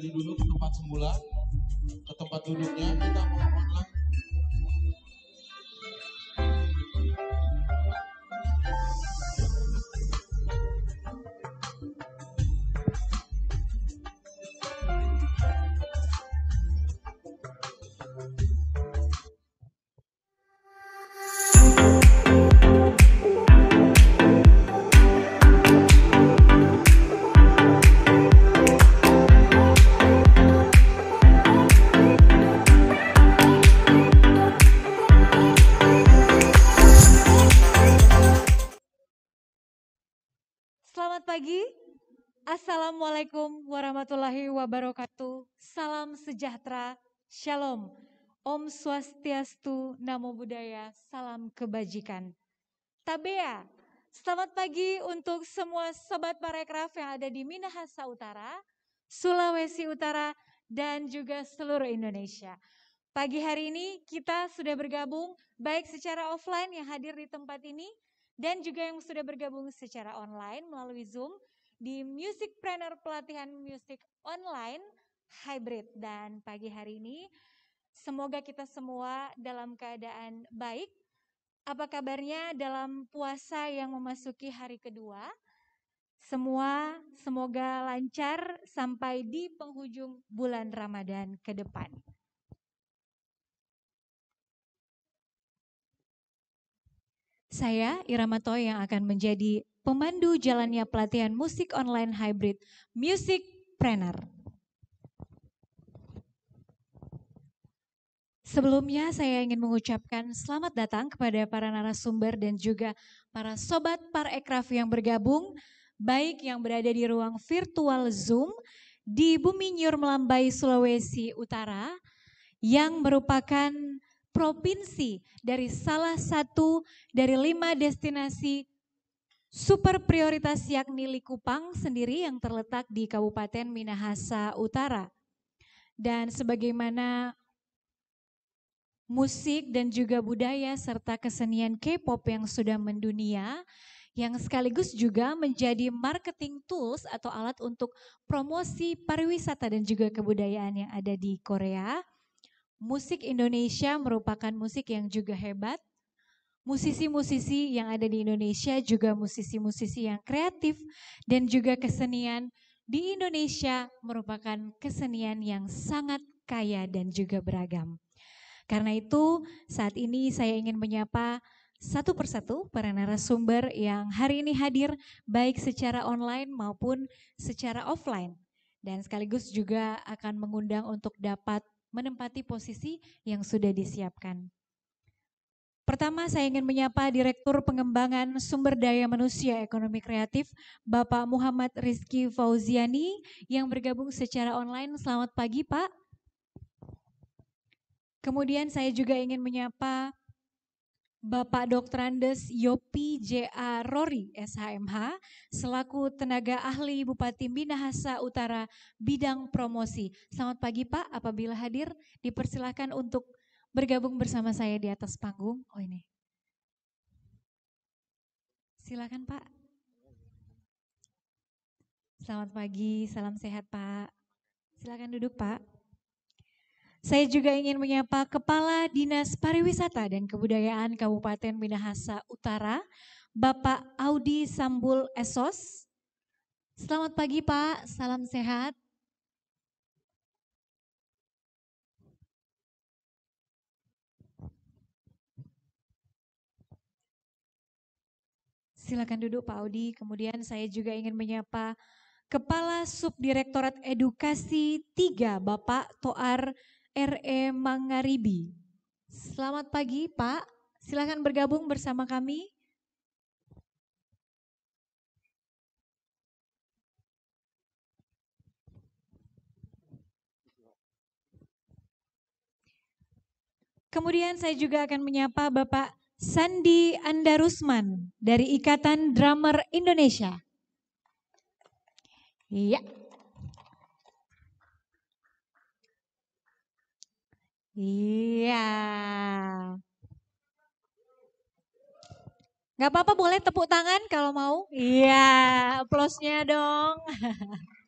kembali dulu ke tempat semula, ke tempat duduknya. Kita mau sejahtera, shalom. Om Swastiastu, Namo Buddhaya, Salam Kebajikan. Tabea, selamat pagi untuk semua Sobat Parekraf yang ada di Minahasa Utara, Sulawesi Utara, dan juga seluruh Indonesia. Pagi hari ini kita sudah bergabung baik secara offline yang hadir di tempat ini, dan juga yang sudah bergabung secara online melalui Zoom di Music Planner Pelatihan Music Online – hybrid. Dan pagi hari ini semoga kita semua dalam keadaan baik. Apa kabarnya dalam puasa yang memasuki hari kedua? Semua semoga lancar sampai di penghujung bulan Ramadan ke depan. Saya Irama Toy yang akan menjadi pemandu jalannya pelatihan musik online hybrid Music Planner. Sebelumnya saya ingin mengucapkan selamat datang kepada para narasumber dan juga para sobat parekraf yang bergabung, baik yang berada di ruang virtual Zoom di Bumi Nyur Melambai, Sulawesi Utara, yang merupakan provinsi dari salah satu dari lima destinasi super prioritas yakni Likupang sendiri yang terletak di Kabupaten Minahasa Utara. Dan sebagaimana musik dan juga budaya serta kesenian K-pop yang sudah mendunia yang sekaligus juga menjadi marketing tools atau alat untuk promosi pariwisata dan juga kebudayaan yang ada di Korea. Musik Indonesia merupakan musik yang juga hebat. Musisi-musisi yang ada di Indonesia juga musisi-musisi yang kreatif dan juga kesenian di Indonesia merupakan kesenian yang sangat kaya dan juga beragam. Karena itu saat ini saya ingin menyapa satu persatu para narasumber yang hari ini hadir baik secara online maupun secara offline dan sekaligus juga akan mengundang untuk dapat menempati posisi yang sudah disiapkan. Pertama saya ingin menyapa Direktur Pengembangan Sumber Daya Manusia Ekonomi Kreatif Bapak Muhammad Rizky Fauziani yang bergabung secara online. Selamat pagi Pak. Kemudian saya juga ingin menyapa Bapak Dr. Andes Yopi J.A. Rori SHMH selaku tenaga ahli Bupati Minahasa Utara bidang promosi. Selamat pagi Pak, apabila hadir dipersilahkan untuk bergabung bersama saya di atas panggung. Oh ini. Silakan Pak. Selamat pagi, salam sehat Pak. Silakan duduk Pak. Saya juga ingin menyapa Kepala Dinas Pariwisata dan Kebudayaan Kabupaten Minahasa Utara, Bapak Audi Sambul Esos. Selamat pagi Pak, salam sehat. Silakan duduk Pak Audi. Kemudian saya juga ingin menyapa Kepala Subdirektorat Edukasi 3 Bapak Toar R.E. Mangaribi. Selamat pagi Pak, silakan bergabung bersama kami. Kemudian saya juga akan menyapa Bapak Sandi Andarusman dari Ikatan Drummer Indonesia. Iya. Yeah. Iya. Gak apa-apa boleh tepuk tangan kalau mau. Iya, aplausnya dong.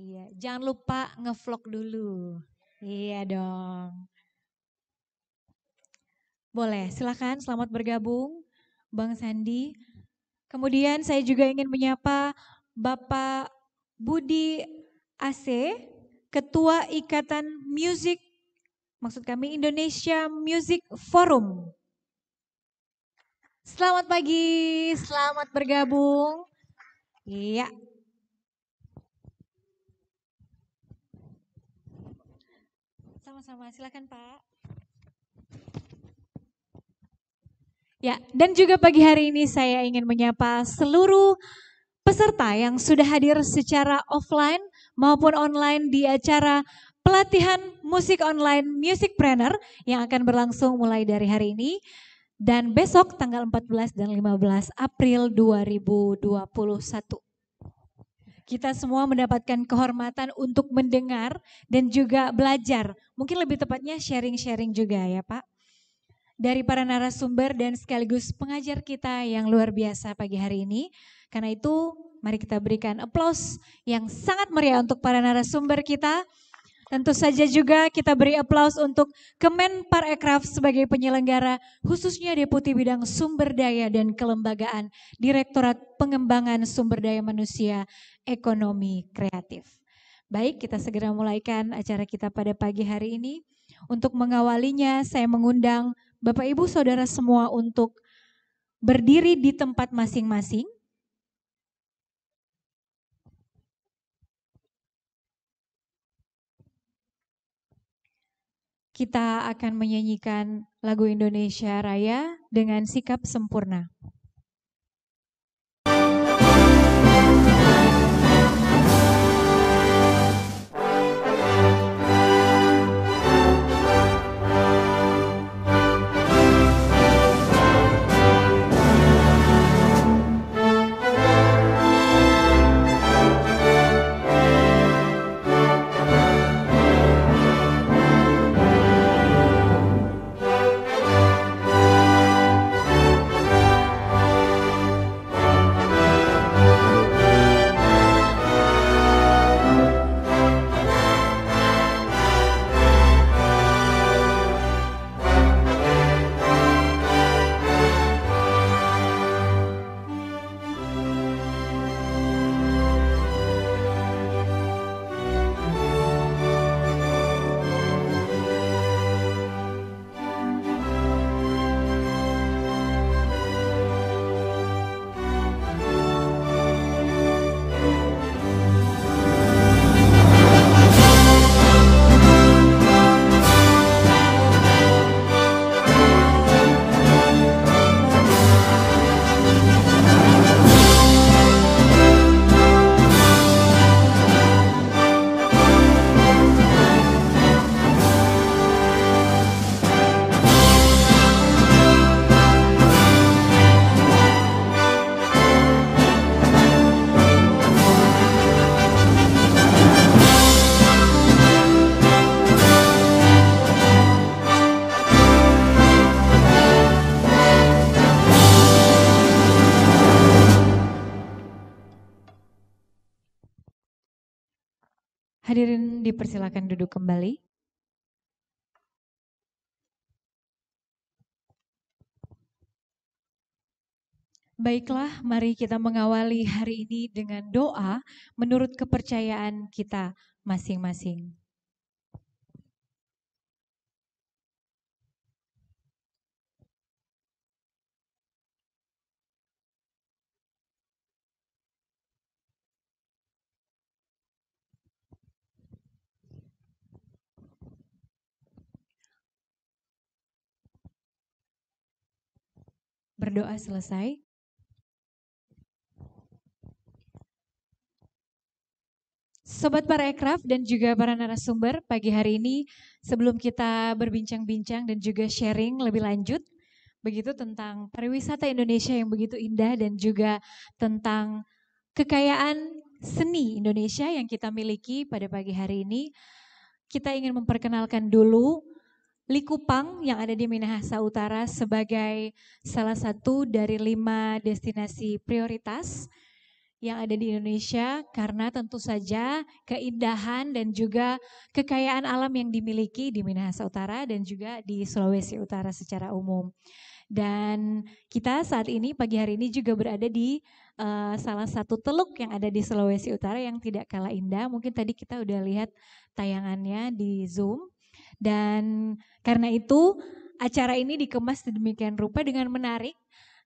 Iya, jangan lupa ngevlog dulu. Iya dong. Boleh, silakan selamat bergabung Bang Sandi. Kemudian saya juga ingin menyapa Bapak Budi AC Ketua Ikatan Music, maksud kami Indonesia Music Forum. Selamat pagi, selamat bergabung. Iya. Sama-sama, silakan Pak. Ya, dan juga pagi hari ini saya ingin menyapa seluruh peserta yang sudah hadir secara offline maupun online di acara pelatihan musik online Music Planner yang akan berlangsung mulai dari hari ini dan besok tanggal 14 dan 15 April 2021. Kita semua mendapatkan kehormatan untuk mendengar dan juga belajar. Mungkin lebih tepatnya sharing-sharing juga ya Pak. Dari para narasumber dan sekaligus pengajar kita yang luar biasa pagi hari ini. Karena itu Mari kita berikan aplaus yang sangat meriah untuk para narasumber kita. Tentu saja juga kita beri aplaus untuk Kemen Parekraf sebagai penyelenggara, khususnya Deputi Bidang Sumber Daya dan Kelembagaan Direktorat Pengembangan Sumber Daya Manusia Ekonomi Kreatif. Baik, kita segera mulaikan acara kita pada pagi hari ini. Untuk mengawalinya, saya mengundang Bapak Ibu Saudara semua untuk berdiri di tempat masing-masing kita akan menyanyikan lagu Indonesia Raya dengan sikap sempurna. Dipersilakan duduk kembali. Baiklah, mari kita mengawali hari ini dengan doa menurut kepercayaan kita masing-masing. berdoa selesai. Sobat para aircraft dan juga para narasumber, pagi hari ini sebelum kita berbincang-bincang dan juga sharing lebih lanjut, begitu tentang pariwisata Indonesia yang begitu indah dan juga tentang kekayaan seni Indonesia yang kita miliki pada pagi hari ini, kita ingin memperkenalkan dulu Likupang yang ada di Minahasa Utara sebagai salah satu dari lima destinasi prioritas yang ada di Indonesia karena tentu saja keindahan dan juga kekayaan alam yang dimiliki di Minahasa Utara dan juga di Sulawesi Utara secara umum. Dan kita saat ini pagi hari ini juga berada di uh, salah satu teluk yang ada di Sulawesi Utara yang tidak kalah indah. Mungkin tadi kita udah lihat tayangannya di Zoom. Dan karena itu acara ini dikemas sedemikian rupa dengan menarik.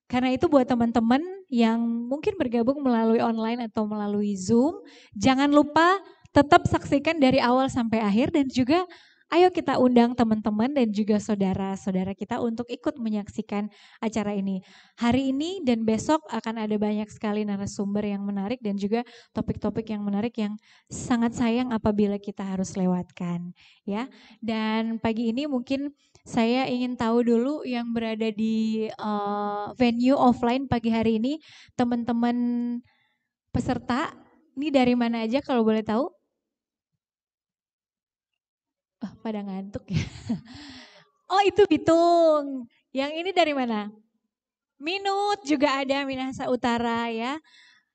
Karena itu buat teman-teman yang mungkin bergabung melalui online atau melalui Zoom, jangan lupa tetap saksikan dari awal sampai akhir dan juga Ayo kita undang teman-teman dan juga saudara-saudara kita untuk ikut menyaksikan acara ini. Hari ini dan besok akan ada banyak sekali narasumber yang menarik dan juga topik-topik yang menarik yang sangat sayang apabila kita harus lewatkan, ya. Dan pagi ini mungkin saya ingin tahu dulu yang berada di uh, venue offline pagi hari ini teman-teman peserta ini dari mana aja kalau boleh tahu? Oh, pada ngantuk ya. oh, itu Bitung. Yang ini dari mana? Minut juga ada Minahasa Utara ya.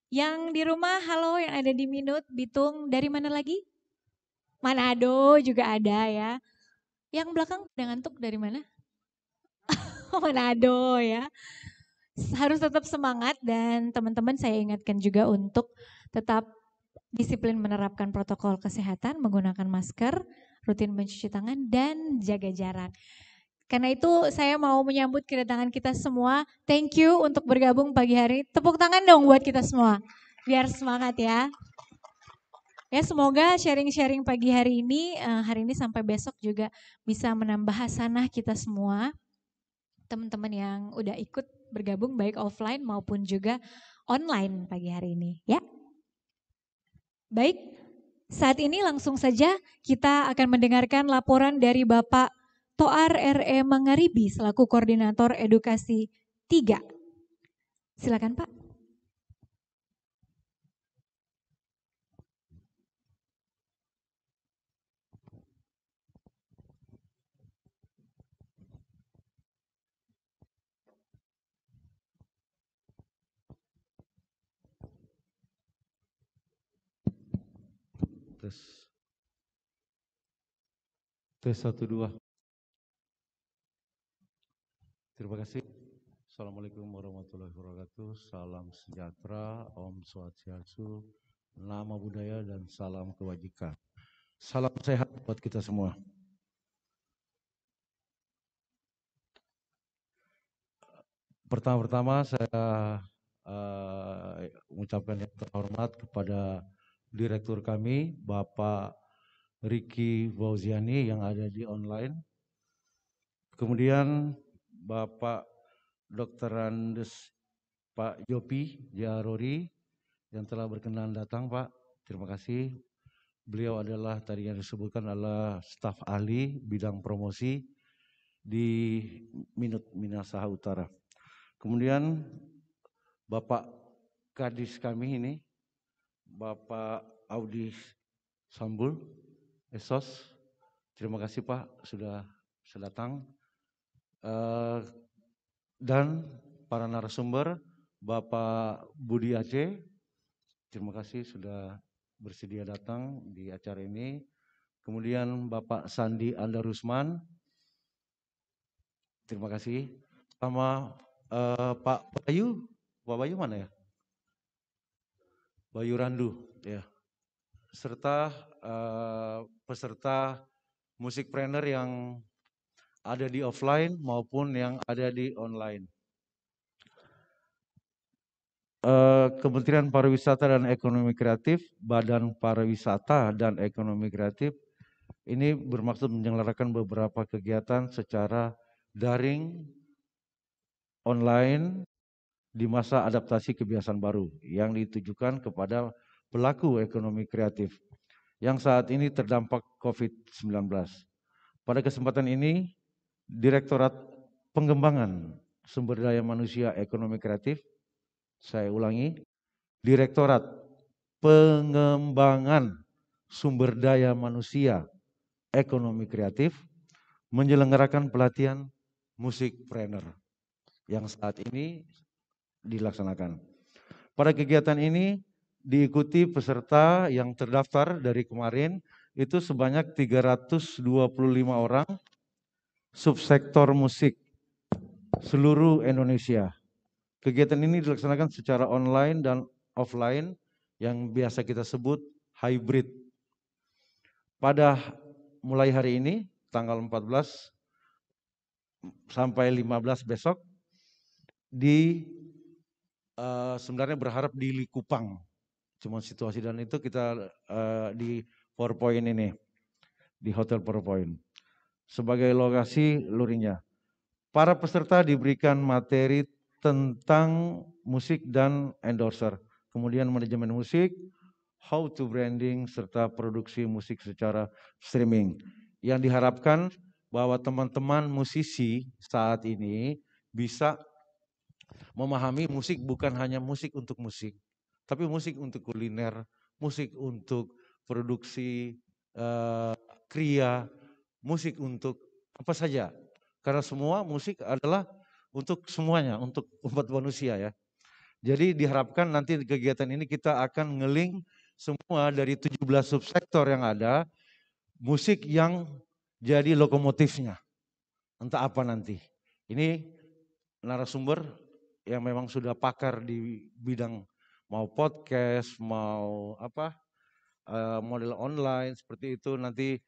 Yang di rumah, halo yang ada di Minut, Bitung, dari mana lagi? Manado juga ada ya. Yang belakang udah ngantuk dari mana? Manado ya. Harus tetap semangat dan teman-teman saya ingatkan juga untuk tetap disiplin menerapkan protokol kesehatan, menggunakan masker, rutin mencuci tangan, dan jaga jarak. Karena itu saya mau menyambut kedatangan kita semua. Thank you untuk bergabung pagi hari. Tepuk tangan dong buat kita semua. Biar semangat ya. Ya semoga sharing-sharing pagi hari ini, eh, hari ini sampai besok juga bisa menambah hasanah kita semua. Teman-teman yang udah ikut bergabung baik offline maupun juga online pagi hari ini ya. Baik, saat ini langsung saja kita akan mendengarkan laporan dari Bapak Toar RE Mangaribi selaku Koordinator Edukasi 3. Silakan Pak. tes tes satu dua terima kasih Assalamualaikum warahmatullahi wabarakatuh salam sejahtera Om Swastiastu nama budaya dan salam kewajikan salam sehat buat kita semua pertama-tama saya uh, mengucapkan terhormat kepada direktur kami Bapak Riki Fauziani yang ada di online. Kemudian Bapak Dr. Andes Pak Jopi Jarori yang telah berkenan datang Pak. Terima kasih. Beliau adalah tadi yang disebutkan adalah staf ahli bidang promosi di Minut Minasaha Utara. Kemudian Bapak Kadis kami ini Bapak Audi Sambul, Esos. Terima kasih Pak sudah sedatang. Uh, eh, dan para narasumber, Bapak Budi Aceh, terima kasih sudah bersedia datang di acara ini. Kemudian Bapak Sandi Andarusman, terima kasih. Sama uh, Pak Bayu, Pak Bayu mana ya? Bayu Randu ya serta uh, peserta musik trainer yang ada di offline maupun yang ada di online. Uh, Kementerian Pariwisata dan Ekonomi Kreatif, Badan Pariwisata dan Ekonomi Kreatif ini bermaksud menyelenggarakan beberapa kegiatan secara daring, online, di masa adaptasi kebiasaan baru yang ditujukan kepada pelaku ekonomi kreatif yang saat ini terdampak COVID-19. Pada kesempatan ini, Direktorat Pengembangan Sumber Daya Manusia Ekonomi Kreatif, saya ulangi, Direktorat Pengembangan Sumber Daya Manusia Ekonomi Kreatif menyelenggarakan pelatihan musik trainer yang saat ini dilaksanakan. Pada kegiatan ini diikuti peserta yang terdaftar dari kemarin itu sebanyak 325 orang subsektor musik seluruh Indonesia. Kegiatan ini dilaksanakan secara online dan offline yang biasa kita sebut hybrid. Pada mulai hari ini tanggal 14 sampai 15 besok di uh, sebenarnya berharap di Likupang. Cuma situasi dan itu kita uh, di PowerPoint ini, di Hotel PowerPoint. Sebagai lokasi luringnya. Para peserta diberikan materi tentang musik dan endorser. Kemudian manajemen musik, how to branding, serta produksi musik secara streaming. Yang diharapkan bahwa teman-teman musisi saat ini bisa memahami musik bukan hanya musik untuk musik, tapi musik untuk kuliner, musik untuk produksi uh, eh, kria, musik untuk apa saja. Karena semua musik adalah untuk semuanya, untuk umat manusia ya. Jadi diharapkan nanti kegiatan ini kita akan ngeling semua dari 17 subsektor yang ada, musik yang jadi lokomotifnya. Entah apa nanti. Ini narasumber yang memang sudah pakar di bidang mau podcast, mau apa uh, model online seperti itu nanti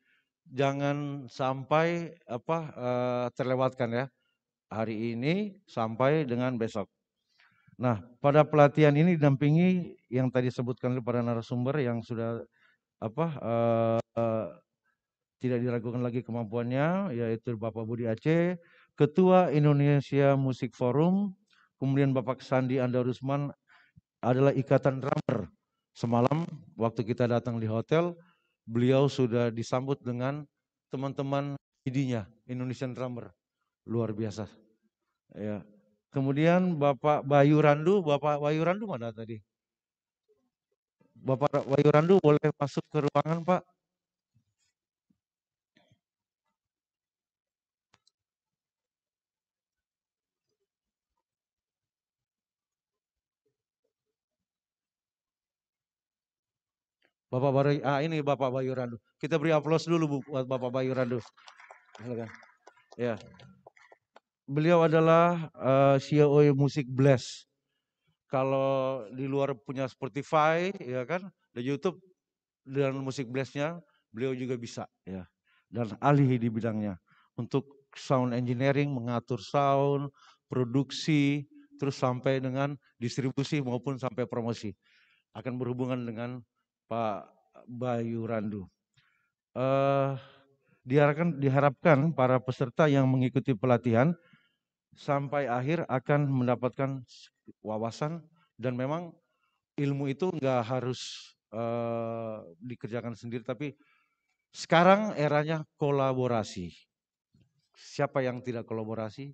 jangan sampai apa uh, terlewatkan ya hari ini sampai dengan besok. Nah, pada pelatihan ini didampingi yang tadi sebutkan oleh para narasumber yang sudah apa uh, uh, tidak diragukan lagi kemampuannya yaitu Bapak Budi Aceh, Ketua Indonesia Musik Forum kemudian Bapak Sandi Andarusman adalah ikatan drummer. Semalam waktu kita datang di hotel, beliau sudah disambut dengan teman-teman idinya, Indonesian Drummer. Luar biasa. Ya. Kemudian Bapak Bayu Randu, Bapak Bayu Randu mana tadi? Bapak Bayu Randu boleh masuk ke ruangan Pak. Bapak Bayu, ah ini Bapak Bayu Randu. Kita beri aplaus dulu buat Bapak Bayu Randu. Ya. Beliau adalah uh, eh, CEO Musik Bless. Kalau di luar punya Spotify, ya kan, dan YouTube dan musik blessnya, beliau juga bisa, ya. Dan ahli di bidangnya untuk sound engineering, mengatur sound, produksi, terus sampai dengan distribusi maupun sampai promosi akan berhubungan dengan Pak Bayu Randu. Uh, diharapkan, diharapkan para peserta yang mengikuti pelatihan sampai akhir akan mendapatkan wawasan dan memang ilmu itu nggak harus uh, dikerjakan sendiri tapi sekarang eranya kolaborasi. Siapa yang tidak kolaborasi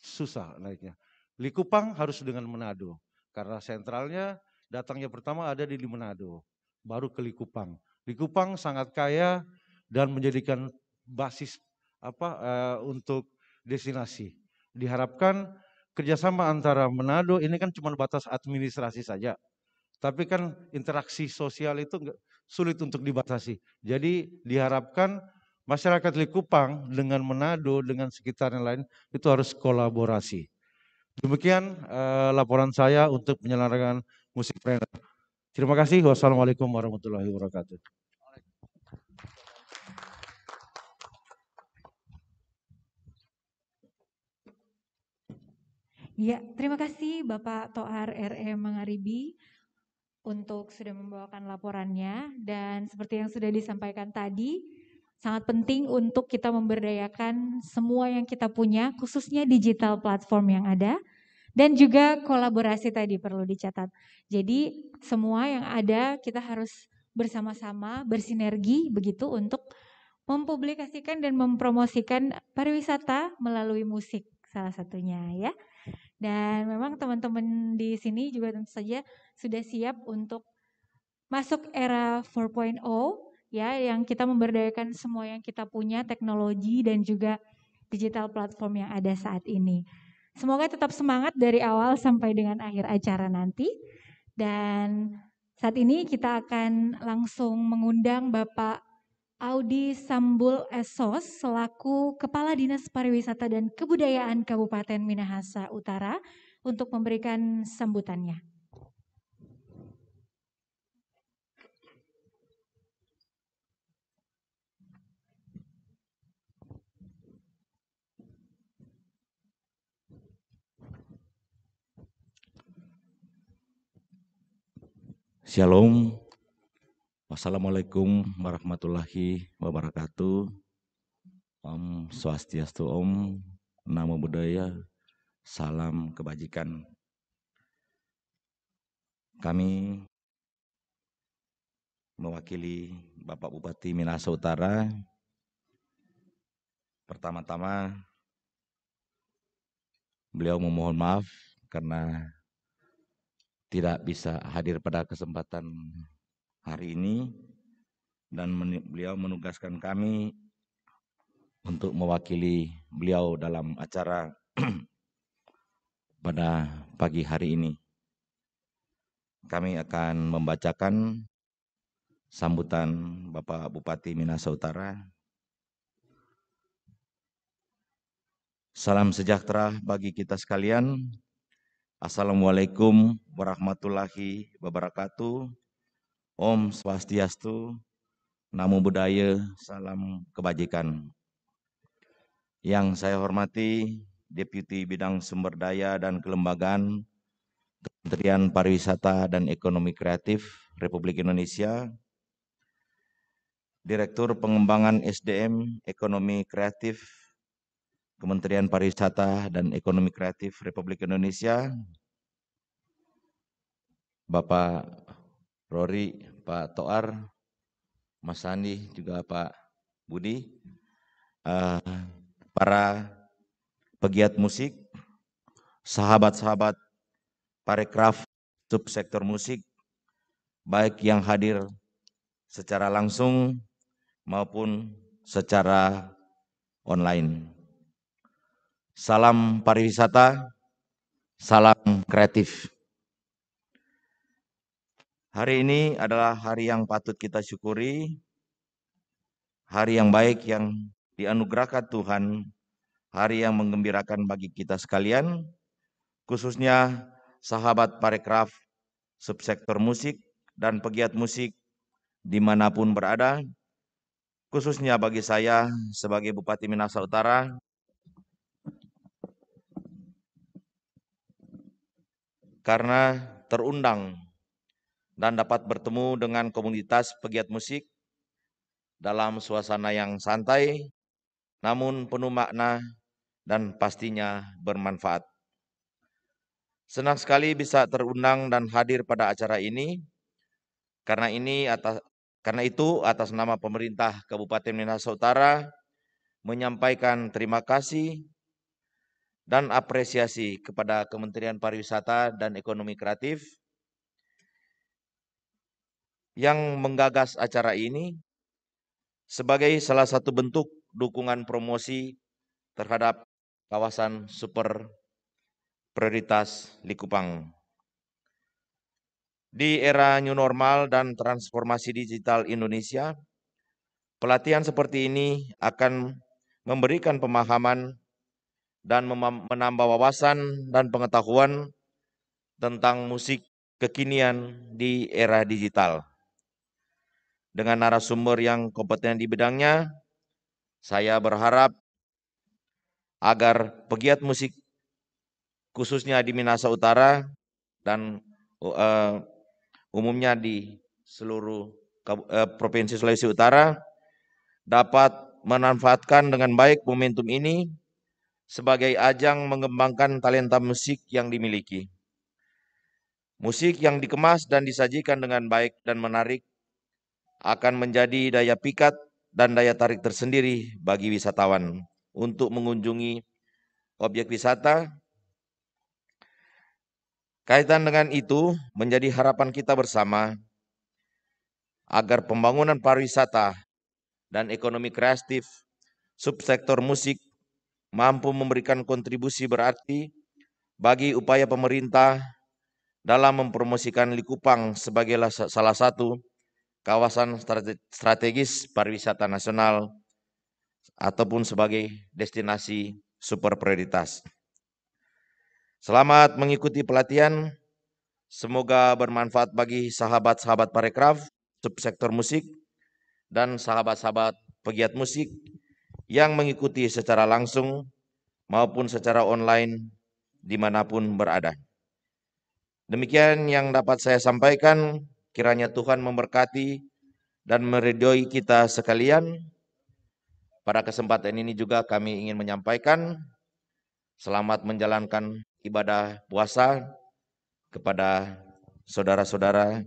susah naiknya. Likupang harus dengan Manado karena sentralnya datangnya pertama ada di Manado baru ke Likupang. Likupang sangat kaya dan menjadikan basis apa uh, untuk destinasi. Diharapkan kerjasama antara Manado ini kan cuma batas administrasi saja, tapi kan interaksi sosial itu sulit untuk dibatasi. Jadi diharapkan masyarakat Likupang dengan Manado dengan sekitar yang lain itu harus kolaborasi. Demikian uh, laporan saya untuk penyelenggaraan musik trainer. Terima kasih. Wassalamualaikum warahmatullahi wabarakatuh. Ya, terima kasih Bapak Tohar RM Mangaribi untuk sudah membawakan laporannya dan seperti yang sudah disampaikan tadi, sangat penting untuk kita memberdayakan semua yang kita punya, khususnya digital platform yang ada. Dan juga kolaborasi tadi perlu dicatat. Jadi semua yang ada kita harus bersama-sama bersinergi begitu untuk mempublikasikan dan mempromosikan pariwisata melalui musik salah satunya ya. Dan memang teman-teman di sini juga tentu saja sudah siap untuk masuk era 4.0 ya yang kita memberdayakan semua yang kita punya teknologi dan juga digital platform yang ada saat ini. Semoga tetap semangat dari awal sampai dengan akhir acara nanti. Dan saat ini kita akan langsung mengundang Bapak Audi Sambul Esos selaku Kepala Dinas Pariwisata dan Kebudayaan Kabupaten Minahasa Utara untuk memberikan sambutannya. Shalom. Wassalamualaikum warahmatullahi wabarakatuh. Om Swastiastu Om, Namo Buddhaya, Salam Kebajikan. Kami mewakili Bapak Bupati Minasa Utara. Pertama-tama beliau memohon maaf karena tidak bisa hadir pada kesempatan hari ini dan beliau menugaskan kami untuk mewakili beliau dalam acara pada pagi hari ini. Kami akan membacakan sambutan Bapak Bupati Minasa Utara. Salam sejahtera bagi kita sekalian. Assalamualaikum warahmatullahi wabarakatuh. Om Swastiastu, Namo Buddhaya, Salam Kebajikan. Yang saya hormati Deputi Bidang Sumber Daya dan Kelembagaan Kementerian Pariwisata dan Ekonomi Kreatif Republik Indonesia, Direktur Pengembangan SDM Ekonomi Kreatif Kementerian Pariwisata dan Ekonomi Kreatif Republik Indonesia, Bapak Rory, Pak Toar, Mas Sandi, juga Pak Budi, eh, para pegiat musik, sahabat-sahabat parekraf subsektor musik, baik yang hadir secara langsung maupun secara online salam pariwisata, salam kreatif. Hari ini adalah hari yang patut kita syukuri, hari yang baik yang dianugerahkan Tuhan, hari yang menggembirakan bagi kita sekalian, khususnya sahabat parekraf subsektor musik dan pegiat musik dimanapun berada, khususnya bagi saya sebagai Bupati Minasa Utara karena terundang dan dapat bertemu dengan komunitas pegiat musik dalam suasana yang santai, namun penuh makna dan pastinya bermanfaat. Senang sekali bisa terundang dan hadir pada acara ini. Karena ini atas karena itu atas nama pemerintah Kabupaten Minahasa Utara menyampaikan terima kasih dan apresiasi kepada Kementerian Pariwisata dan Ekonomi Kreatif yang menggagas acara ini sebagai salah satu bentuk dukungan promosi terhadap kawasan super prioritas Likupang. Di era new normal dan transformasi digital Indonesia, pelatihan seperti ini akan memberikan pemahaman dan menambah wawasan dan pengetahuan tentang musik kekinian di era digital. Dengan narasumber yang kompeten di bidangnya, saya berharap agar pegiat musik khususnya di Minasa Utara dan uh, umumnya di seluruh eh, provinsi Sulawesi Utara dapat memanfaatkan dengan baik momentum ini sebagai ajang mengembangkan talenta musik yang dimiliki. Musik yang dikemas dan disajikan dengan baik dan menarik akan menjadi daya pikat dan daya tarik tersendiri bagi wisatawan untuk mengunjungi objek wisata. Kaitan dengan itu menjadi harapan kita bersama agar pembangunan pariwisata dan ekonomi kreatif subsektor musik mampu memberikan kontribusi berarti bagi upaya pemerintah dalam mempromosikan Likupang sebagai salah satu kawasan strategis pariwisata nasional ataupun sebagai destinasi super prioritas. Selamat mengikuti pelatihan. Semoga bermanfaat bagi sahabat-sahabat parekraf, subsektor musik, dan sahabat-sahabat pegiat musik yang mengikuti secara langsung maupun secara online dimanapun berada. Demikian yang dapat saya sampaikan, kiranya Tuhan memberkati dan meridoi kita sekalian. Pada kesempatan ini juga kami ingin menyampaikan selamat menjalankan ibadah puasa kepada saudara-saudara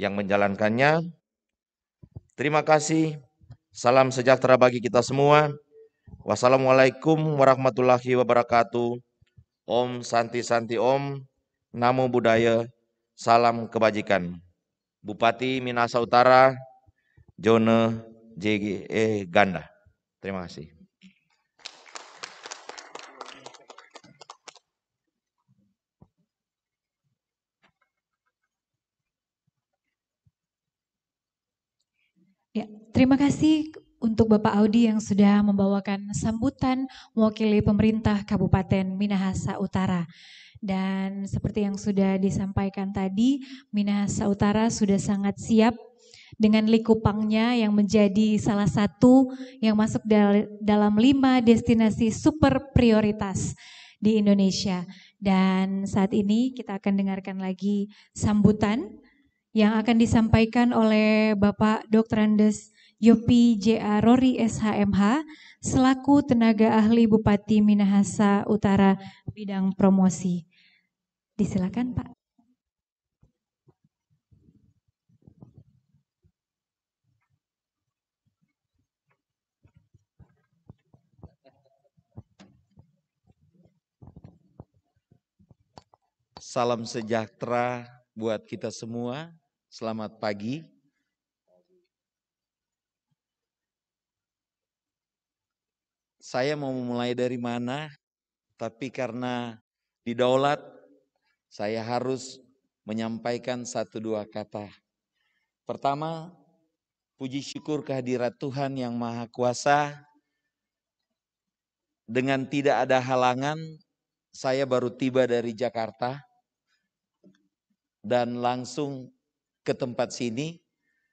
yang menjalankannya. Terima kasih. Salam sejahtera bagi kita semua. Wassalamualaikum warahmatullahi wabarakatuh. Om Santi Santi Om, Namo Buddhaya, Salam Kebajikan. Bupati Minasa Utara, Jone JGE Ganda. Terima kasih. Terima kasih untuk Bapak Audi yang sudah membawakan sambutan mewakili pemerintah Kabupaten Minahasa Utara. Dan seperti yang sudah disampaikan tadi, Minahasa Utara sudah sangat siap dengan likupangnya yang menjadi salah satu yang masuk dalam lima destinasi super prioritas di Indonesia. Dan saat ini kita akan dengarkan lagi sambutan yang akan disampaikan oleh Bapak Dr. Andes Yopi J.A. Rory SHMH selaku tenaga ahli Bupati Minahasa Utara bidang promosi. Disilakan Pak. Salam sejahtera buat kita semua. Selamat pagi. saya mau memulai dari mana, tapi karena didaulat, saya harus menyampaikan satu dua kata. Pertama, puji syukur kehadirat Tuhan yang Maha Kuasa. Dengan tidak ada halangan, saya baru tiba dari Jakarta dan langsung ke tempat sini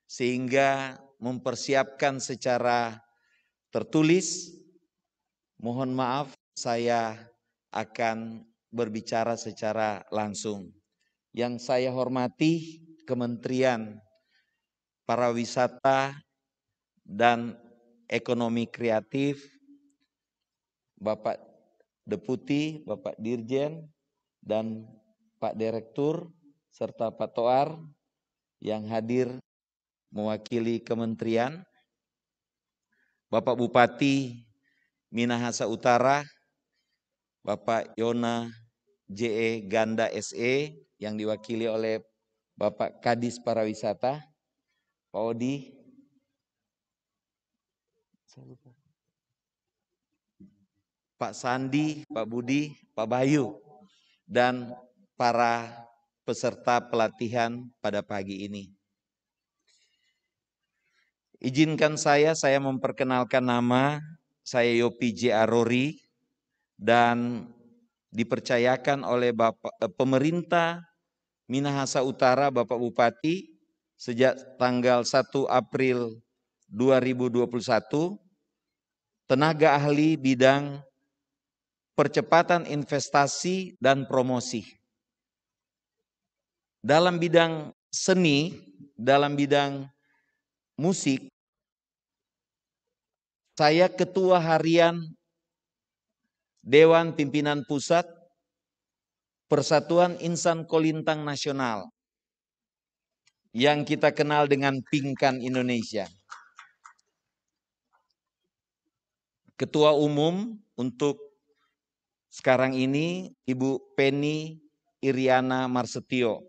sehingga mempersiapkan secara tertulis Mohon maaf saya akan berbicara secara langsung. Yang saya hormati Kementerian Pariwisata dan Ekonomi Kreatif, Bapak Deputi, Bapak Dirjen, dan Pak Direktur, serta Pak Toar yang hadir mewakili kementerian, Bapak Bupati Minahasa Utara, Bapak Yona JE Ganda SE yang diwakili oleh Bapak Kadis Parawisata, Pak Odi. Pak Sandi, Pak Budi, Pak Bayu, dan para peserta pelatihan pada pagi ini. Izinkan saya, saya memperkenalkan nama saya Yopi J. Arori dan dipercayakan oleh Bapak, eh, pemerintah Minahasa Utara Bapak Bupati sejak tanggal 1 April 2021 tenaga ahli bidang percepatan investasi dan promosi. Dalam bidang seni, dalam bidang musik saya ketua harian Dewan Pimpinan Pusat Persatuan Insan Kolintang Nasional yang kita kenal dengan Pingkan Indonesia. Ketua Umum untuk sekarang ini Ibu Penny Iriana Marsetio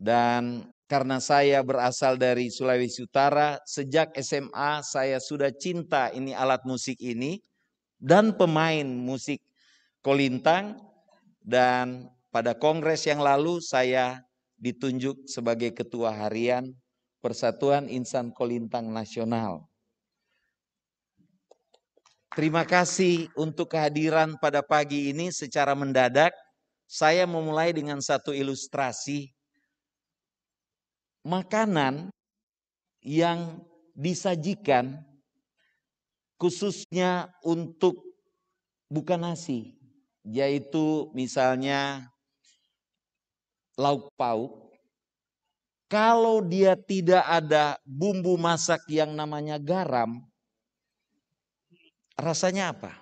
dan karena saya berasal dari Sulawesi Utara, sejak SMA saya sudah cinta ini alat musik ini dan pemain musik kolintang dan pada kongres yang lalu saya ditunjuk sebagai ketua harian Persatuan Insan Kolintang Nasional. Terima kasih untuk kehadiran pada pagi ini secara mendadak. Saya memulai dengan satu ilustrasi makanan yang disajikan khususnya untuk bukan nasi, yaitu misalnya lauk pauk. Kalau dia tidak ada bumbu masak yang namanya garam, rasanya apa?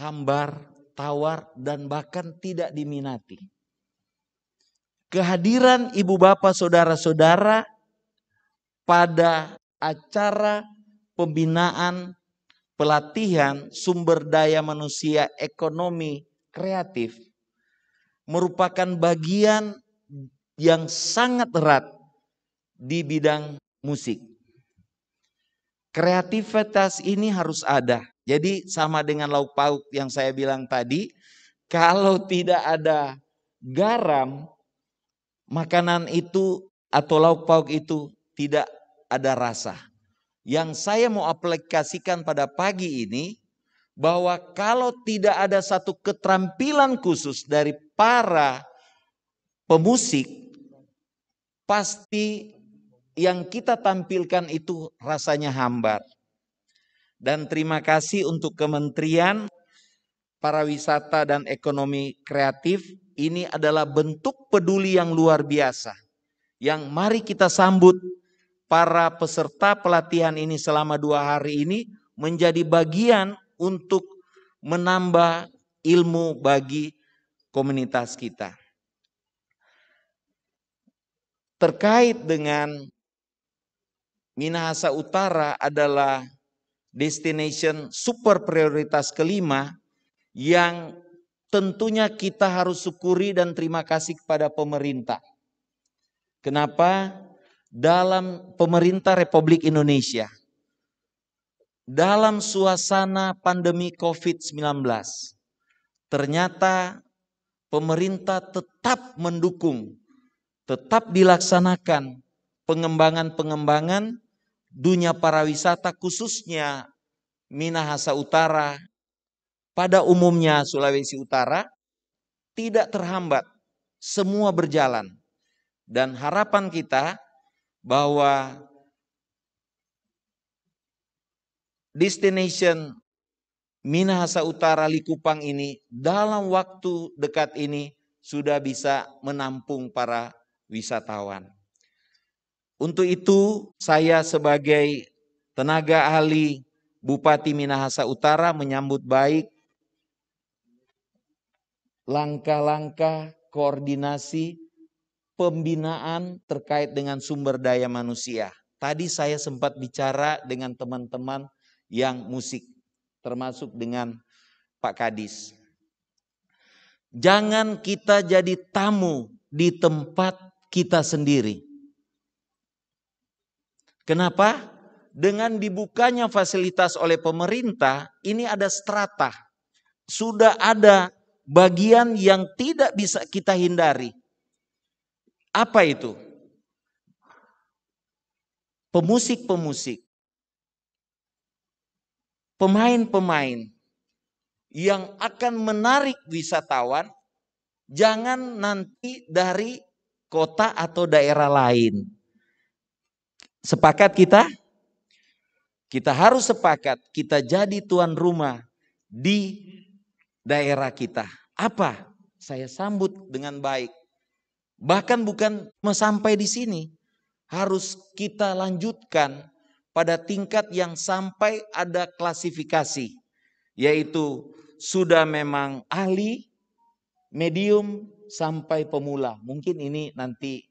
Hambar, tawar, dan bahkan tidak diminati kehadiran ibu bapa, saudara-saudara pada acara pembinaan pelatihan sumber daya manusia ekonomi kreatif merupakan bagian yang sangat erat di bidang musik. Kreativitas ini harus ada. Jadi sama dengan lauk pauk yang saya bilang tadi, kalau tidak ada garam, makanan itu atau lauk pauk itu tidak ada rasa. Yang saya mau aplikasikan pada pagi ini bahwa kalau tidak ada satu keterampilan khusus dari para pemusik pasti yang kita tampilkan itu rasanya hambar. Dan terima kasih untuk Kementerian Pariwisata dan Ekonomi Kreatif ini adalah bentuk peduli yang luar biasa. Yang mari kita sambut para peserta pelatihan ini selama dua hari ini menjadi bagian untuk menambah ilmu bagi komunitas kita. Terkait dengan Minahasa Utara adalah destination super prioritas kelima yang tentunya kita harus syukuri dan terima kasih kepada pemerintah. Kenapa? Dalam pemerintah Republik Indonesia, dalam suasana pandemi COVID-19, ternyata pemerintah tetap mendukung, tetap dilaksanakan pengembangan-pengembangan dunia pariwisata khususnya Minahasa Utara, pada umumnya Sulawesi Utara tidak terhambat, semua berjalan. Dan harapan kita bahwa destination Minahasa Utara Likupang ini dalam waktu dekat ini sudah bisa menampung para wisatawan. Untuk itu saya sebagai tenaga ahli Bupati Minahasa Utara menyambut baik langkah-langkah koordinasi pembinaan terkait dengan sumber daya manusia. Tadi saya sempat bicara dengan teman-teman yang musik, termasuk dengan Pak Kadis. Jangan kita jadi tamu di tempat kita sendiri. Kenapa? Dengan dibukanya fasilitas oleh pemerintah, ini ada strata. Sudah ada bagian yang tidak bisa kita hindari. Apa itu? Pemusik-pemusik, pemain-pemain yang akan menarik wisatawan, jangan nanti dari kota atau daerah lain. Sepakat kita? Kita harus sepakat, kita jadi tuan rumah di daerah kita. Apa? Saya sambut dengan baik. Bahkan bukan sampai di sini. Harus kita lanjutkan pada tingkat yang sampai ada klasifikasi. Yaitu sudah memang ahli, medium, sampai pemula. Mungkin ini nanti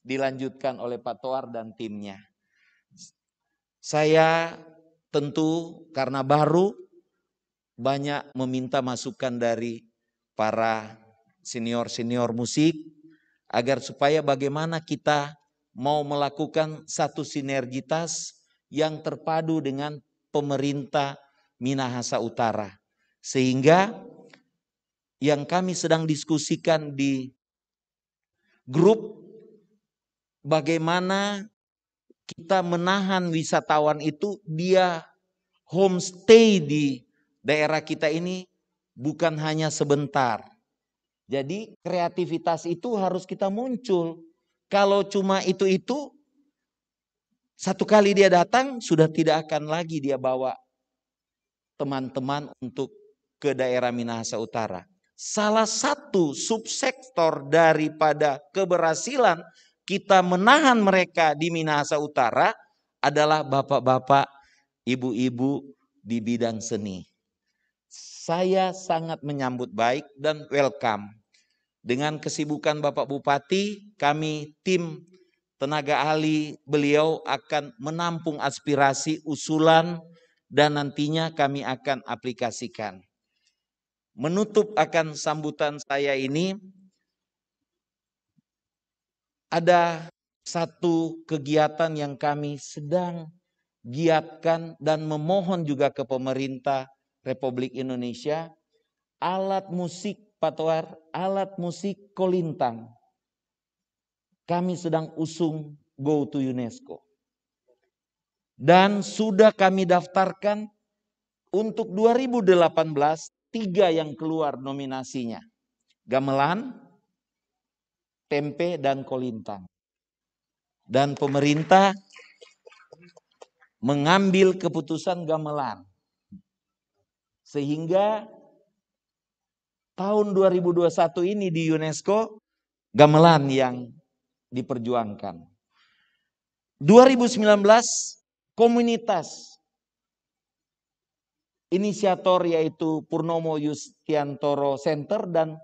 dilanjutkan oleh Pak Toar dan timnya. Saya tentu karena baru banyak meminta masukan dari para senior-senior musik agar supaya bagaimana kita mau melakukan satu sinergitas yang terpadu dengan pemerintah Minahasa Utara. Sehingga yang kami sedang diskusikan di grup bagaimana kita menahan wisatawan itu dia homestay di daerah kita ini bukan hanya sebentar. Jadi kreativitas itu harus kita muncul. Kalau cuma itu-itu, satu kali dia datang sudah tidak akan lagi dia bawa teman-teman untuk ke daerah Minahasa Utara. Salah satu subsektor daripada keberhasilan kita menahan mereka di Minahasa Utara adalah bapak-bapak, ibu-ibu di bidang seni saya sangat menyambut baik dan welcome. Dengan kesibukan Bapak Bupati, kami tim tenaga ahli beliau akan menampung aspirasi, usulan, dan nantinya kami akan aplikasikan. Menutup akan sambutan saya ini, ada satu kegiatan yang kami sedang giatkan dan memohon juga ke pemerintah Republik Indonesia alat musik patuar, alat musik kolintang. Kami sedang usung go to UNESCO. Dan sudah kami daftarkan untuk 2018 tiga yang keluar nominasinya. Gamelan, tempe, dan kolintang. Dan pemerintah mengambil keputusan gamelan sehingga tahun 2021 ini di UNESCO gamelan yang diperjuangkan. 2019 komunitas inisiator yaitu Purnomo Yustiantoro Center dan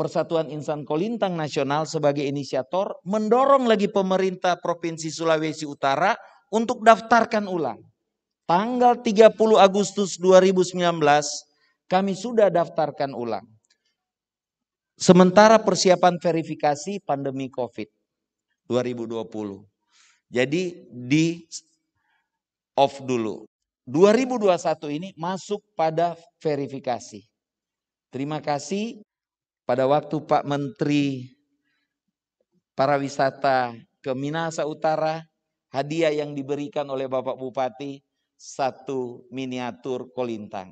Persatuan Insan Kolintang Nasional sebagai inisiator mendorong lagi pemerintah Provinsi Sulawesi Utara untuk daftarkan ulang tanggal 30 Agustus 2019 kami sudah daftarkan ulang. Sementara persiapan verifikasi pandemi COVID 2020. Jadi di off dulu. 2021 ini masuk pada verifikasi. Terima kasih pada waktu Pak Menteri Parawisata ke Minahasa Utara, hadiah yang diberikan oleh Bapak Bupati satu miniatur kolintang.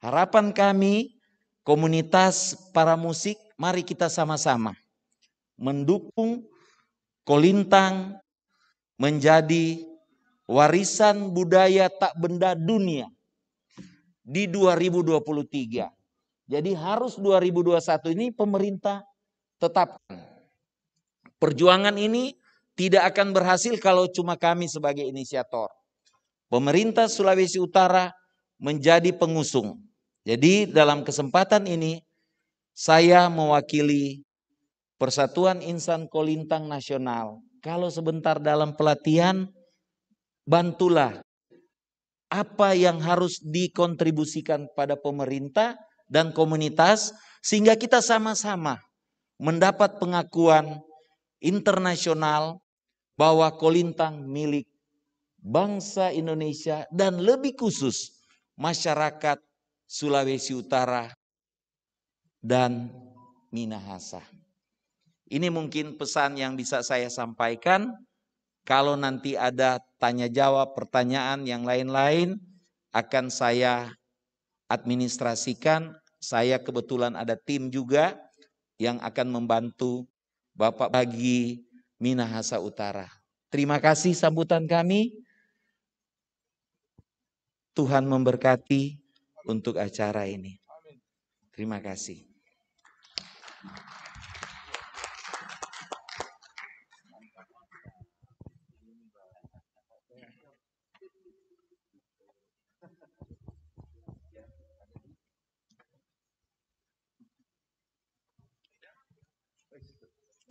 Harapan kami komunitas para musik mari kita sama-sama mendukung kolintang menjadi warisan budaya tak benda dunia di 2023. Jadi harus 2021 ini pemerintah tetapkan. Perjuangan ini tidak akan berhasil kalau cuma kami sebagai inisiator pemerintah Sulawesi Utara menjadi pengusung. Jadi dalam kesempatan ini saya mewakili Persatuan Insan Kolintang Nasional. Kalau sebentar dalam pelatihan bantulah apa yang harus dikontribusikan pada pemerintah dan komunitas sehingga kita sama-sama mendapat pengakuan internasional bahwa Kolintang milik bangsa Indonesia dan lebih khusus masyarakat Sulawesi Utara dan Minahasa. Ini mungkin pesan yang bisa saya sampaikan. Kalau nanti ada tanya jawab, pertanyaan yang lain-lain akan saya administrasikan. Saya kebetulan ada tim juga yang akan membantu Bapak bagi Minahasa Utara. Terima kasih sambutan kami. Tuhan memberkati untuk acara ini. Terima kasih.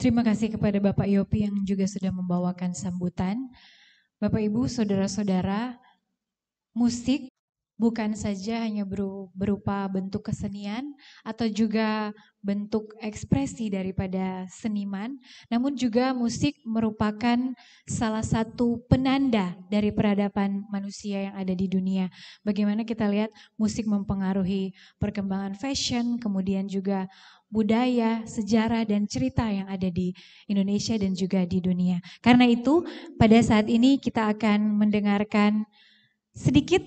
Terima kasih kepada Bapak Yopi yang juga sudah membawakan sambutan. Bapak Ibu, saudara-saudara, musik bukan saja hanya berupa bentuk kesenian atau juga bentuk ekspresi daripada seniman, namun juga musik merupakan salah satu penanda dari peradaban manusia yang ada di dunia. Bagaimana kita lihat musik mempengaruhi perkembangan fashion, kemudian juga budaya, sejarah, dan cerita yang ada di Indonesia dan juga di dunia. Karena itu, pada saat ini kita akan mendengarkan sedikit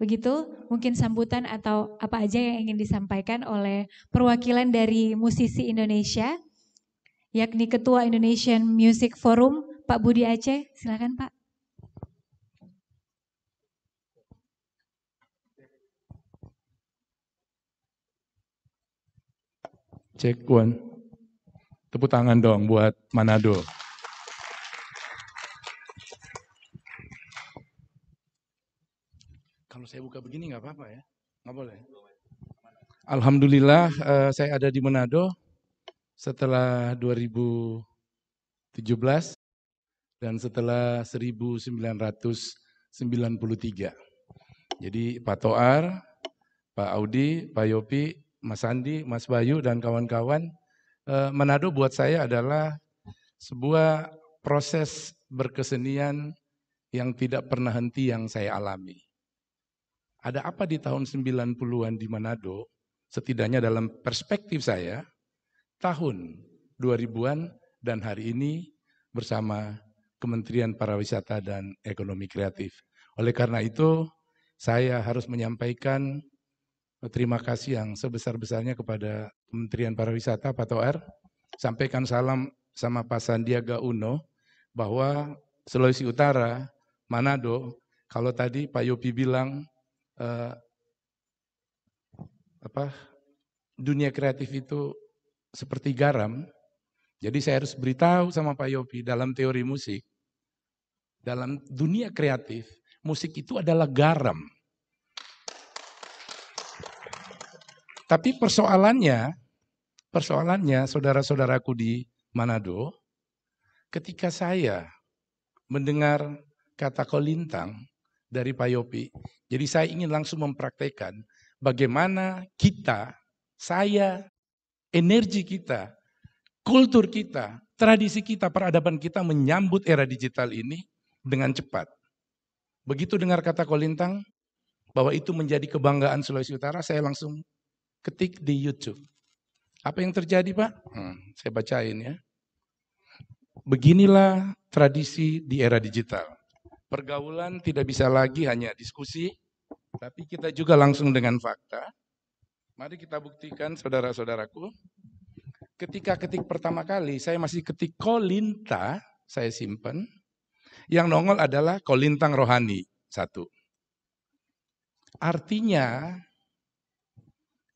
begitu mungkin sambutan atau apa aja yang ingin disampaikan oleh perwakilan dari musisi Indonesia yakni Ketua Indonesian Music Forum Pak Budi Aceh silakan Pak Cek one. Tepuk tangan dong buat Manado. saya buka begini nggak apa-apa ya? Nggak boleh. Alhamdulillah uh, saya ada di Manado setelah 2017 dan setelah 1993. Jadi Pak Toar, Pak Audi, Pak Yopi, Mas Andi, Mas Bayu dan kawan-kawan, uh, Manado buat saya adalah sebuah proses berkesenian yang tidak pernah henti yang saya alami ada apa di tahun 90-an di Manado, setidaknya dalam perspektif saya, tahun 2000-an dan hari ini bersama Kementerian Pariwisata dan Ekonomi Kreatif. Oleh karena itu, saya harus menyampaikan eh, terima kasih yang sebesar-besarnya kepada Kementerian Pariwisata, Pak Toer, Sampaikan salam sama Pak Sandiaga Uno bahwa Sulawesi Utara, Manado, kalau tadi Pak Yopi bilang uh, apa dunia kreatif itu seperti garam. Jadi saya harus beritahu sama Pak Yopi dalam teori musik, dalam dunia kreatif, musik itu adalah garam. Tapi persoalannya, persoalannya saudara-saudaraku di Manado, ketika saya mendengar kata kolintang, dari Pak Yopi. Jadi saya ingin langsung mempraktekkan bagaimana kita, saya, energi kita, kultur kita, tradisi kita, peradaban kita menyambut era digital ini dengan cepat. Begitu dengar kata Kolintang bahwa itu menjadi kebanggaan Sulawesi Utara, saya langsung ketik di YouTube. Apa yang terjadi, Pak? Hmm, saya bacain ya. Beginilah tradisi di era digital. Pergaulan tidak bisa lagi hanya diskusi, tapi kita juga langsung dengan fakta. Mari kita buktikan saudara-saudaraku. Ketika ketik pertama kali, saya masih ketik kolinta, saya simpen, Yang nongol adalah kolintang rohani, satu. Artinya,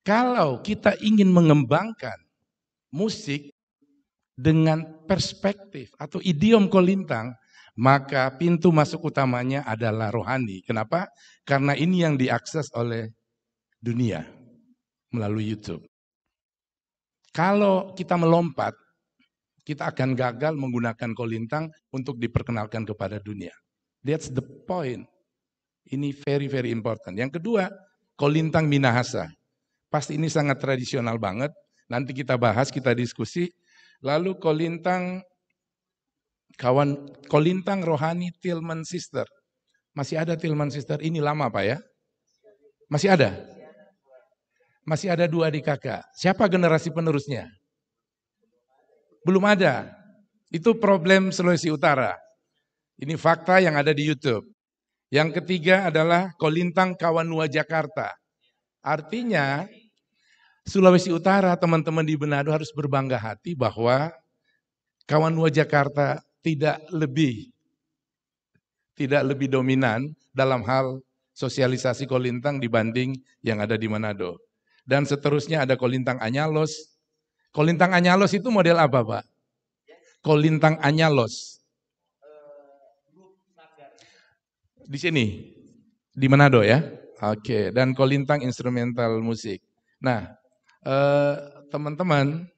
kalau kita ingin mengembangkan musik dengan perspektif atau idiom kolintang, maka pintu masuk utamanya adalah rohani. Kenapa? Karena ini yang diakses oleh dunia melalui YouTube. Kalau kita melompat, kita akan gagal menggunakan kolintang untuk diperkenalkan kepada dunia. That's the point. Ini very very important. Yang kedua, kolintang minahasa. Pasti ini sangat tradisional banget. Nanti kita bahas, kita diskusi. Lalu kolintang Kawan kolintang rohani Tilman Sister. Masih ada Tilman Sister ini lama Pak ya? Masih ada? Masih ada dua di kakak. Siapa generasi penerusnya? Belum ada. Itu problem Sulawesi Utara. Ini fakta yang ada di YouTube. Yang ketiga adalah Kolintang Kawanua Jakarta. Artinya Sulawesi Utara teman-teman di Benado harus berbangga hati bahwa Kawanua Jakarta tidak lebih tidak lebih dominan dalam hal sosialisasi kolintang dibanding yang ada di Manado. Dan seterusnya ada kolintang anyalos. Kolintang anyalos itu model apa, Pak? Kolintang anyalos. Di sini, di Manado ya. Oke, dan kolintang instrumental musik. Nah, eh, teman-teman, eh,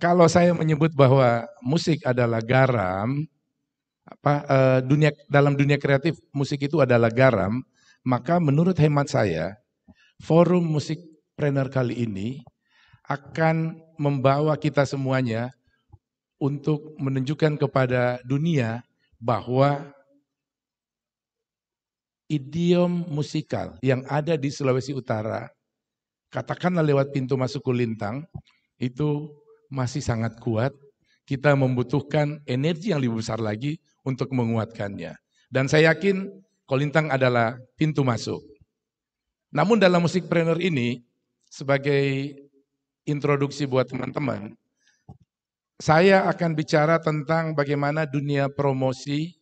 kalau saya menyebut bahwa musik adalah garam, apa eh, dunia dalam dunia kreatif musik itu adalah garam, maka menurut hemat saya forum musik trainer kali ini akan membawa kita semuanya untuk menunjukkan kepada dunia bahwa idiom musikal yang ada di Sulawesi Utara, katakanlah lewat pintu masuk Kulintang, itu masih sangat kuat, kita membutuhkan energi yang lebih besar lagi untuk menguatkannya. Dan saya yakin Kolintang adalah pintu masuk. Namun dalam musik ini, sebagai introduksi buat teman-teman, saya akan bicara tentang bagaimana dunia promosi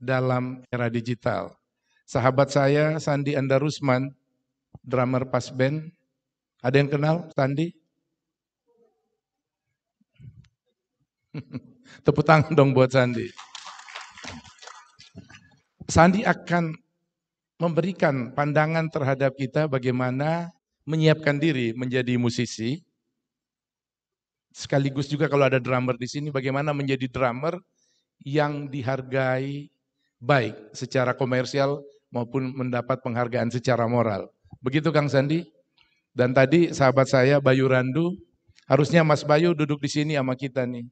dalam era digital. Sahabat saya, Sandi Andarusman, drummer pas band. Ada yang kenal Sandi? Tepuk tangan dong buat Sandi. Sandi akan memberikan pandangan terhadap kita bagaimana menyiapkan diri menjadi musisi. Sekaligus juga kalau ada drummer di sini bagaimana menjadi drummer yang dihargai baik secara komersial maupun mendapat penghargaan secara moral. Begitu Kang Sandi. Dan tadi sahabat saya Bayu Randu, harusnya Mas Bayu duduk di sini sama kita nih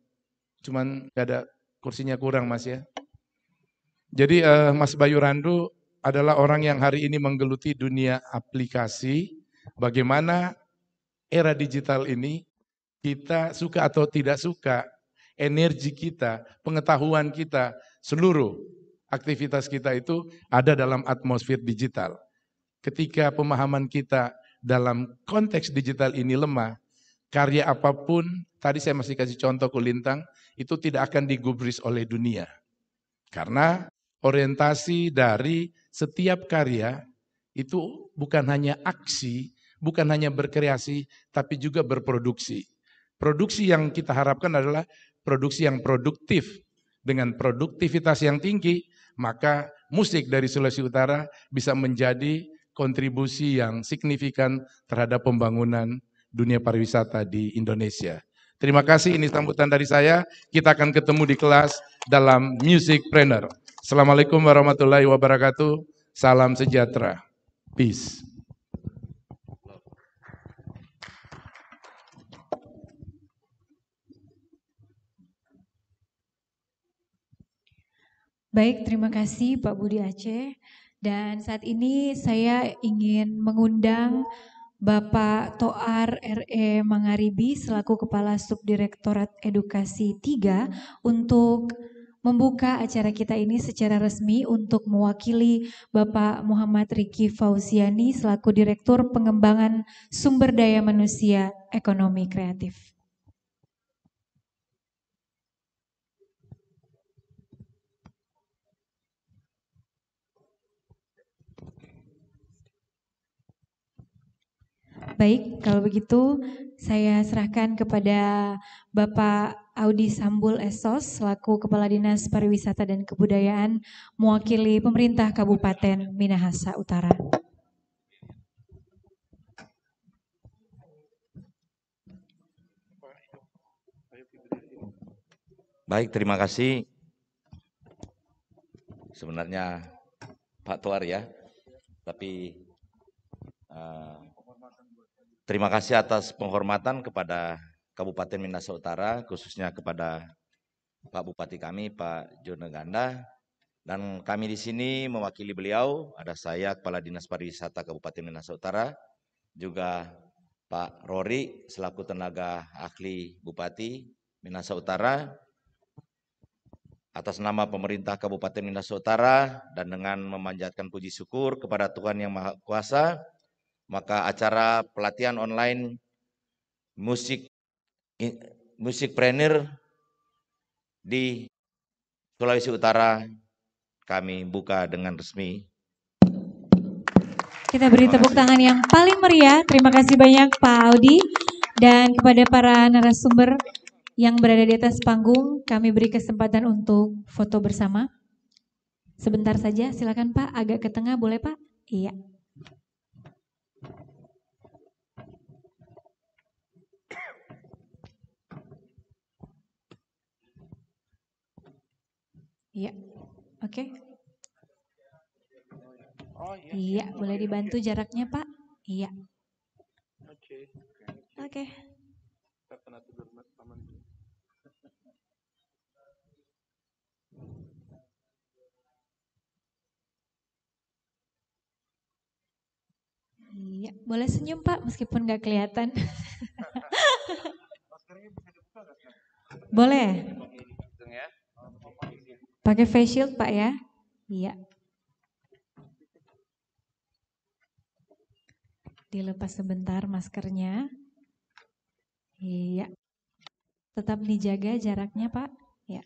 cuman gak ada kursinya kurang Mas ya. Jadi uh, Mas Bayu Randu adalah orang yang hari ini menggeluti dunia aplikasi bagaimana era digital ini kita suka atau tidak suka energi kita, pengetahuan kita, seluruh aktivitas kita itu ada dalam atmosfer digital. Ketika pemahaman kita dalam konteks digital ini lemah, karya apapun, tadi saya masih kasih contoh kulintang itu tidak akan digubris oleh dunia. Karena orientasi dari setiap karya itu bukan hanya aksi, bukan hanya berkreasi, tapi juga berproduksi. Produksi yang kita harapkan adalah produksi yang produktif. Dengan produktivitas yang tinggi, maka musik dari Sulawesi Utara bisa menjadi kontribusi yang signifikan terhadap pembangunan dunia pariwisata di Indonesia. Terima kasih, ini sambutan dari saya. Kita akan ketemu di kelas dalam Music Planner. Assalamualaikum warahmatullahi wabarakatuh. Salam sejahtera. Peace. Baik, terima kasih Pak Budi Aceh. Dan saat ini saya ingin mengundang Bapak Toar RE Mangaribi selaku Kepala Subdirektorat Edukasi 3 untuk membuka acara kita ini secara resmi untuk mewakili Bapak Muhammad Riki Fauziani selaku Direktur Pengembangan Sumber Daya Manusia Ekonomi Kreatif. Baik, kalau begitu saya serahkan kepada Bapak Audi Sambul Esos selaku Kepala Dinas Pariwisata dan Kebudayaan mewakili pemerintah Kabupaten Minahasa Utara. Baik, terima kasih. Sebenarnya Pak Tuar ya, tapi uh, Terima kasih atas penghormatan kepada Kabupaten Minasa Utara, khususnya kepada Pak Bupati kami, Pak Jono Dan kami di sini mewakili beliau, ada saya, Kepala Dinas Pariwisata Kabupaten Minasa Utara, juga Pak Rory, selaku tenaga ahli Bupati Minasa Utara, atas nama pemerintah Kabupaten Minasa Utara, dan dengan memanjatkan puji syukur kepada Tuhan Yang Maha Kuasa, maka acara pelatihan online musik musik trainer di Sulawesi Utara kami buka dengan resmi. Kita beri tepuk tangan yang paling meriah. Terima kasih banyak Pak Audi dan kepada para narasumber yang berada di atas panggung kami beri kesempatan untuk foto bersama. Sebentar saja, silakan Pak, agak ke tengah boleh Pak? Iya. Iya. Oke. Okay. Oh, iya. Iya, iya boleh dibantu jaraknya, Pak? Iya. Oke. Oke. Iya, boleh senyum Pak, meskipun nggak kelihatan. Boleh. Pakai face shield Pak ya? Iya. Dilepas sebentar maskernya. Iya. Tetap dijaga jaraknya Pak. Ya.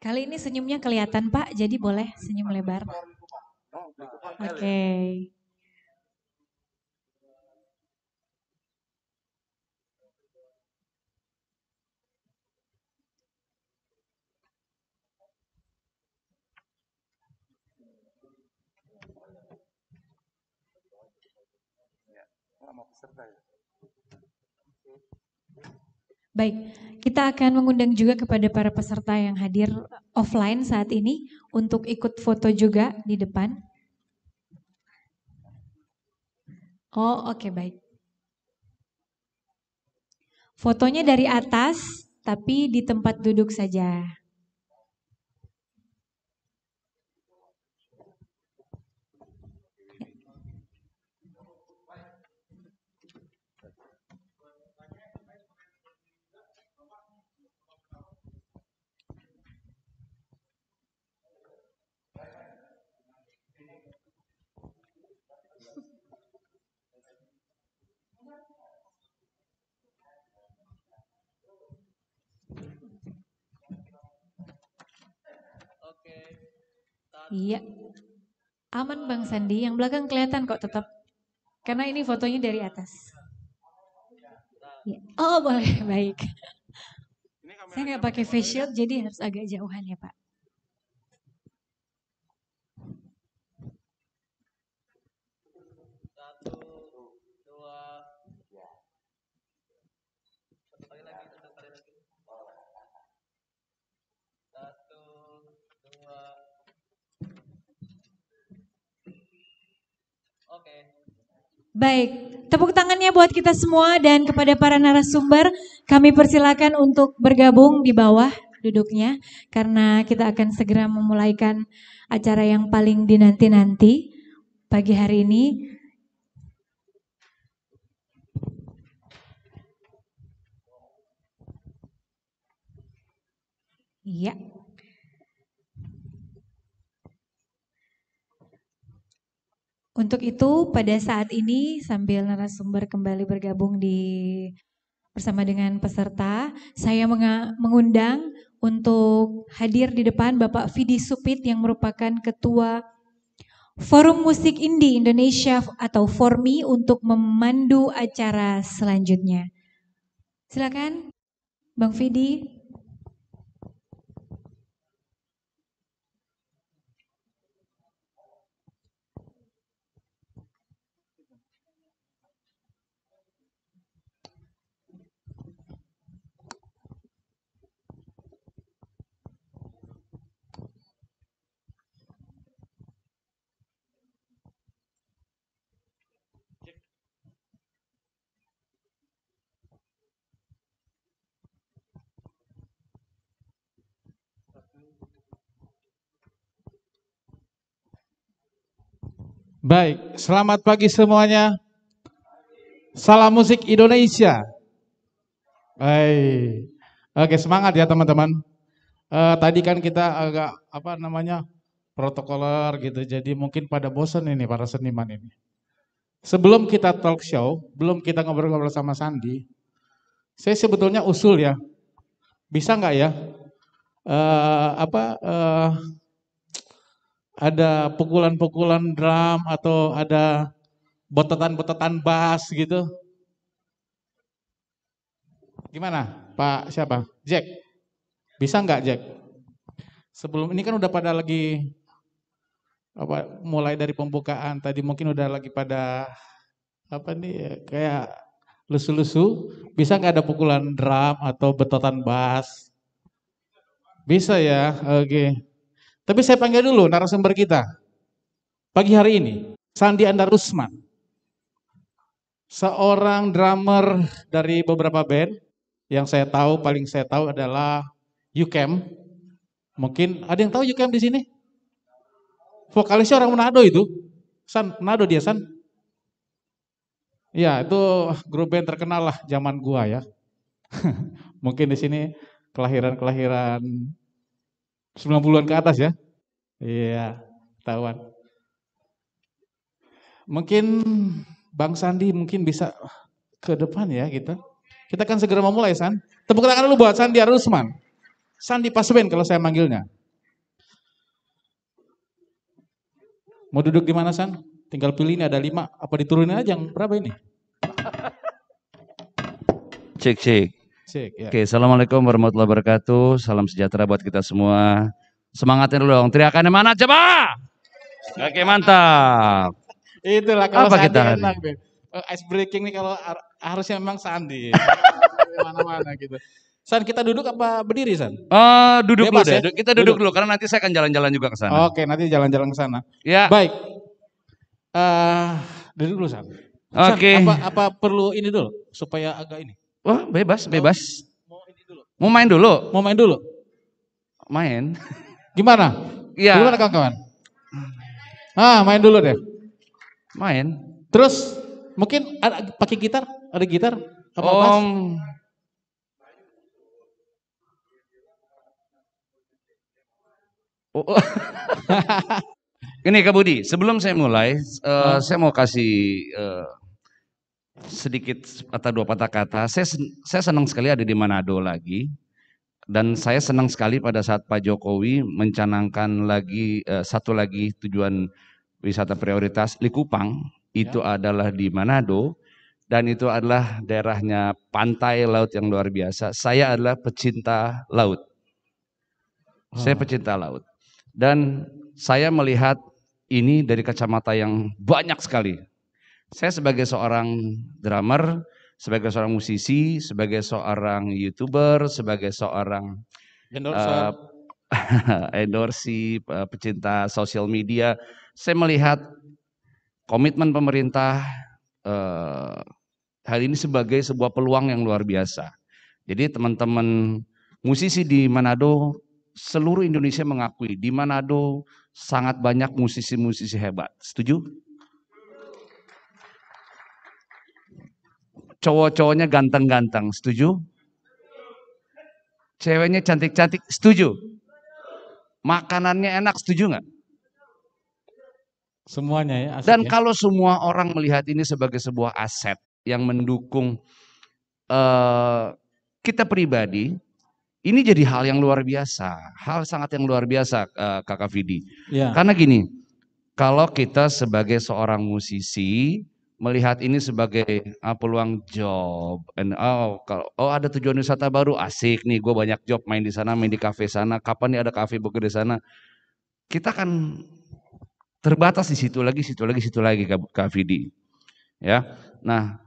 Kali ini senyumnya kelihatan Pak, jadi boleh senyum lebar. Oke. Okay. Baik, kita akan mengundang juga kepada para peserta yang hadir offline saat ini untuk ikut foto juga di depan. Oh, oke okay, baik. Fotonya dari atas, tapi di tempat duduk saja. Iya. Aman Bang Sandi, yang belakang kelihatan kok tetap. Karena ini fotonya dari atas. Iya. Oh boleh, baik. Saya nggak pakai face shield ya. jadi harus agak jauhan ya Pak. Baik, tepuk tangannya buat kita semua dan kepada para narasumber kami persilakan untuk bergabung di bawah duduknya karena kita akan segera memulaikan acara yang paling dinanti-nanti pagi hari ini. Iya. Yeah. Untuk itu pada saat ini sambil narasumber kembali bergabung di bersama dengan peserta, saya mengundang untuk hadir di depan Bapak Fidi Supit yang merupakan ketua Forum Musik Indie Indonesia atau Formi untuk memandu acara selanjutnya. Silakan Bang Fidi. Baik, selamat pagi semuanya. Salam musik Indonesia. Baik. Oke, semangat ya teman-teman. Uh, tadi kan kita agak apa namanya protokoler gitu, jadi mungkin pada bosan ini para seniman ini. Sebelum kita talk show, belum kita ngobrol-ngobrol sama Sandi, saya sebetulnya usul ya, bisa nggak ya? Uh, apa uh, ada pukulan-pukulan drum atau ada bototan-bototan bass gitu? Gimana Pak siapa? Jack? Bisa nggak Jack? Sebelum ini kan udah pada lagi apa mulai dari pembukaan tadi mungkin udah lagi pada apa nih kayak lesu-lesu. bisa nggak ada pukulan drum atau betotan bass bisa ya oke okay. Tapi saya panggil dulu narasumber kita. Pagi hari ini, Sandi Andar Usman. Seorang drummer dari beberapa band yang saya tahu paling saya tahu adalah Ucam. Mungkin ada yang tahu Ucam di sini? Vokalisnya orang Manado itu. San, Manado dia San. Ya, itu grup band terkenal lah zaman gua ya. Mungkin di sini kelahiran-kelahiran 90-an ke atas ya. Iya, ketahuan. Mungkin Bang Sandi mungkin bisa ke depan ya kita. Gitu. Kita akan segera memulai San. Tepuk tangan dulu buat Sandi Arusman. Sandi Paswin kalau saya manggilnya. Mau duduk di mana San? Tinggal pilih ini ada lima. Apa diturunin aja yang berapa ini? Cek cek. Ya. Oke, assalamualaikum warahmatullahi wabarakatuh. Salam sejahtera buat kita semua. Semangatnya dulu dong. Teriakannya mana coba? Oke, mantap. Itulah kalau Apa kita hari? enak, eh, Ice breaking nih kalau harusnya memang Sandi. Mana-mana gitu. San kita duduk apa berdiri San? Uh, duduk Bebas, dulu ya. deh. Ya? Kita duduk, duduk dulu karena nanti saya akan jalan-jalan juga ke sana. Oke, nanti jalan-jalan ke sana. Ya. Baik. Uh, duduk dulu San. Oke. Okay. apa, apa perlu ini dulu supaya agak ini? Wah, bebas, bebas. Mau main dulu? Mau main dulu? Main. Gimana? Iya. gimana kawan-kawan. Ah, main dulu deh. Main. Terus mungkin ada pakai gitar? Ada gitar? Apa Om. Oh. oh. Ini Kak Budi, sebelum saya mulai, uh, oh. saya mau kasih uh, sedikit atau dua patah kata. Saya saya senang sekali ada di Manado lagi dan saya senang sekali pada saat Pak Jokowi mencanangkan lagi uh, satu lagi tujuan wisata prioritas Likupang ya. itu ya. adalah di Manado dan itu adalah daerahnya pantai laut yang luar biasa. Saya adalah pecinta laut. Hmm. Saya pecinta laut. Dan saya melihat ini dari kacamata yang banyak sekali saya sebagai seorang drummer, sebagai seorang musisi, sebagai seorang YouTuber, sebagai seorang endorser, uh, uh, pecinta sosial media, saya melihat komitmen pemerintah uh, eh, hari ini sebagai sebuah peluang yang luar biasa. Jadi teman-teman musisi di Manado, seluruh Indonesia mengakui di Manado sangat banyak musisi-musisi hebat. Setuju? cowok-cowoknya ganteng-ganteng. Setuju? Ceweknya cantik-cantik. Setuju? Makanannya enak. Setuju nggak? Semuanya ya. Dan ya? kalau semua orang melihat ini sebagai sebuah aset yang mendukung uh, kita pribadi, ini jadi hal yang luar biasa, hal sangat yang luar biasa, uh, Kakak Vidi. Ya. Karena gini, kalau kita sebagai seorang musisi, melihat ini sebagai ah, peluang job and oh kalau oh ada tujuan wisata baru asik nih gue banyak job main di sana main di kafe sana kapan nih ada kafe bekerja di sana kita kan terbatas di situ lagi situ lagi situ lagi Kak Vidi ya nah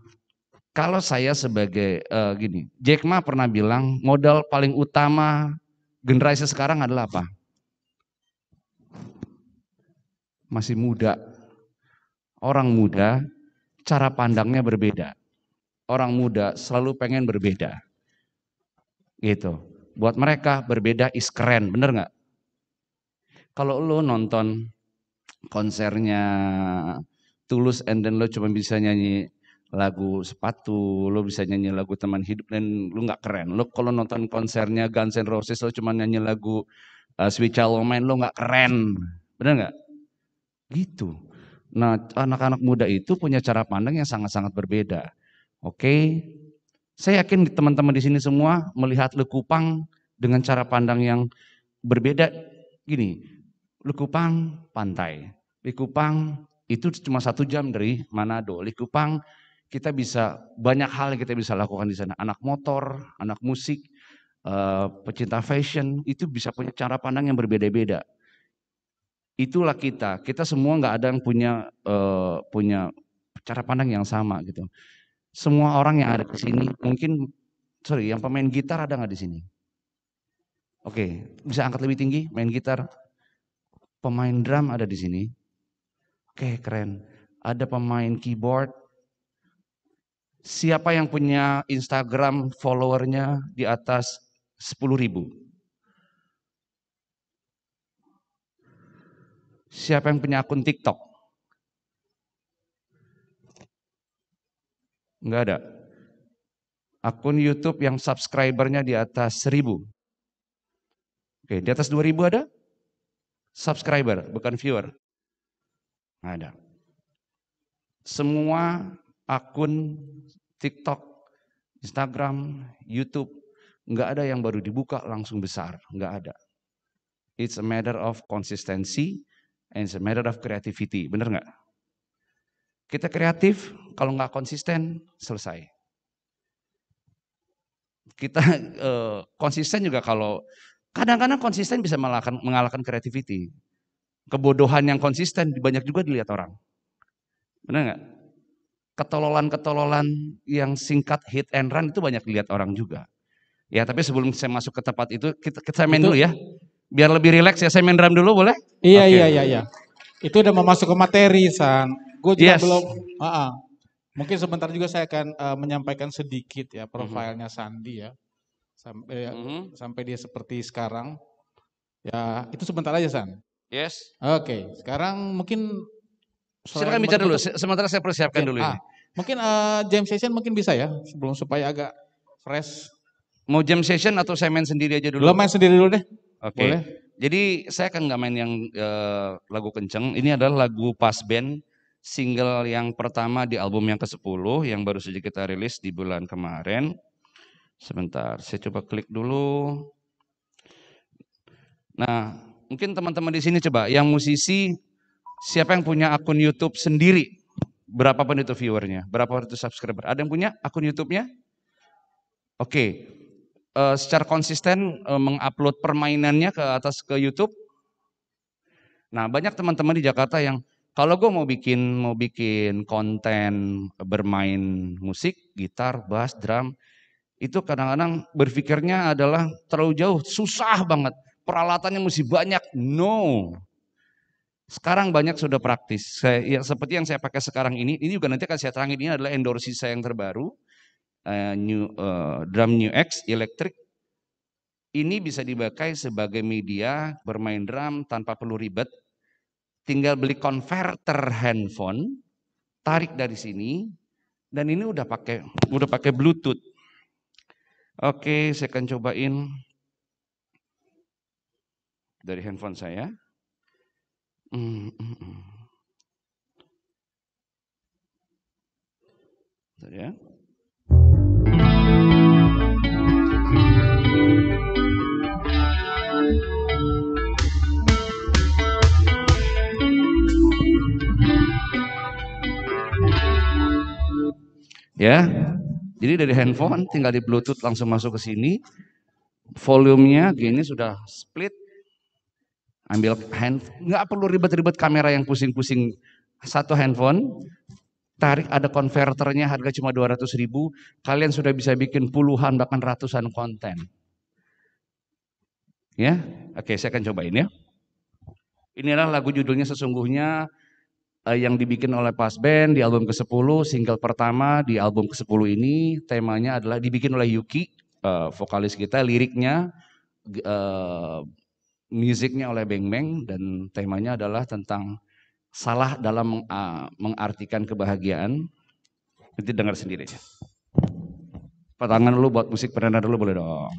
kalau saya sebagai uh, gini Jack Ma pernah bilang modal paling utama generasi sekarang adalah apa masih muda orang muda cara pandangnya berbeda. Orang muda selalu pengen berbeda. Gitu. Buat mereka berbeda is keren, bener nggak? Kalau lo nonton konsernya Tulus and then lo cuma bisa nyanyi lagu sepatu, lo bisa nyanyi lagu teman hidup dan lo nggak keren. Lo kalau nonton konsernya Guns N' Roses lo cuma nyanyi lagu uh, Sweet Child lo nggak keren, bener nggak? Gitu. Nah, anak-anak muda itu punya cara pandang yang sangat-sangat berbeda. Oke. Okay? Saya yakin teman-teman di sini semua melihat lekupang dengan cara pandang yang berbeda gini. Lekupang pantai. Lekupang itu cuma satu jam dari Manado. Lekupang kita bisa banyak hal yang kita bisa lakukan di sana. Anak motor, anak musik, eh, pecinta fashion itu bisa punya cara pandang yang berbeda-beda itulah kita. Kita semua nggak ada yang punya uh, punya cara pandang yang sama gitu. Semua orang yang ada di sini mungkin sorry yang pemain gitar ada nggak di sini? Oke, okay, bisa angkat lebih tinggi main gitar. Pemain drum ada di sini. Oke, okay, keren. Ada pemain keyboard. Siapa yang punya Instagram followernya di atas 10 ribu? Siapa yang punya akun TikTok? Enggak ada. Akun YouTube yang subscribernya di atas seribu. Oke, di atas dua ribu ada? Subscriber, bukan viewer. Enggak ada. Semua akun TikTok, Instagram, YouTube, enggak ada yang baru dibuka langsung besar. Enggak ada. It's a matter of consistency, And it's a matter of creativity, bener nggak? Kita kreatif, kalau nggak konsisten, selesai. Kita uh, konsisten juga kalau kadang-kadang konsisten bisa mengalahkan, mengalahkan creativity. Kebodohan yang konsisten banyak juga dilihat orang. Bener nggak? Ketololan-ketololan yang singkat hit and run itu banyak dilihat orang juga. Ya, tapi sebelum saya masuk ke tempat itu, kita, kita main itu, dulu ya. Biar lebih rileks ya, saya main drum dulu boleh? Iya, okay. iya, iya, iya. Itu udah mau masuk ke materi, San. Gue juga yes. belum, uh -uh. mungkin sebentar juga saya akan uh, menyampaikan sedikit ya mhm. profilnya mm -hmm. Sandi ya. Sampai, eh, mm -hmm. sampai dia seperti sekarang. Ya, itu sebentar aja, San. Yes. Oke, okay. sekarang mungkin... Silakan bicara dulu, sementara saya persiapkan okay. dulu ah. ini. Mungkin uh, jam session mungkin bisa ya, sebelum supaya agak fresh. Mau jam session atau saya main sendiri aja dulu? Lo main sendiri dulu deh. Oke. Okay. Jadi saya akan nggak main yang uh, lagu kenceng. Ini adalah lagu pas band single yang pertama di album yang ke-10 yang baru saja kita rilis di bulan kemarin. Sebentar, saya coba klik dulu. Nah, mungkin teman-teman di sini coba yang musisi siapa yang punya akun YouTube sendiri? Berapa pun itu viewernya, berapa itu subscriber. Ada yang punya akun YouTube-nya? Oke, uh, secara konsisten uh, mengupload permainannya ke atas ke YouTube. Nah, banyak teman-teman di Jakarta yang kalau gue mau bikin mau bikin konten bermain musik, gitar, bass, drum, itu kadang-kadang berpikirnya adalah terlalu jauh, susah banget. Peralatannya mesti banyak. No. Sekarang banyak sudah praktis. Saya, ya, seperti yang saya pakai sekarang ini, ini juga nanti akan saya terangin, ini adalah endorsi saya yang terbaru Eh, new, uh, drum new X elektrik ini bisa dibakai sebagai media bermain drum tanpa perlu ribet. Tinggal beli konverter handphone, tarik dari sini, dan ini udah pakai udah pakai Bluetooth. Oke, saya akan cobain dari handphone saya. Hmm, hmm, hmm. ya. Ya. Jadi dari handphone tinggal di Bluetooth langsung masuk ke sini. Volumenya gini sudah split. Ambil hand nggak perlu ribet-ribet kamera yang pusing-pusing. Satu handphone tarik ada konverternya harga cuma 200 ribu, kalian sudah bisa bikin puluhan bahkan ratusan konten. Ya, oke saya akan cobain ya. Inilah lagu judulnya sesungguhnya uh, yang dibikin oleh Pas Band di album ke-10, single pertama di album ke-10 ini temanya adalah dibikin oleh Yuki, uh, vokalis kita, liriknya uh, musiknya oleh Beng Beng dan temanya adalah tentang salah dalam ah, mengartikan kebahagiaan. Nanti dengar sendiri aja. Patangan dulu buat musik perdana dulu boleh dong.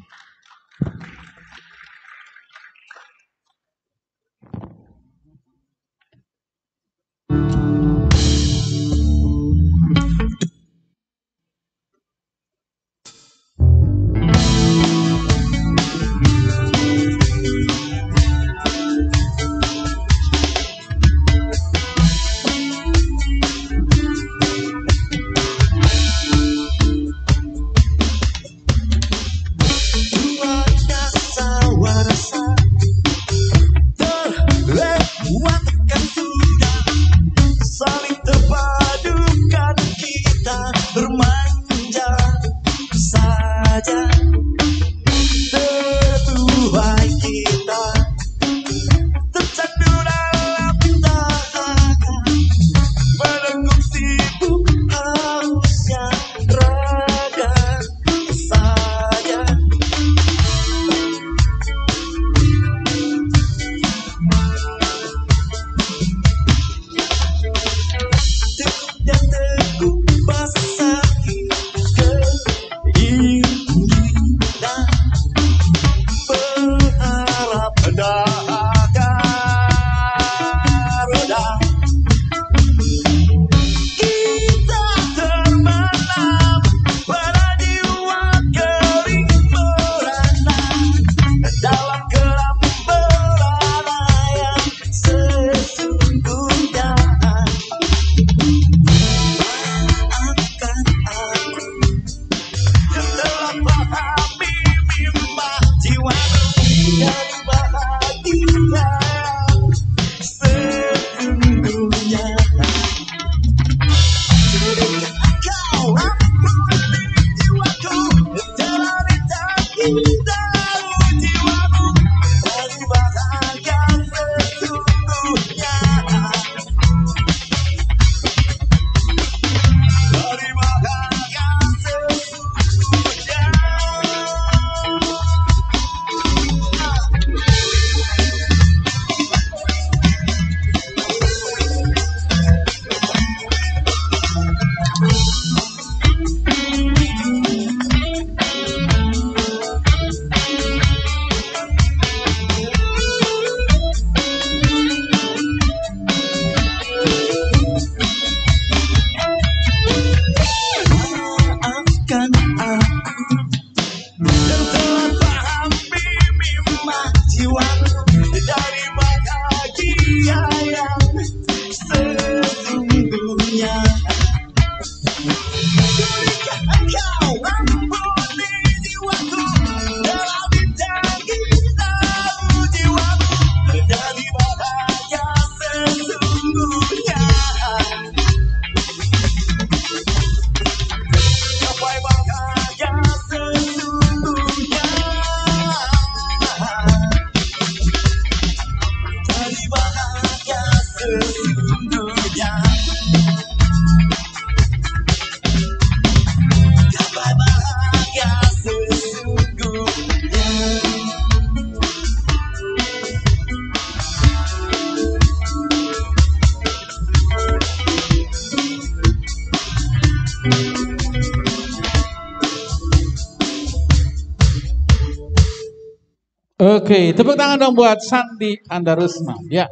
sudah buat Sandi Andarusma. Ya.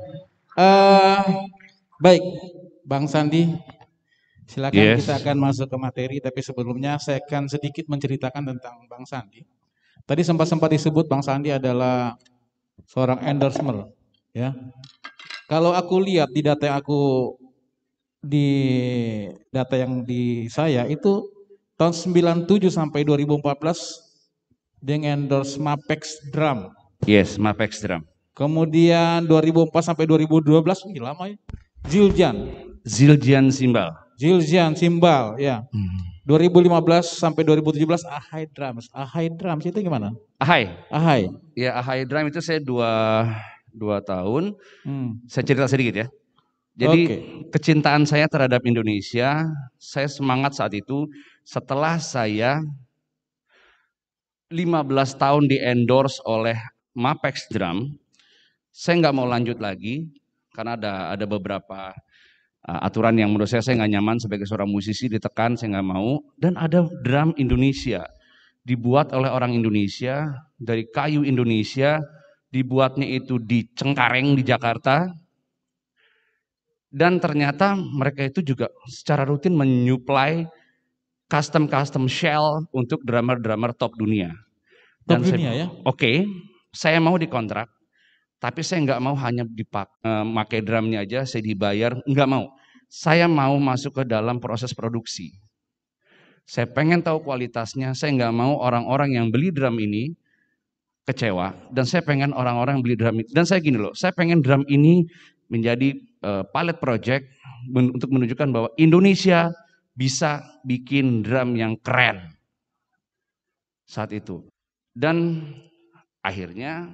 Uh, baik, Bang Sandi, silakan yes. kita akan masuk ke materi. Tapi sebelumnya saya akan sedikit menceritakan tentang Bang Sandi. Tadi sempat-sempat disebut Bang Sandi adalah seorang endorsement. Ya. Kalau aku lihat di data yang aku di data yang di saya itu tahun 97 sampai 2014 dengan endorse Mapex Drum Yes, Mapex Drum. Kemudian 2004 sampai 2012, ini lama ya. Ziljan. Ziljan Simbal. Ziljan Simbal, ya. Hmm. 2015 sampai 2017 Ahai Drums. Ahai Drums itu gimana? Ahai. Ahai. Ya Ahai Drum itu saya dua, dua tahun. Hmm. Saya cerita sedikit ya. Jadi okay. kecintaan saya terhadap Indonesia, saya semangat saat itu setelah saya 15 tahun di endorse oleh Mapex Drum. Saya nggak mau lanjut lagi karena ada ada beberapa uh, aturan yang menurut saya saya nggak nyaman sebagai seorang musisi ditekan saya nggak mau dan ada drum Indonesia dibuat oleh orang Indonesia dari kayu Indonesia dibuatnya itu di Cengkareng di Jakarta dan ternyata mereka itu juga secara rutin menyuplai custom-custom shell untuk drummer-drummer top dunia. Top dunia saya, ya? Oke, okay, saya mau dikontrak, tapi saya nggak mau hanya dipakai eh, drumnya aja, saya dibayar, nggak mau. Saya mau masuk ke dalam proses produksi. Saya pengen tahu kualitasnya, saya nggak mau orang-orang yang beli drum ini kecewa. Dan saya pengen orang-orang yang beli drum ini, dan saya gini loh, saya pengen drum ini menjadi uh, pilot project men untuk menunjukkan bahwa Indonesia bisa bikin drum yang keren saat itu. Dan akhirnya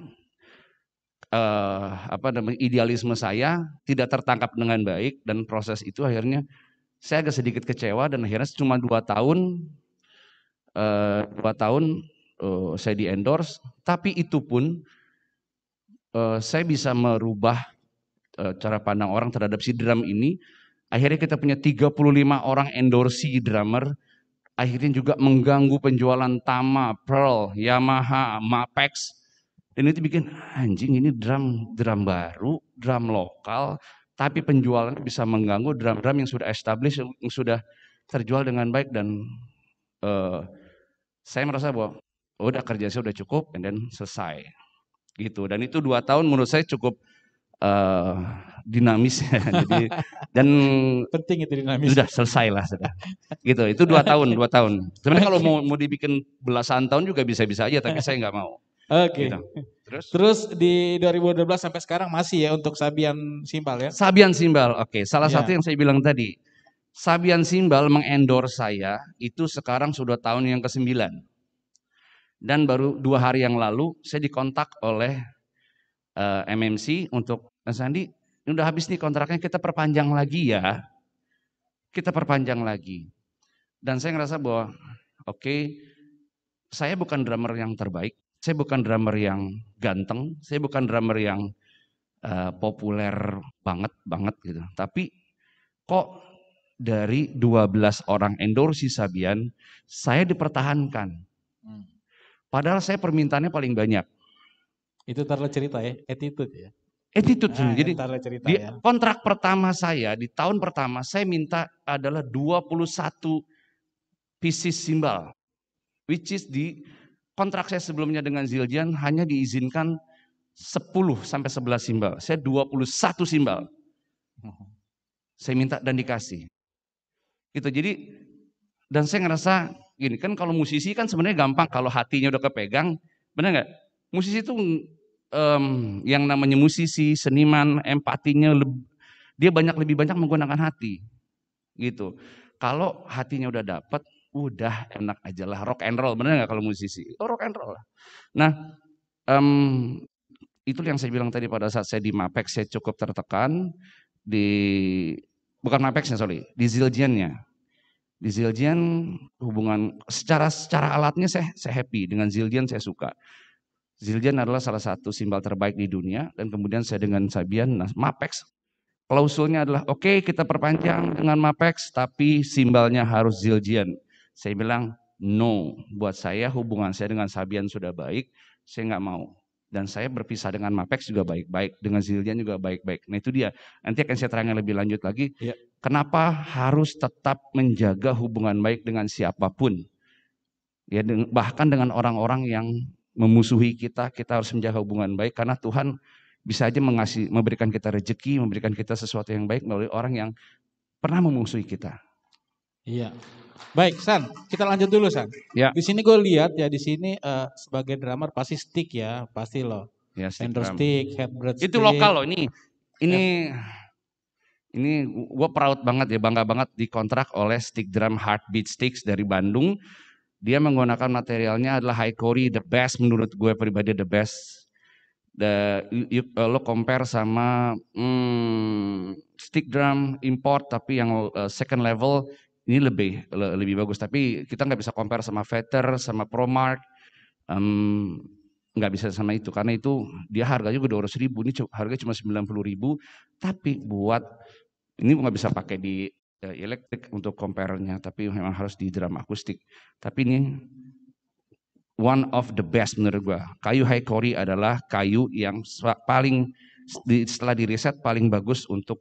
eh, apa namanya idealisme saya tidak tertangkap dengan baik dan proses itu akhirnya saya agak sedikit kecewa dan akhirnya cuma dua tahun eh, dua tahun eh, saya di endorse tapi itu pun eh, saya bisa merubah eh, cara pandang orang terhadap si drum ini akhirnya kita punya 35 orang endorsi drummer Akhirnya juga mengganggu penjualan Tama, Pearl, Yamaha, Mapex. Dan itu bikin anjing ini drum drum baru, drum lokal, tapi penjualan bisa mengganggu drum-drum yang sudah established, yang sudah terjual dengan baik dan uh, saya merasa bahwa oh, udah kerja saya udah cukup, dan then selesai gitu. Dan itu dua tahun menurut saya cukup uh, dinamis ya. jadi dan penting itu dinamis sudah selesai lah sudah gitu itu dua tahun dua tahun sebenarnya kalau mau mau dibikin belasan tahun juga bisa bisa aja tapi saya nggak mau oke okay. gitu. terus terus di 2012 sampai sekarang masih ya untuk Sabian Simbal ya Sabian Simbal oke okay. salah yeah. satu yang saya bilang tadi Sabian Simbal mengendor saya itu sekarang sudah tahun yang ke-9 dan baru dua hari yang lalu saya dikontak oleh uh, eh, MMC untuk Sandi. Ini udah habis nih kontraknya, kita perpanjang lagi ya. Kita perpanjang lagi. Dan saya ngerasa bahwa, oke, okay, saya bukan drummer yang terbaik, saya bukan drummer yang ganteng, saya bukan drummer yang uh, populer banget banget gitu. Tapi kok dari 12 orang endorsi Sabian, saya dipertahankan. Hmm. Padahal saya permintaannya paling banyak. Itu terlalu cerita ya, attitude ya attitude nah, Jadi di ya. kontrak pertama saya di tahun pertama saya minta adalah 21 pieces simbal which is di kontrak saya sebelumnya dengan Ziljian hanya diizinkan 10 sampai 11 simbal. Saya 21 simbal. Saya minta dan dikasih. Gitu. Jadi dan saya ngerasa gini kan kalau musisi kan sebenarnya gampang kalau hatinya udah kepegang, benar nggak? Musisi itu um, yang namanya musisi, seniman, empatinya dia banyak lebih banyak menggunakan hati. Gitu. Kalau hatinya udah dapat, udah enak aja lah rock and roll bener nggak kalau musisi oh, rock and roll lah nah um, itu yang saya bilang tadi pada saat saya di Mapex saya cukup tertekan di bukan Mapexnya sorry di Zildjiannya di Zildjian hubungan secara secara alatnya saya saya happy dengan Zildjian saya suka Zildjian adalah salah satu simbal terbaik di dunia dan kemudian saya dengan Sabian nah, Mapex klausulnya adalah oke okay, kita perpanjang dengan Mapex tapi simbalnya harus Zildjian. Saya bilang no, buat saya hubungan saya dengan Sabian sudah baik, saya nggak mau. Dan saya berpisah dengan Mapex juga baik-baik, dengan Zildjian juga baik-baik. Nah itu dia. Nanti akan saya terangkan lebih lanjut lagi. Ya. Kenapa harus tetap menjaga hubungan baik dengan siapapun? Ya, bahkan dengan orang-orang yang memusuhi kita, kita harus menjaga hubungan baik karena Tuhan bisa aja mengasih, memberikan kita rejeki, memberikan kita sesuatu yang baik melalui orang yang pernah memusuhi kita. Iya. Baik, San, kita lanjut dulu, San. Ya. Di sini gue lihat ya di sini uh, sebagai drummer pasti stick ya, pasti lo. Ya, stick stick, stick. Itu lokal loh ini. Ini ya. ini gue proud banget ya, bangga banget dikontrak oleh Stick Drum Heartbeat Sticks dari Bandung dia menggunakan materialnya adalah high quality the best menurut gue pribadi the best the you, uh, lo compare sama hmm, stick drum import tapi yang uh, second level ini lebih le, lebih bagus tapi kita nggak bisa compare sama Vetter sama Promark um, nggak bisa sama itu karena itu dia harganya juga dua ribu ini harga cuma sembilan puluh ribu tapi buat ini nggak bisa pakai di Eh, elektrik untuk compare-nya, tapi memang harus di drum akustik. Tapi ini one of the best menurut gue. Kayu haikori adalah kayu yang paling setelah diriset paling bagus untuk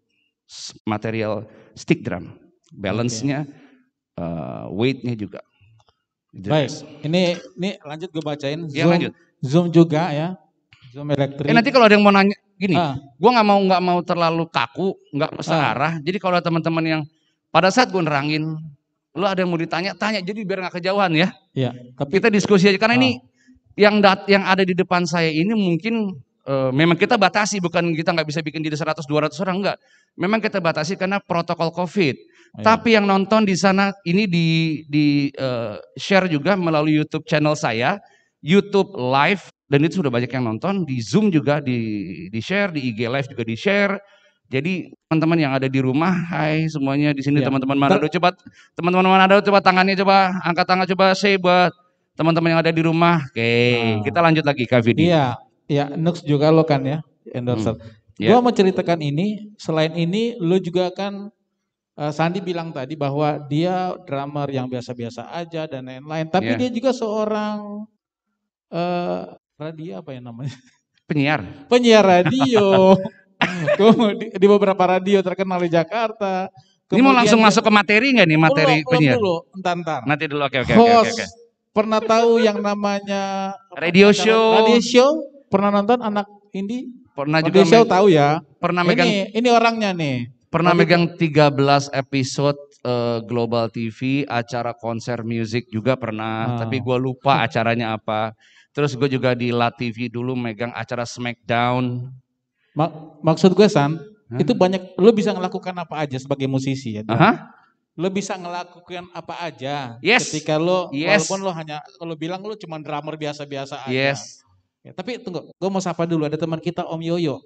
material stick drum. Balance-nya, okay. uh, eh, weight-nya juga. Gitu. Baik, ini ini lanjut gue bacain. Ya, zoom, lanjut. zoom juga ya. Zoom elektrik. Eh, nanti kalau ada yang mau nanya gini, ah. gue nggak mau nggak mau terlalu kaku, nggak usah Ah. Jadi kalau teman-teman yang pada saat gue nerangin, lo ada yang mau ditanya, tanya. Jadi biar nggak kejauhan ya. Iya. Tapi kita diskusi aja karena oh. ini ah. yang dat yang ada di depan saya ini mungkin uh, memang kita batasi bukan kita nggak bisa bikin jadi 100 200 orang enggak. Memang kita batasi karena protokol Covid. Iya. Tapi yang nonton di sana ini di di uh, share juga melalui YouTube channel saya, YouTube live dan itu sudah banyak yang nonton di Zoom juga di di share, di IG live juga di share jadi teman-teman yang ada di rumah, hai semuanya di sini teman ya. teman-teman Manado cepat, teman-teman Manado coba tangannya coba angkat tangan coba say buat teman-teman yang ada di rumah. Oke, okay. nah. kita lanjut lagi ke video. Iya, ya Nux juga lo kan ya endorser. Hmm. Ya. Gua mau ceritakan ini, selain ini lo juga kan uh, Sandi bilang tadi bahwa dia drummer yang biasa-biasa aja dan lain-lain, tapi ya. dia juga seorang eh uh, radio apa ya namanya? Penyiar. Penyiar radio. di, di beberapa radio terkenal di Jakarta. Kemudian, Ini mau langsung masuk ke materi nggak nih materi belum, penyiar? dulu, entar, entar. Nanti dulu, oke, oke, oke, oke. Pernah tahu yang namanya radio show? Radio show pernah nonton anak ini? Pernah radio juga. Show tahu ya. Pernah ini, megang. Ini orangnya nih. Pernah Tapi, megang 13 episode eh, Global TV, acara konser musik juga pernah, ah. tapi gue lupa acaranya apa. Terus gue juga di La TV dulu megang acara Smackdown. Mak maksud gue San, Hah? itu banyak lo bisa ngelakukan apa aja sebagai musisi ya. Aha. Lo bisa ngelakukan apa aja yes. ketika lo yes. walaupun lo hanya kalau bilang lo cuma drummer biasa-biasa aja. Yes. Ya, tapi tunggu, gue mau sapa dulu ada teman kita Om Yoyo.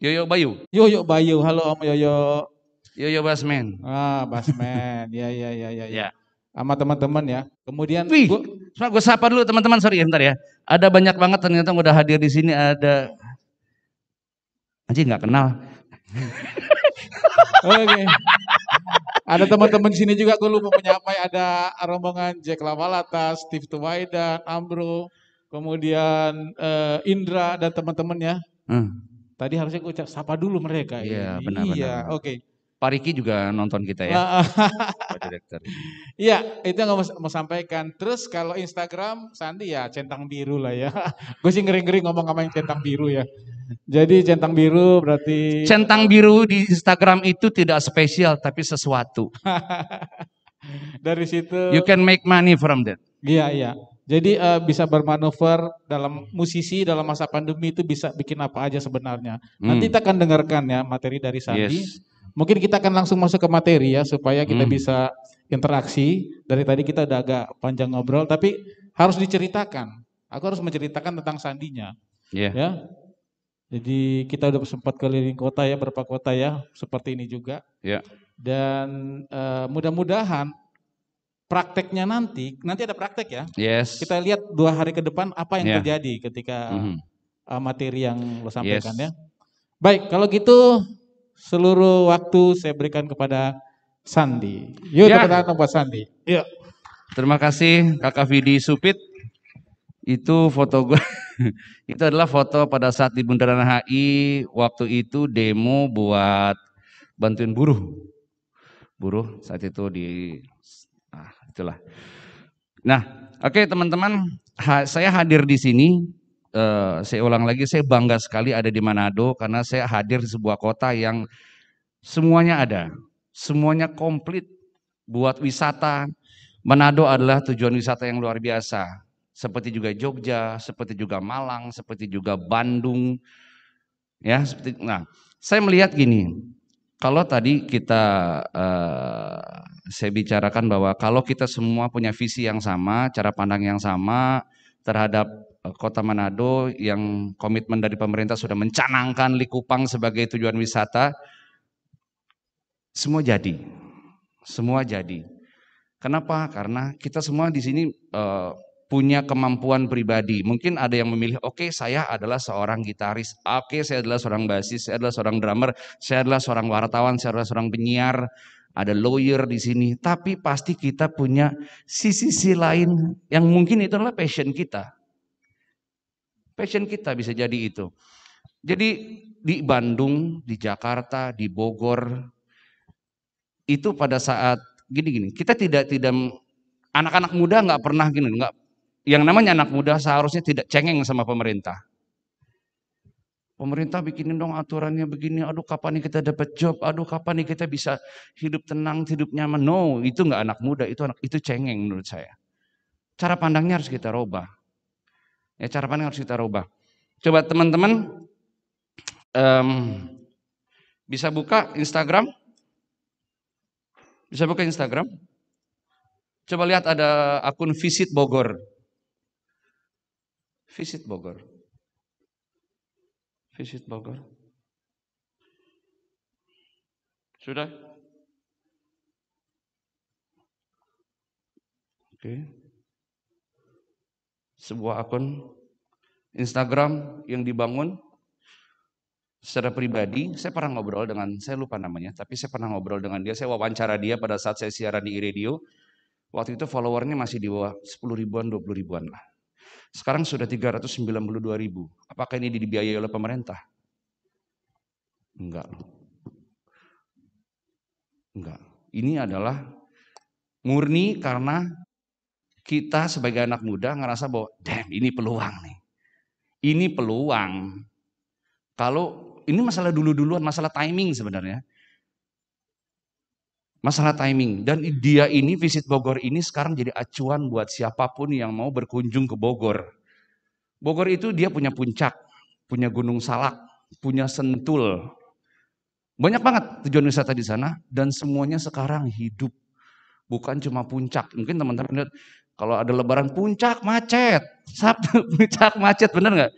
Yoyo Bayu. Yoyo Bayu, halo Om Yoyo. Yoyo Basman. Ah, Basman. ya ya ya ya. ya. ya. Sama teman-teman ya. Kemudian Wih, gue sapa dulu teman-teman, sorry ya bentar ya. Ada banyak banget ternyata udah hadir di sini ada Anjir nggak kenal. Oke. Okay. Ada teman-teman sini juga gue lupa menyapai ya. ada rombongan Jack Lavalata, Steve Tuwaidan, Ambro, kemudian uh, Indra dan teman-temannya. Hmm. Tadi harusnya gue ucap sapa dulu mereka. Iya, benar-benar. Iya, oke. Okay. Pak Riki juga nonton kita ya. Pak Direktur. Iya, itu yang mau, mau sampaikan. Terus kalau Instagram, Sandi ya centang biru lah ya. Gue sih ngering-ngering ngomong sama yang centang biru ya. Jadi centang biru berarti... Centang biru di Instagram itu tidak spesial, tapi sesuatu. Dari situ... You can make money from that. Iya, iya. Jadi uh, bisa bermanuver dalam musisi dalam masa pandemi itu bisa bikin apa aja sebenarnya. Hmm. Nanti kita akan dengarkan ya materi dari Sandi. Yes Mungkin kita akan langsung masuk ke materi ya supaya kita hmm. bisa interaksi. Dari tadi kita udah agak panjang ngobrol tapi harus diceritakan. Aku harus menceritakan tentang sandinya. Yeah. Ya. Jadi kita udah sempat keliling kota ya berapa kota ya seperti ini juga. Ya. Yeah. Dan uh, mudah-mudahan prakteknya nanti nanti ada praktek ya. Yes. Kita lihat dua hari ke depan apa yang yeah. terjadi ketika mm -hmm. Eh, materi yang lo sampaikan yes. ya. Baik, kalau gitu seluruh waktu saya berikan kepada Sandi. Yuk ya. tepuk buat Sandi. Yuk. Terima kasih Kakak Vidi Supit. Itu foto gue. itu adalah foto pada saat di Bundaran HI waktu itu demo buat bantuin buruh. Buruh saat itu di ah itulah. Nah, oke okay, teman-teman, ha, saya hadir di sini Eh, saya ulang lagi, saya bangga sekali ada di Manado karena saya hadir di sebuah kota yang semuanya ada, semuanya komplit buat wisata. Manado adalah tujuan wisata yang luar biasa, seperti juga Jogja, seperti juga Malang, seperti juga Bandung. Ya, seperti nah, saya melihat gini. Kalau tadi kita uh, saya bicarakan bahwa kalau kita semua punya visi yang sama, cara pandang yang sama terhadap Eh, Kota Manado yang komitmen dari pemerintah sudah mencanangkan Likupang sebagai tujuan wisata. Semua jadi. Semua jadi. Kenapa? Karena kita semua di sini uh, punya kemampuan pribadi. Mungkin ada yang memilih, oke okay, saya adalah seorang gitaris, oke okay, saya adalah seorang basis, saya adalah seorang drummer, saya adalah seorang wartawan, saya adalah seorang penyiar, ada lawyer di sini. Tapi pasti kita punya sisi-sisi lain yang mungkin itu adalah passion kita. Passion kita bisa jadi itu. Jadi di Bandung, di Jakarta, di Bogor itu pada saat gini-gini kita tidak tidak anak-anak muda nggak pernah gini nggak yang namanya anak muda seharusnya tidak cengeng sama pemerintah. Pemerintah bikinin dong aturannya begini, aduh kapan nih kita dapat job, aduh kapan nih kita bisa hidup tenang, hidup nyaman. No, itu nggak anak muda, itu anak itu cengeng menurut saya. Cara pandangnya harus kita rubah. Ya cara pandang harus kita rubah. Coba teman-teman um, bisa buka Instagram, bisa buka Instagram. Coba lihat ada akun Visit Bogor. Visit Bogor. Visit Bogor. Sudah? Oke. Okay sebuah akun Instagram yang dibangun secara pribadi, saya pernah ngobrol dengan, saya lupa namanya, tapi saya pernah ngobrol dengan dia, saya wawancara dia pada saat saya siaran di radio, waktu itu followernya masih di bawah 10 ribuan, 20 ribuan lah. Sekarang sudah 392 ribu. Apakah ini dibiayai oleh pemerintah? Enggak. Enggak. Ini adalah murni karena kita sebagai anak muda ngerasa bahwa damn ini peluang nih. Ini peluang. Kalau ini masalah dulu-duluan, masalah timing sebenarnya. Masalah timing. Dan dia ini visit Bogor ini sekarang jadi acuan buat siapapun yang mau berkunjung ke Bogor. Bogor itu dia punya puncak, punya gunung salak, punya sentul. Banyak banget tujuan wisata di sana dan semuanya sekarang hidup. Bukan cuma puncak. Mungkin teman-teman lihat kalau ada lebaran puncak macet, Sabtu puncak macet bener nggak?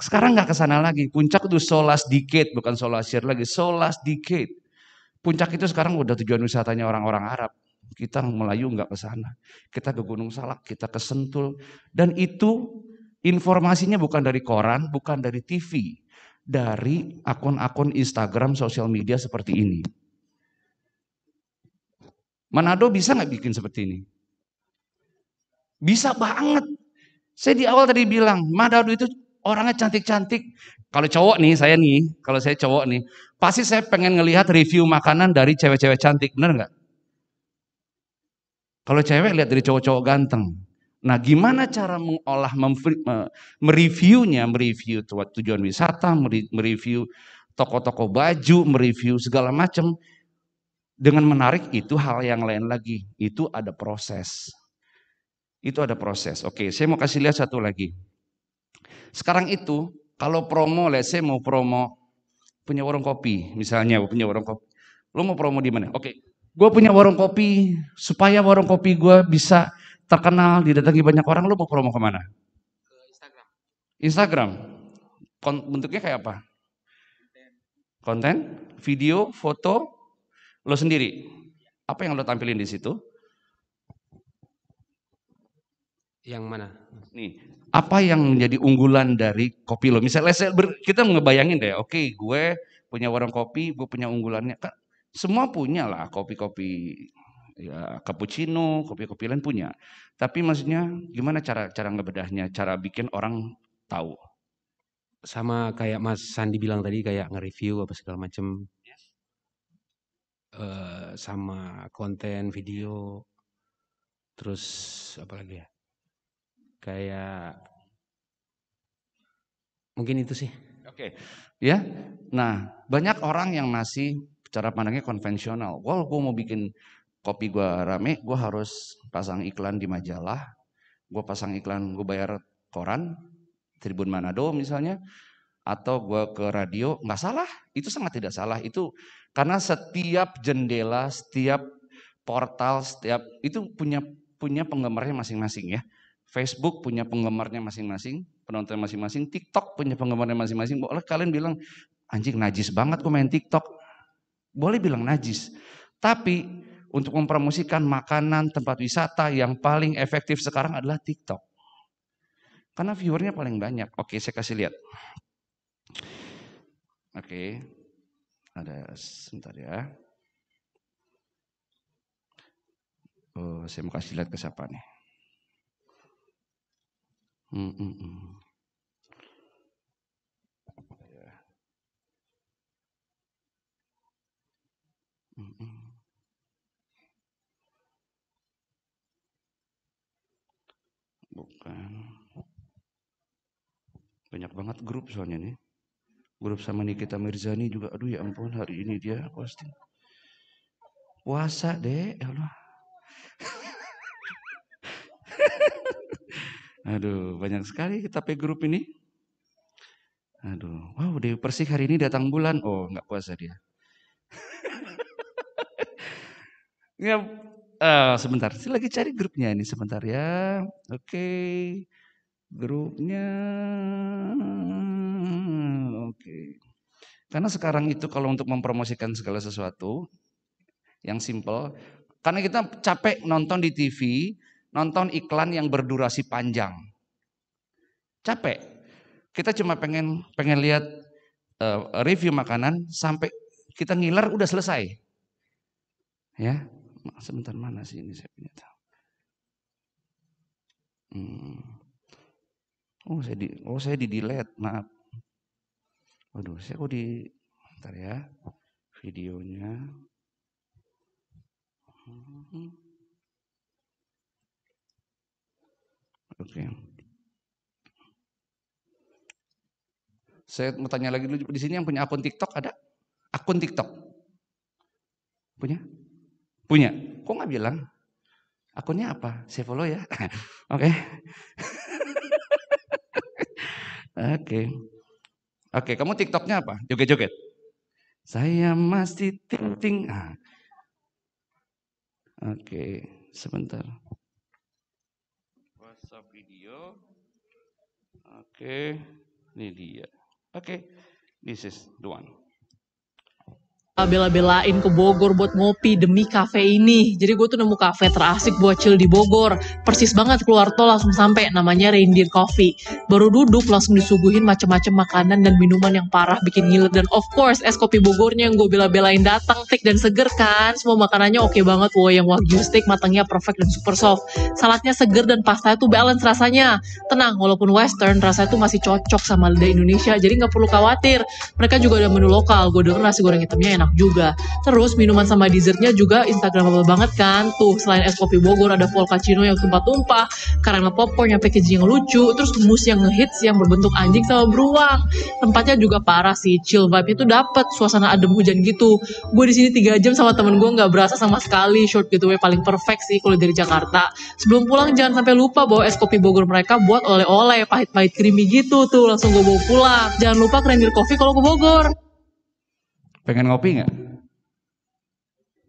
Sekarang nggak ke sana lagi. Puncak itu solas dikit, bukan solas share lagi, solas dikit. Puncak itu sekarang udah tujuan wisatanya orang-orang Arab. Kita Melayu nggak ke sana. Kita ke Gunung Salak, kita ke Sentul. Dan itu informasinya bukan dari koran, bukan dari TV. Dari akun-akun Instagram, sosial media seperti ini. Manado bisa nggak bikin seperti ini? Bisa banget. Saya di awal tadi bilang, Madadu itu orangnya cantik-cantik. Kalau cowok nih, saya nih, kalau saya cowok nih, pasti saya pengen ngelihat review makanan dari cewek-cewek cantik, bener nggak? Kalau cewek lihat dari cowok-cowok ganteng. Nah, gimana cara mengolah, mereviewnya, mereview tujuan wisata, mereview toko-toko baju, mereview segala macam. Dengan menarik itu hal yang lain lagi. Itu ada proses. Itu ada proses. Oke, saya mau kasih lihat satu lagi. Sekarang itu kalau promo, let's say mau promo punya warung kopi, misalnya punya warung kopi. Lo mau promo di mana? Oke, gue punya warung kopi supaya warung kopi gue bisa terkenal, didatangi banyak orang. Lo mau promo kemana? Ke Instagram. Instagram. bentuknya kayak apa? Konten, video, foto, lo sendiri. Apa yang lo tampilin di situ? Yang mana? Nih, apa yang menjadi unggulan dari kopi lo? Misalnya saya ber, kita ngebayangin deh, oke okay, gue punya warung kopi, gue punya unggulannya. Kan semua punya lah kopi-kopi ya cappuccino, kopi-kopi lain punya. Tapi maksudnya gimana cara cara ngebedahnya, cara bikin orang tahu? Sama kayak Mas Sandi bilang tadi kayak nge-review apa segala macem. Yes. Uh, sama konten video terus apa lagi ya kayak mungkin itu sih. Oke. Okay. Ya. Nah, banyak orang yang masih cara pandangnya konvensional. Wah, gue mau bikin kopi gue rame, gue harus pasang iklan di majalah, gue pasang iklan, gue bayar koran, Tribun Manado misalnya, atau gue ke radio, nggak salah, itu sangat tidak salah. Itu karena setiap jendela, setiap portal, setiap itu punya punya penggemarnya masing-masing ya. Facebook punya penggemarnya masing-masing, penonton masing-masing, TikTok punya penggemarnya masing-masing. Boleh kalian bilang, anjing najis banget gue main TikTok. Boleh bilang najis. Tapi untuk mempromosikan makanan, tempat wisata yang paling efektif sekarang adalah TikTok. Karena viewernya paling banyak. Oke, saya kasih lihat. Oke, ada sebentar ya. Oh, saya mau kasih lihat ke siapa nih. Bukan. Mm, mm, mm. Banyak banget grup soalnya nih. Grup sama Nikita Mirzani juga. Aduh ya ampun hari ini dia pasti Puasa deh. Ya Allah. Aduh, banyak sekali kita P grup ini. Aduh, wow Dewi Persik hari ini datang bulan. Oh, nggak puasa dia. ya, uh, sebentar, saya lagi cari grupnya ini sebentar ya. Oke, okay. grupnya. Oke. Okay. Karena sekarang itu kalau untuk mempromosikan segala sesuatu yang simple, karena kita capek nonton di TV, nonton iklan yang berdurasi panjang. Capek. Kita cuma pengen pengen lihat uh, review makanan sampai kita ngiler udah selesai. Ya. Sebentar mana sih ini saya punya tahu. Hmm. Oh saya di oh saya di delete, maaf. Waduh, saya kok di ntar ya videonya. Hmm. Oke. Saya mau tanya lagi dulu di sini yang punya akun TikTok ada? Akun TikTok. Punya? Punya. Kok nggak bilang? Akunnya apa? Saya follow ya. Oke. Oke. Oke, kamu TikToknya apa? Joget-joget. Saya masih ting ting. Ah. Oke, sebentar video. Oke, okay. ini dia. Oke, okay. this is the one. Eh, bela-belain ke Bogor buat ngopi demi kafe ini. Jadi gue tuh nemu kafe terasik buat chill di Bogor. Persis banget keluar tol langsung sampai namanya Reindeer Coffee. Baru duduk langsung disuguhin macam-macam makanan dan minuman yang parah bikin ngiler dan of course es kopi Bogornya yang gue bela-belain datang thick dan seger kan. Semua makanannya oke okay banget wah yang wagyu steak matangnya perfect dan super soft. Saladnya seger dan pasta itu balance rasanya. Tenang walaupun western rasa tuh masih cocok sama lidah Indonesia. Jadi nggak perlu khawatir. Mereka juga ada menu lokal. Gue denger nasi goreng hitamnya enak enak juga. Terus minuman sama dessertnya juga instagramable banget kan. Tuh selain es kopi Bogor ada volcano yang tempat tumpah karena popcorn yang packaging yang lucu, terus mus yang ngehits yang berbentuk anjing sama beruang. Tempatnya juga parah sih, chill vibe itu tuh dapet, suasana adem hujan gitu. Gue di sini tiga jam sama temen gue nggak berasa sama sekali short getaway paling perfect sih kalau dari Jakarta. Sebelum pulang jangan sampai lupa bawa es kopi Bogor mereka buat oleh-oleh pahit-pahit creamy gitu tuh langsung gue bawa pulang. Jangan lupa kerengger coffee kalau ke Bogor. Pengen ngopi nggak?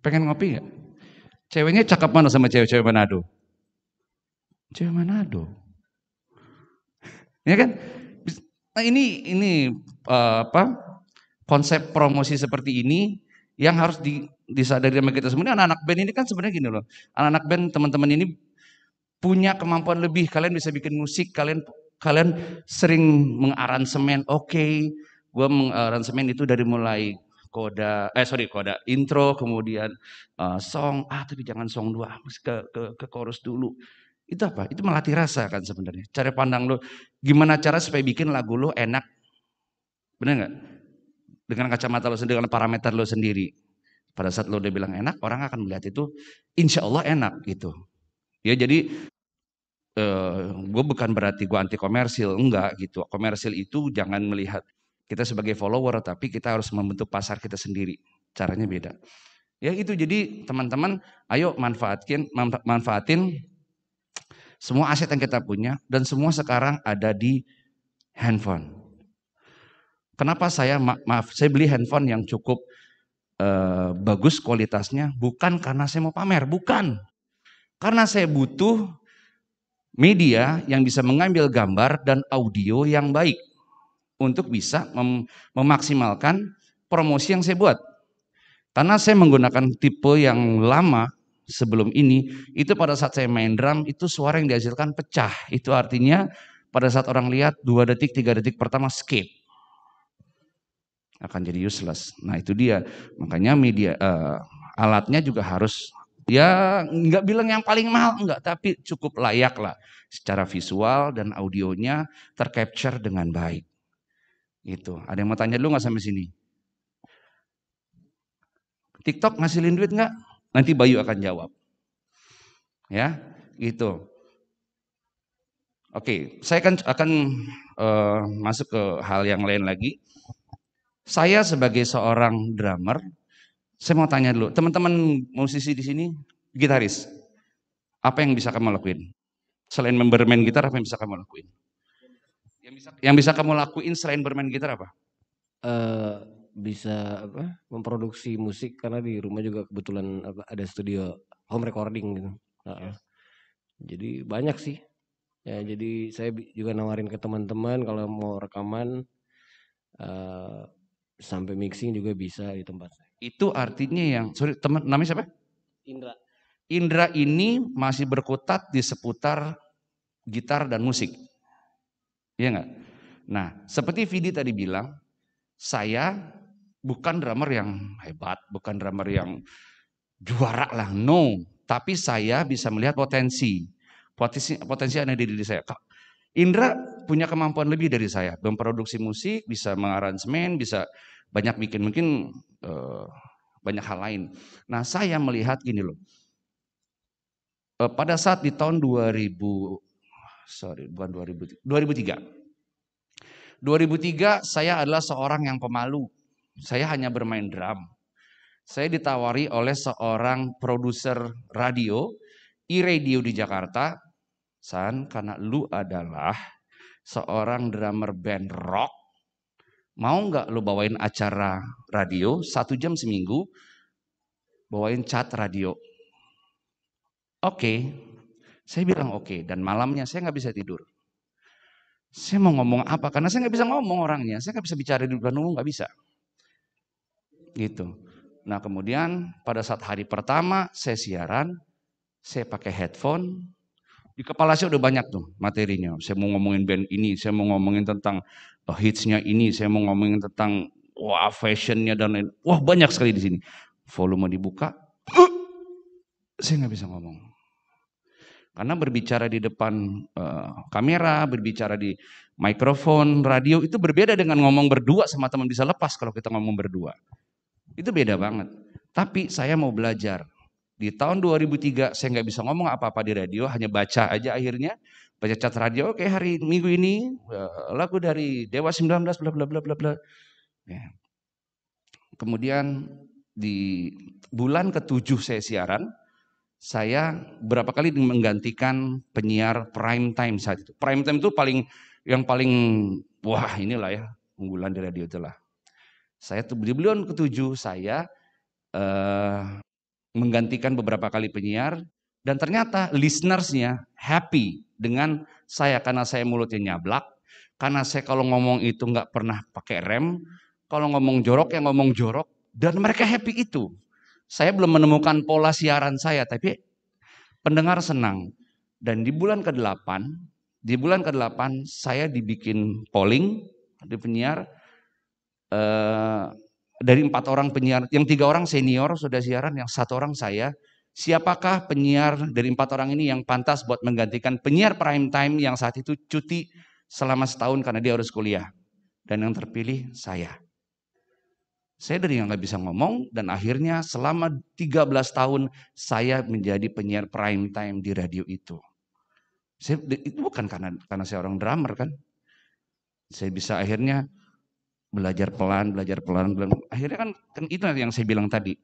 Pengen ngopi nggak? Ceweknya cakep mana sama cewek-cewek Manado? Cewek Manado. Ya kan? Nah ini ini eh, apa? Konsep promosi seperti ini yang harus di, disadari sama kita sebenarnya Anak-anak band ini kan sebenarnya gini loh. Anak-anak band teman-teman ini punya kemampuan lebih. Kalian bisa bikin musik, kalian kalian sering mengaransemen. Oke, okay, gue mengaransemen itu dari mulai koda eh sorry koda intro kemudian uh, song ah tapi jangan song dua ke ke ke chorus dulu itu apa itu melatih rasa kan sebenarnya cara pandang lo gimana cara supaya bikin lagu lo enak bener nggak dengan kacamata lo sendiri dengan parameter lo sendiri pada saat lo udah bilang enak orang akan melihat itu insya Allah enak gitu ya jadi Uh, eh, gue bukan berarti gue anti komersil, enggak gitu. Komersil itu jangan melihat kita sebagai follower tapi kita harus membentuk pasar kita sendiri. Caranya beda. Ya itu jadi teman-teman ayo manfaatkin manfaatin semua aset yang kita punya dan semua sekarang ada di handphone. Kenapa saya ma maaf saya beli handphone yang cukup eh, bagus kualitasnya bukan karena saya mau pamer, bukan. Karena saya butuh media yang bisa mengambil gambar dan audio yang baik untuk bisa mem memaksimalkan promosi yang saya buat. Karena saya menggunakan tipe yang lama sebelum ini, itu pada saat saya main drum itu suara yang dihasilkan pecah. Itu artinya pada saat orang lihat dua detik, tiga detik pertama skip. Akan jadi useless. Nah itu dia. Makanya media uh, alatnya juga harus ya nggak bilang yang paling mahal nggak tapi cukup layak lah secara visual dan audionya tercapture dengan baik itu Ada yang mau tanya dulu nggak sampai sini? TikTok ngasilin duit nggak? Nanti Bayu akan jawab. Ya, gitu. Oke, saya akan akan uh, masuk ke hal yang lain lagi. Saya sebagai seorang drummer, saya mau tanya dulu, teman-teman musisi di sini, gitaris, apa yang bisa kamu lakuin? Selain bermain gitar, apa yang bisa kamu lakuin? yang bisa yang bisa kamu lakuin selain bermain gitar apa? Uh, bisa apa? Memproduksi musik karena di rumah juga kebetulan apa, ada studio home recording gitu. Uh, yes. Iya. Jadi banyak sih. Ya jadi saya juga nawarin ke teman-teman kalau mau rekaman uh, sampai mixing juga bisa di tempat saya. Itu artinya yang sorry teman namanya siapa? Indra. Indra ini masih berkutat di seputar gitar dan musik. Iya enggak? Nah, seperti Vidi tadi bilang, saya bukan drummer yang hebat, bukan drummer yang juara lah, no. Tapi saya bisa melihat potensi, potensi, potensi ada di diri saya. Kak, Indra punya kemampuan lebih dari saya, memproduksi musik, bisa mengaransemen, bisa banyak bikin mungkin uh, banyak hal lain. Nah saya melihat gini loh, uh, pada saat di tahun 2000 sorry bukan 2000, 2003. 2003 saya adalah seorang yang pemalu. Saya hanya bermain drum. Saya ditawari oleh seorang produser radio, e-radio di Jakarta. San, karena lu adalah seorang drummer band rock. Mau nggak lu bawain acara radio satu jam seminggu? Bawain cat radio. Oke, okay saya bilang oke, okay. dan malamnya saya nggak bisa tidur. Saya mau ngomong apa? Karena saya nggak bisa ngomong orangnya, saya nggak bisa bicara di depan umum, nggak bisa. Gitu. Nah kemudian pada saat hari pertama saya siaran, saya pakai headphone, di kepala saya udah banyak tuh materinya. Saya mau ngomongin band ini, saya mau ngomongin tentang hitsnya ini, saya mau ngomongin tentang wah fashionnya dan lain. Wah banyak sekali di sini. Volume dibuka, saya nggak bisa ngomong. Karena berbicara di depan uh, kamera, berbicara di mikrofon, radio itu berbeda dengan ngomong berdua sama teman bisa lepas kalau kita ngomong berdua. Itu beda banget. Tapi saya mau belajar. Di tahun 2003 saya nggak bisa ngomong apa-apa di radio, hanya baca aja akhirnya. Baca cat radio, oke okay, hari minggu ini eh, lagu dari Dewa 19 bla bla bla bla bla. Ya. Kemudian di bulan ketujuh saya siaran, saya berapa kali menggantikan penyiar prime time saat itu. Prime time itu paling yang paling wah inilah ya unggulan di radio itulah. Saya tuh di bulan ketujuh saya uh, menggantikan beberapa kali penyiar dan ternyata listenersnya happy dengan saya karena saya mulutnya nyablak, karena saya kalau ngomong itu nggak pernah pakai rem, kalau ngomong jorok ya ngomong jorok dan mereka happy itu. Saya belum menemukan pola siaran saya, tapi pendengar senang. Dan di bulan ke-8, di bulan ke-8 saya dibikin polling di penyiar eh, dari empat orang penyiar, yang tiga orang senior sudah siaran, yang satu orang saya. Siapakah penyiar dari empat orang ini yang pantas buat menggantikan penyiar prime time yang saat itu cuti selama setahun karena dia harus kuliah? Dan yang terpilih saya. Saya dari yang nggak bisa ngomong dan akhirnya selama 13 tahun saya menjadi penyiar prime time di radio itu. Saya, itu bukan karena karena saya orang drummer kan. Saya bisa akhirnya belajar pelan, belajar pelan, pelan. Akhirnya kan, kan itu yang saya bilang tadi.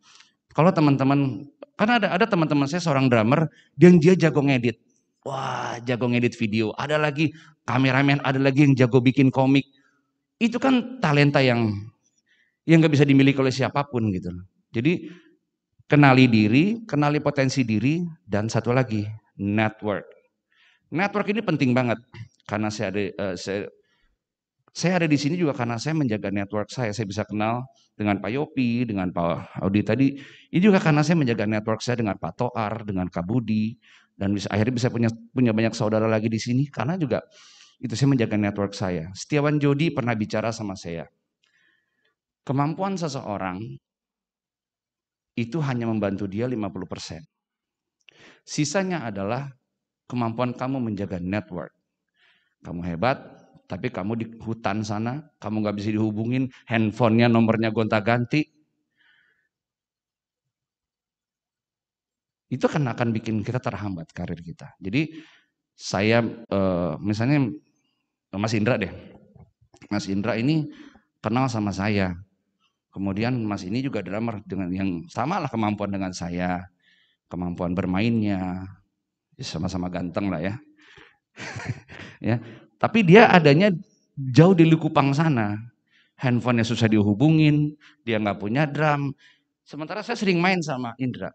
Kalau teman-teman, karena ada ada teman-teman saya seorang drummer dan dia jago ngedit. Wah, jago ngedit video. Ada lagi kameramen, ada lagi yang jago bikin komik. Itu kan talenta yang yang nggak bisa dimiliki oleh siapapun gitu Jadi kenali diri, kenali potensi diri, dan satu lagi network. Network ini penting banget karena saya ada uh, saya, saya ada di sini juga karena saya menjaga network saya. Saya bisa kenal dengan Pak Yopi, dengan Pak Audi tadi. Ini juga karena saya menjaga network saya dengan Pak Toar, dengan Kak Budi, dan bisa, akhirnya bisa punya punya banyak saudara lagi di sini karena juga itu saya menjaga network saya. Setiawan Jody pernah bicara sama saya. Kemampuan seseorang itu hanya membantu dia 50%. Sisanya adalah kemampuan kamu menjaga network. Kamu hebat, tapi kamu di hutan sana, kamu gak bisa dihubungin, handphonenya nomornya gonta-ganti. Itu kan akan bikin kita terhambat karir kita. Jadi saya eh, misalnya Mas Indra deh, Mas Indra ini kenal sama saya, Kemudian Mas ini juga drummer dengan yang sama lah kemampuan dengan saya, kemampuan bermainnya, ya, sama-sama ganteng lah ya. ya, tapi dia adanya jauh di Likupang sana. Handphonenya susah dihubungin, dia nggak punya drum. Sementara saya sering main sama Indra.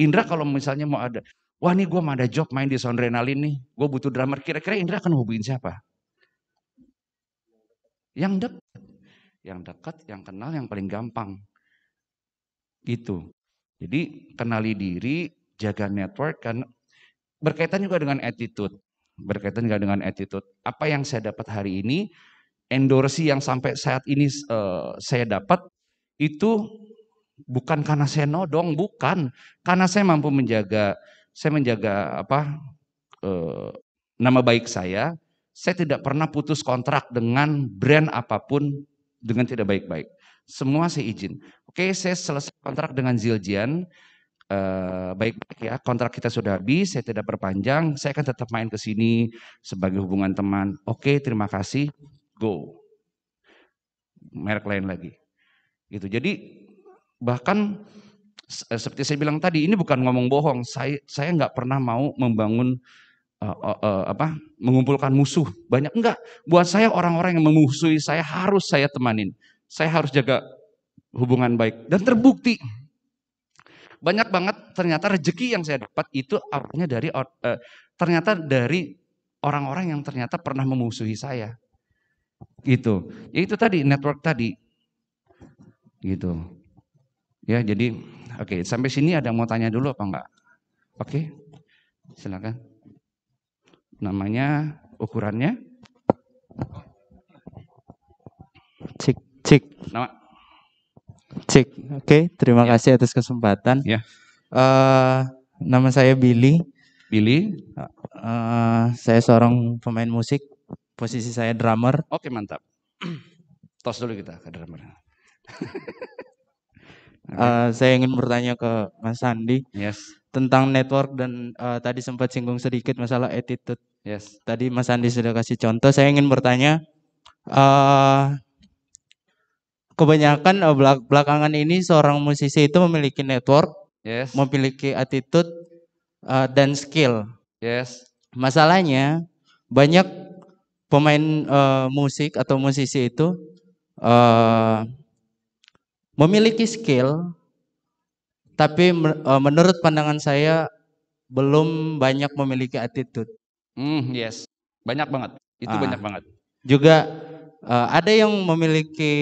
Indra kalau misalnya mau ada, wah nih gue mau ada job main di Soundrenalin ini, gue butuh drummer. Kira-kira Indra akan hubungin siapa? Yang dekat yang dekat, yang kenal, yang paling gampang. Gitu. Jadi kenali diri, jaga network kan berkaitan juga dengan attitude. Berkaitan juga dengan attitude. Apa yang saya dapat hari ini, endorsi yang sampai saat ini uh, saya dapat itu bukan karena saya nodong, bukan karena saya mampu menjaga saya menjaga apa uh, nama baik saya. Saya tidak pernah putus kontrak dengan brand apapun dengan tidak baik-baik. Semua saya izin. Oke, saya selesai kontrak dengan Ziljian. Eh, baik-baik ya, kontrak kita sudah habis, saya tidak perpanjang, saya akan tetap main ke sini sebagai hubungan teman. Oke, terima kasih. Go. Merek lain lagi. Gitu. Jadi bahkan eh, seperti saya bilang tadi, ini bukan ngomong bohong. Saya saya nggak pernah mau membangun uh, uh, apa mengumpulkan musuh banyak enggak buat saya orang-orang yang memusuhi saya harus saya temanin saya harus jaga hubungan baik dan terbukti banyak banget ternyata rezeki yang saya dapat itu awalnya dari uh, ternyata dari orang-orang yang ternyata pernah memusuhi saya gitu ya itu tadi network tadi gitu ya jadi oke okay, sampai sini ada yang mau tanya dulu apa enggak oke okay, silakan namanya ukurannya cik cik nama cik oke okay, terima ya. kasih atas kesempatan ya uh, nama saya Billy Billy uh, saya seorang pemain musik posisi saya drummer oke okay, mantap tos dulu kita ke drummer uh, saya ingin bertanya ke Mas Sandi yes tentang network dan uh, tadi sempat singgung sedikit masalah attitude. Yes. Tadi Mas Andi sudah kasih contoh. Saya ingin bertanya, uh, kebanyakan uh, belak belakangan ini seorang musisi itu memiliki network, yes. memiliki attitude uh, dan skill. Yes. Masalahnya banyak pemain uh, musik atau musisi itu uh, memiliki skill tapi eh, menurut pandangan saya belum banyak memiliki attitude. Hmm, yes. Banyak banget. Itu ah. banyak banget. Juga uh, ada yang memiliki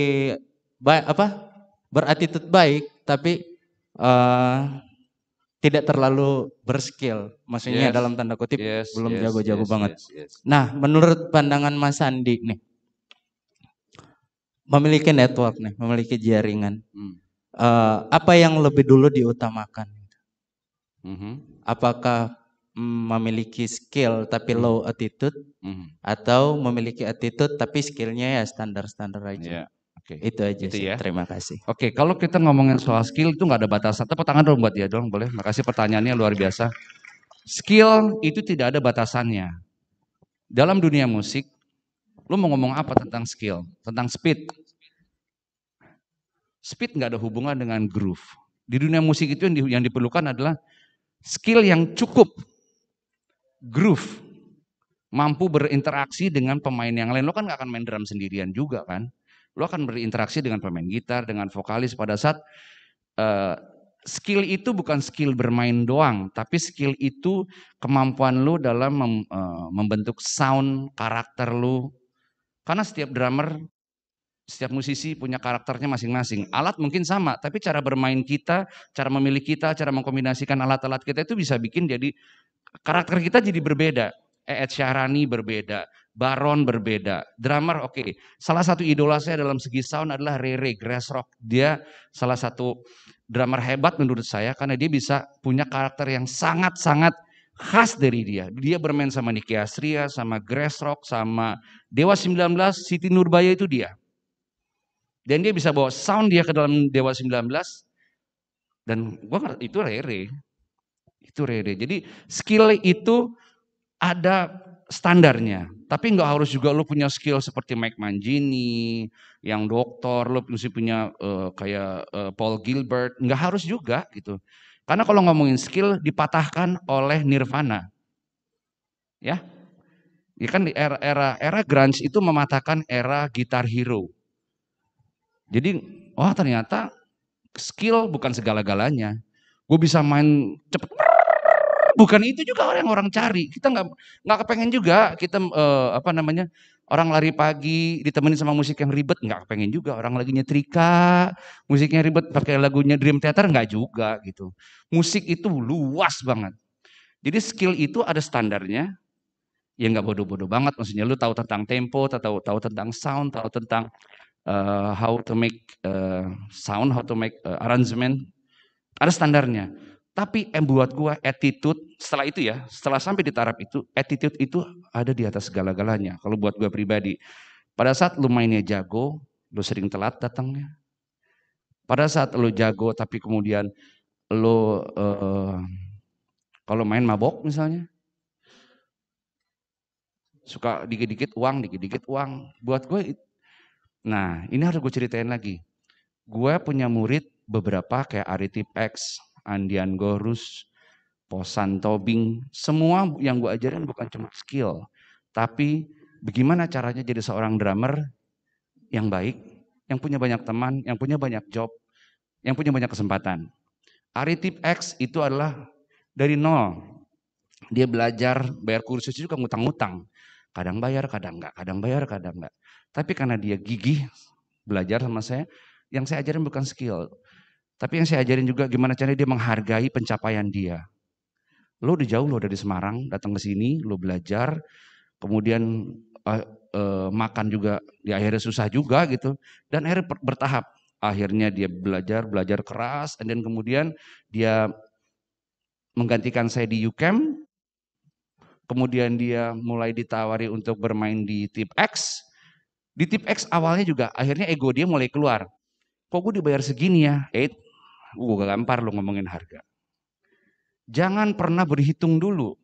ba apa? Berattitude baik tapi uh, tidak terlalu berskill, maksudnya yes, dalam tanda kutip yes, belum jago-jago yes, yes, banget. Yes, yes. Nah, menurut pandangan Mas Andi nih, memiliki network nih, memiliki jaringan. Hmm. Eh, apa yang lebih dulu diutamakan? Mm-hmm. Apakah memiliki skill tapi mm-hmm. low attitude mm-hmm. atau memiliki attitude tapi skillnya ya standar-standar aja. Yeah. Oke. Okay. Itu aja itu sih. Ya. Terima kasih. Oke, okay, kalau kita ngomongin soal skill itu nggak ada batasan. Tepuk tangan dong buat dia dong, boleh. Makasih pertanyaannya luar biasa. Skill itu tidak ada batasannya. Dalam dunia musik, lu mau ngomong apa tentang skill, tentang speed, speed nggak ada hubungan dengan groove. Di dunia musik itu yang, di, yang diperlukan adalah skill yang cukup groove mampu berinteraksi dengan pemain yang lain. Lo kan gak akan main drum sendirian juga kan. Lo akan berinteraksi dengan pemain gitar, dengan vokalis pada saat uh, skill itu bukan skill bermain doang, tapi skill itu kemampuan lo dalam mem, uh, membentuk sound karakter lo. Karena setiap drummer setiap musisi punya karakternya masing-masing. Alat mungkin sama, tapi cara bermain kita, cara memilih kita, cara mengkombinasikan alat-alat kita itu bisa bikin jadi karakter kita jadi berbeda. Ed E.H. Syahrani berbeda, Baron berbeda, drummer oke. Okay. Salah satu idola saya dalam segi sound adalah Rere Grassrock. Dia salah satu drummer hebat menurut saya karena dia bisa punya karakter yang sangat-sangat khas dari dia. Dia bermain sama Niki Astria, sama Grassrock, sama Dewa 19, Siti Nurbaya itu dia. Dan dia bisa bawa sound dia ke dalam Dewa 19. Dan gua itu rere. Itu rere. Jadi skill itu ada standarnya. Tapi nggak harus juga lu punya skill seperti Mike Mangini, yang dokter, lu mesti punya uh, kayak uh, Paul Gilbert. Nggak harus juga gitu. Karena kalau ngomongin skill dipatahkan oleh Nirvana. Ya, Ya kan di era era era grunge itu mematahkan era gitar hero. Jadi, oh ternyata skill bukan segala-galanya. Gue bisa main cepet. Bukan itu juga orang yang orang cari. Kita nggak nggak kepengen juga kita uh, apa namanya orang lari pagi ditemenin sama musik yang ribet nggak kepengen juga orang lagi nyetrika musiknya ribet pakai lagunya Dream Theater nggak juga gitu musik itu luas banget jadi skill itu ada standarnya ya nggak bodoh-bodoh banget maksudnya lu tahu tentang tempo tahu tahu tentang sound tahu tentang uh, how to make uh, sound, how to make uh, arrangement. Ada standarnya. Tapi yang buat gua attitude setelah itu ya, setelah sampai di taraf itu, attitude itu ada di atas segala-galanya. Kalau buat gua pribadi, pada saat lu mainnya jago, lu sering telat datangnya. Pada saat lu jago tapi kemudian lu uh, kalau main mabok misalnya, suka dikit-dikit uang, dikit-dikit uang. Buat gue Nah, ini harus gue ceritain lagi. Gue punya murid beberapa kayak Aritip X, Andian Gorus, Posan Tobing. Semua yang gue ajarin bukan cuma skill. Tapi bagaimana caranya jadi seorang drummer yang baik, yang punya banyak teman, yang punya banyak job, yang punya banyak kesempatan. Aritip X itu adalah dari nol. Dia belajar, bayar kursus itu juga ngutang-ngutang. Kadang bayar, kadang enggak. Kadang bayar, kadang enggak. Tapi karena dia gigih belajar sama saya, yang saya ajarin bukan skill. Tapi yang saya ajarin juga gimana caranya dia menghargai pencapaian dia. Lo udah jauh lo dari Semarang, datang ke sini, lo belajar, kemudian uh, uh, makan juga di ya akhirnya susah juga gitu. Dan akhirnya bertahap. Akhirnya dia belajar, belajar keras, dan kemudian dia menggantikan saya di UCAM, e kemudian dia mulai ditawari untuk bermain di Tip X, di tip X awalnya juga akhirnya ego dia mulai keluar. Kok gue dibayar segini ya? Eh, gue gak gampar lo ngomongin harga. Jangan pernah berhitung dulu.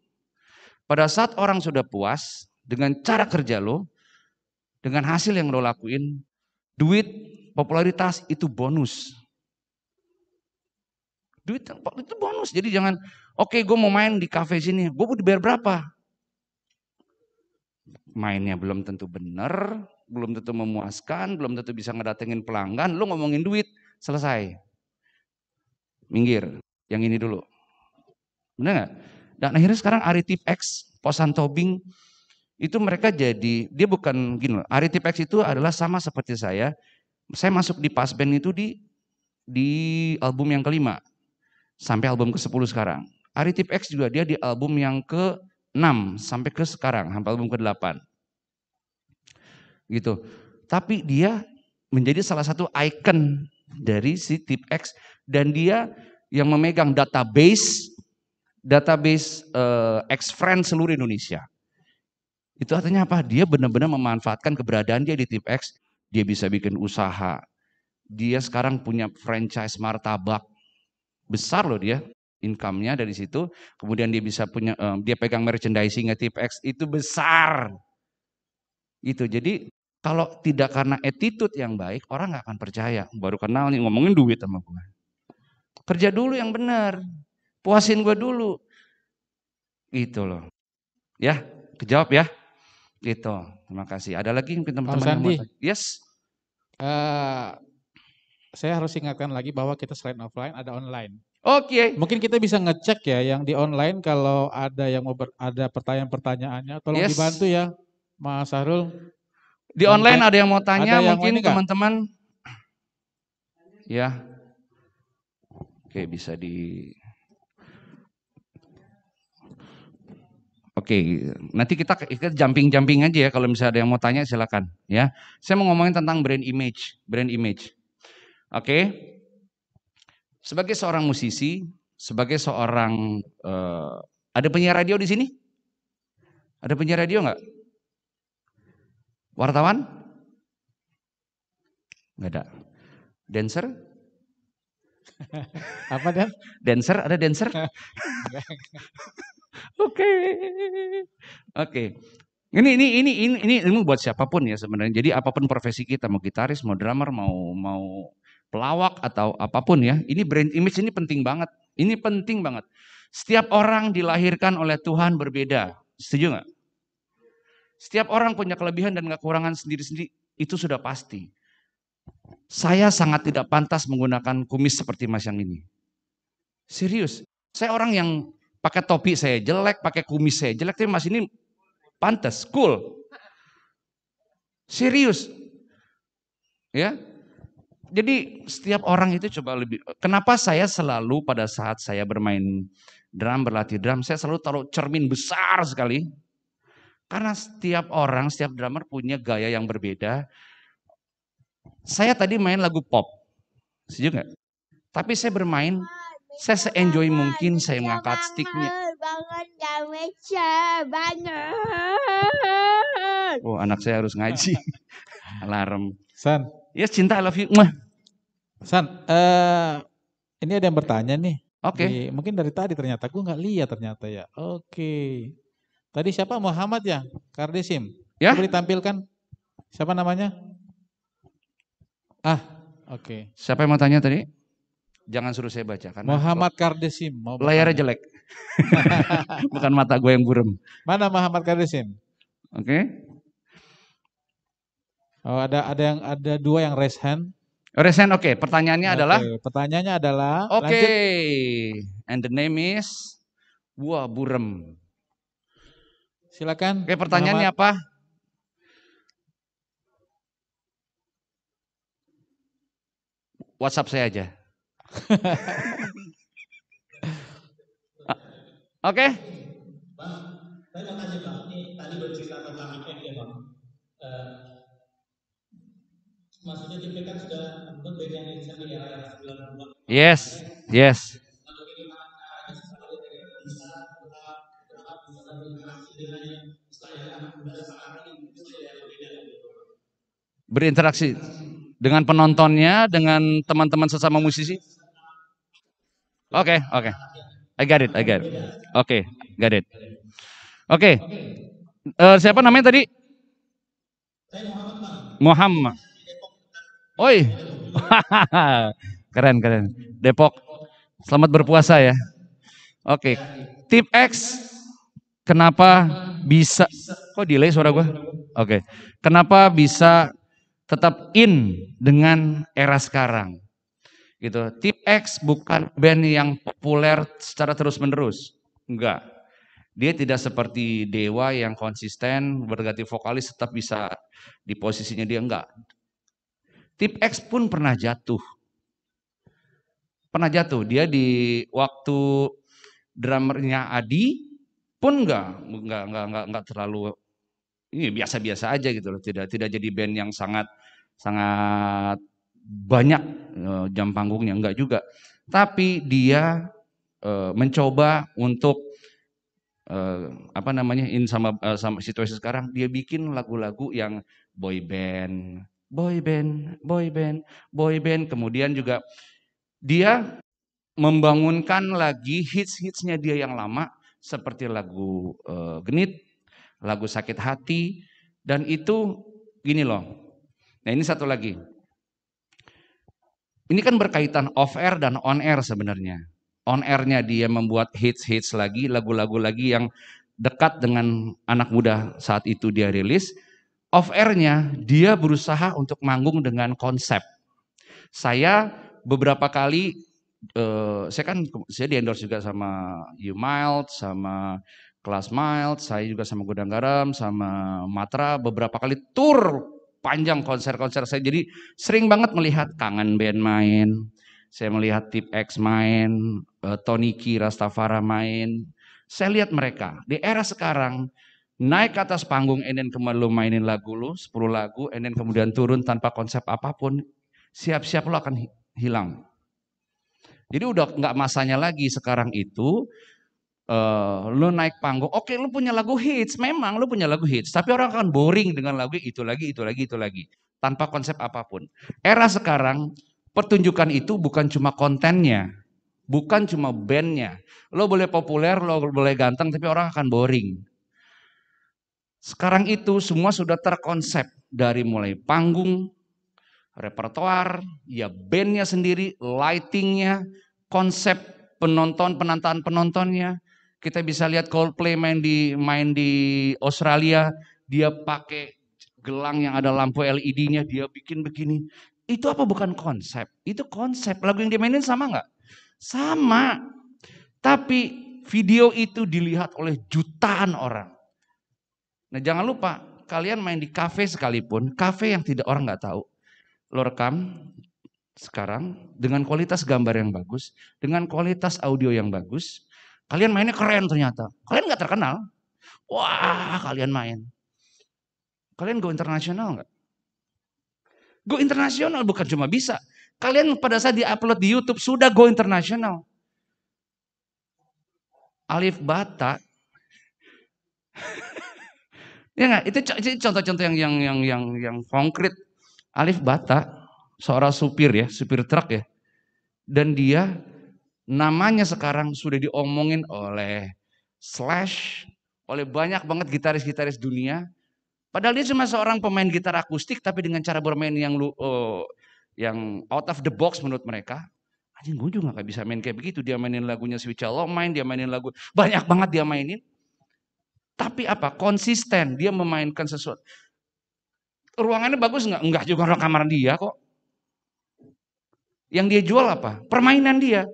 Pada saat orang sudah puas dengan cara kerja lo, dengan hasil yang lo lakuin, duit, popularitas itu bonus. Duit itu bonus. Jadi jangan, oke okay, gue mau main di cafe sini, gue mau dibayar berapa? Mainnya belum tentu benar, belum tentu memuaskan, belum tentu bisa ngedatengin pelanggan, lu ngomongin duit, selesai. Minggir, yang ini dulu. Benar gak? Dan akhirnya sekarang Aritip X, Posan Tobing, itu mereka jadi, dia bukan gini loh, Aritip X itu adalah sama seperti saya, saya masuk di pas band itu di di album yang kelima, sampai album ke-10 sekarang. Aritip X juga dia di album yang ke-6 sampai ke sekarang, sampai album ke-8 gitu. Tapi dia menjadi salah satu icon dari si tip X dan dia yang memegang database database uh, X friend seluruh Indonesia. Itu artinya apa? Dia benar-benar memanfaatkan keberadaan dia di tip X, dia bisa bikin usaha. Dia sekarang punya franchise martabak. Besar loh dia income-nya dari situ. Kemudian dia bisa punya um, dia pegang merchandising tip X itu besar. Itu. Jadi kalau tidak karena attitude yang baik, orang nggak akan percaya. Baru kenal nih ngomongin duit sama gue. Kerja dulu yang benar. Puasin gue dulu. Gitu loh. Ya, kejawab ya. Gitu. Terima kasih. Ada lagi mungkin teman-teman yang mau Yes. Uh, saya harus ingatkan lagi bahwa kita selain offline ada online. Oke. Okay. Mungkin kita bisa ngecek ya yang di online kalau ada yang mau ada pertanyaan-pertanyaannya tolong yes. dibantu ya Mas Harul. Di online ada yang mau tanya ada mungkin teman-teman. Ya. Oke, bisa di Oke, nanti kita, jumping-jumping aja ya kalau misalnya ada yang mau tanya silakan ya. Saya mau ngomongin tentang brand image, brand image. Oke. Sebagai seorang musisi, sebagai seorang uh, ada penyiar radio di sini? Ada penyiar radio nggak? Wartawan? Enggak ada. Dancer? Apa dan? Dancer? Ada dancer? Oke. Oke. Okay. Ini ini ini ini ini ilmu buat siapapun ya sebenarnya. Jadi apapun profesi kita, mau gitaris, mau drummer, mau mau pelawak atau apapun ya. Ini brand image ini penting banget. Ini penting banget. Setiap orang dilahirkan oleh Tuhan berbeda. Setuju nggak? Setiap orang punya kelebihan dan kekurangan sendiri-sendiri, itu sudah pasti. Saya sangat tidak pantas menggunakan kumis seperti Mas yang ini. Serius, saya orang yang pakai topi saya jelek, pakai kumis saya jelek, tapi Mas ini pantas, cool. Serius. Ya. Jadi setiap orang itu coba lebih kenapa saya selalu pada saat saya bermain drum, berlatih drum, saya selalu taruh cermin besar sekali karena setiap orang, setiap drummer punya gaya yang berbeda. Saya tadi main lagu pop, setuju nggak? Tapi saya bermain, saya se-enjoy mungkin saya mengangkat sticknya. Oh anak saya harus ngaji. Alarm. San. Ya yes, cinta I love you. San, uh, ini ada yang bertanya nih. Oke. Okay. mungkin dari tadi ternyata gue nggak lihat ternyata ya. Oke. Okay. Tadi siapa Muhammad ya? Kardisim. Ya. Boleh tampilkan siapa namanya? Ah, oke. Okay. Siapa yang mau tanya tadi? Jangan suruh saya baca karena Muhammad Kardesim. Mau layarnya jelek. Bukan mata gue yang burem. Mana Muhammad Kardesim? Oke. Okay. Oh, ada ada yang ada dua yang raise hand. Raise hand oke. Okay. Pertanyaannya okay. adalah Pertanyaannya adalah Oke. Okay. And the name is buah burem. Silakan. Oke, pertanyaannya apa? WhatsApp saya aja. Oke. Okay. Bang, saya mau tanya bang, ini tadi bercerita tentang IPK ya bang. Uh, eh, maksudnya IPK kan sudah membuat beda ya, sendiri era yang 90 Yes, yes. berinteraksi dengan penontonnya, dengan teman-teman sesama musisi? Oke, okay, oke. Okay. I got it, I got it. Oke, okay, got it. Oke. Okay. Uh, eh, siapa namanya tadi? Muhammad. Oi. keren, keren. Depok. Selamat berpuasa ya. Oke. Okay. Tip X kenapa bisa kok delay suara gua? Oke. Okay. Kenapa bisa tetap in dengan era sekarang. Gitu. Tip X bukan band yang populer secara terus-menerus. Enggak. Dia tidak seperti Dewa yang konsisten berganti vokalis tetap bisa di posisinya dia enggak. Tip X pun pernah jatuh. Pernah jatuh. Dia di waktu drummernya Adi pun enggak enggak enggak enggak, enggak terlalu ini biasa-biasa aja gitu loh, tidak tidak jadi band yang sangat sangat banyak eh, jam panggungnya enggak juga tapi dia eh, mencoba untuk eh, apa namanya in sama sama situasi sekarang dia bikin lagu-lagu yang boy band boy band boy band boy band kemudian juga dia membangunkan lagi hits-hitsnya dia yang lama seperti lagu uh, genit lagu sakit hati dan itu gini loh Nah ini satu lagi. Ini kan berkaitan off air dan on air sebenarnya. On airnya dia membuat hits-hits lagi, lagu-lagu lagi yang dekat dengan anak muda saat itu dia rilis. Off airnya dia berusaha untuk manggung dengan konsep. Saya beberapa kali, eh, saya kan saya di endorse juga sama You Mild, sama Kelas Mild, saya juga sama Gudang Garam, sama Matra beberapa kali tour panjang konser-konser saya. Jadi sering banget melihat kangen band main, saya melihat Tip X main, eh, Tony Ki, Rastafara main. Saya lihat mereka di era sekarang naik ke atas panggung and then kemudian lu mainin lagu lu 10 lagu and kemudian turun tanpa konsep apapun siap-siap lu akan hilang. Jadi udah nggak masanya lagi sekarang itu uh, lu naik panggung, oke okay, lu punya lagu hits, memang lu punya lagu hits, tapi orang akan boring dengan lagu itu lagi, itu lagi, itu lagi, tanpa konsep apapun. Era sekarang pertunjukan itu bukan cuma kontennya, bukan cuma bandnya. Lo boleh populer, lo boleh ganteng, tapi orang akan boring. Sekarang itu semua sudah terkonsep dari mulai panggung, repertoar, ya bandnya sendiri, lightingnya, konsep penonton, penantaan penontonnya, kita bisa lihat Coldplay main di main di Australia, dia pakai gelang yang ada lampu LED-nya, dia bikin begini. Itu apa bukan konsep? Itu konsep. Lagu yang dia mainin sama nggak? Sama. Tapi video itu dilihat oleh jutaan orang. Nah jangan lupa, kalian main di kafe sekalipun, kafe yang tidak orang nggak tahu, lo rekam sekarang dengan kualitas gambar yang bagus, dengan kualitas audio yang bagus, Kalian mainnya keren ternyata. Kalian nggak terkenal. Wah, kalian main. Kalian go internasional nggak? Go internasional bukan cuma bisa. Kalian pada saat upload di YouTube sudah go internasional. Alif Bata. ya nggak? Itu contoh-contoh yang yang yang yang yang konkret. Alif Bata, seorang supir ya, supir truk ya. Dan dia namanya sekarang sudah diomongin oleh Slash, oleh banyak banget gitaris-gitaris dunia. Padahal dia cuma seorang pemain gitar akustik tapi dengan cara bermain yang lu, oh, yang out of the box menurut mereka. Anjing gue juga gak bisa main kayak begitu. Dia mainin lagunya Switch Allo main, dia mainin lagu banyak banget dia mainin. Tapi apa? Konsisten dia memainkan sesuatu. Ruangannya bagus nggak? Enggak juga kamar dia kok. Yang dia jual apa? Permainan dia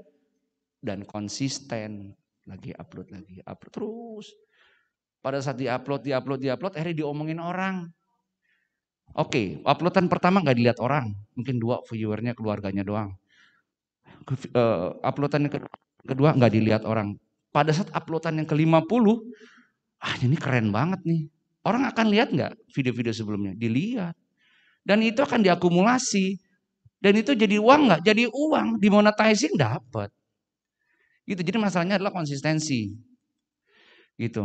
dan konsisten lagi upload lagi upload terus pada saat diupload diupload diupload akhirnya diomongin orang oke okay, uploadan pertama nggak dilihat orang mungkin dua viewernya keluarganya doang uh, uploadan yang kedua nggak dilihat orang pada saat uploadan yang ke 50 ah ini keren banget nih orang akan lihat nggak video-video sebelumnya dilihat dan itu akan diakumulasi dan itu jadi uang nggak jadi uang dimonetizing dapat Gitu. Jadi masalahnya adalah konsistensi. Gitu.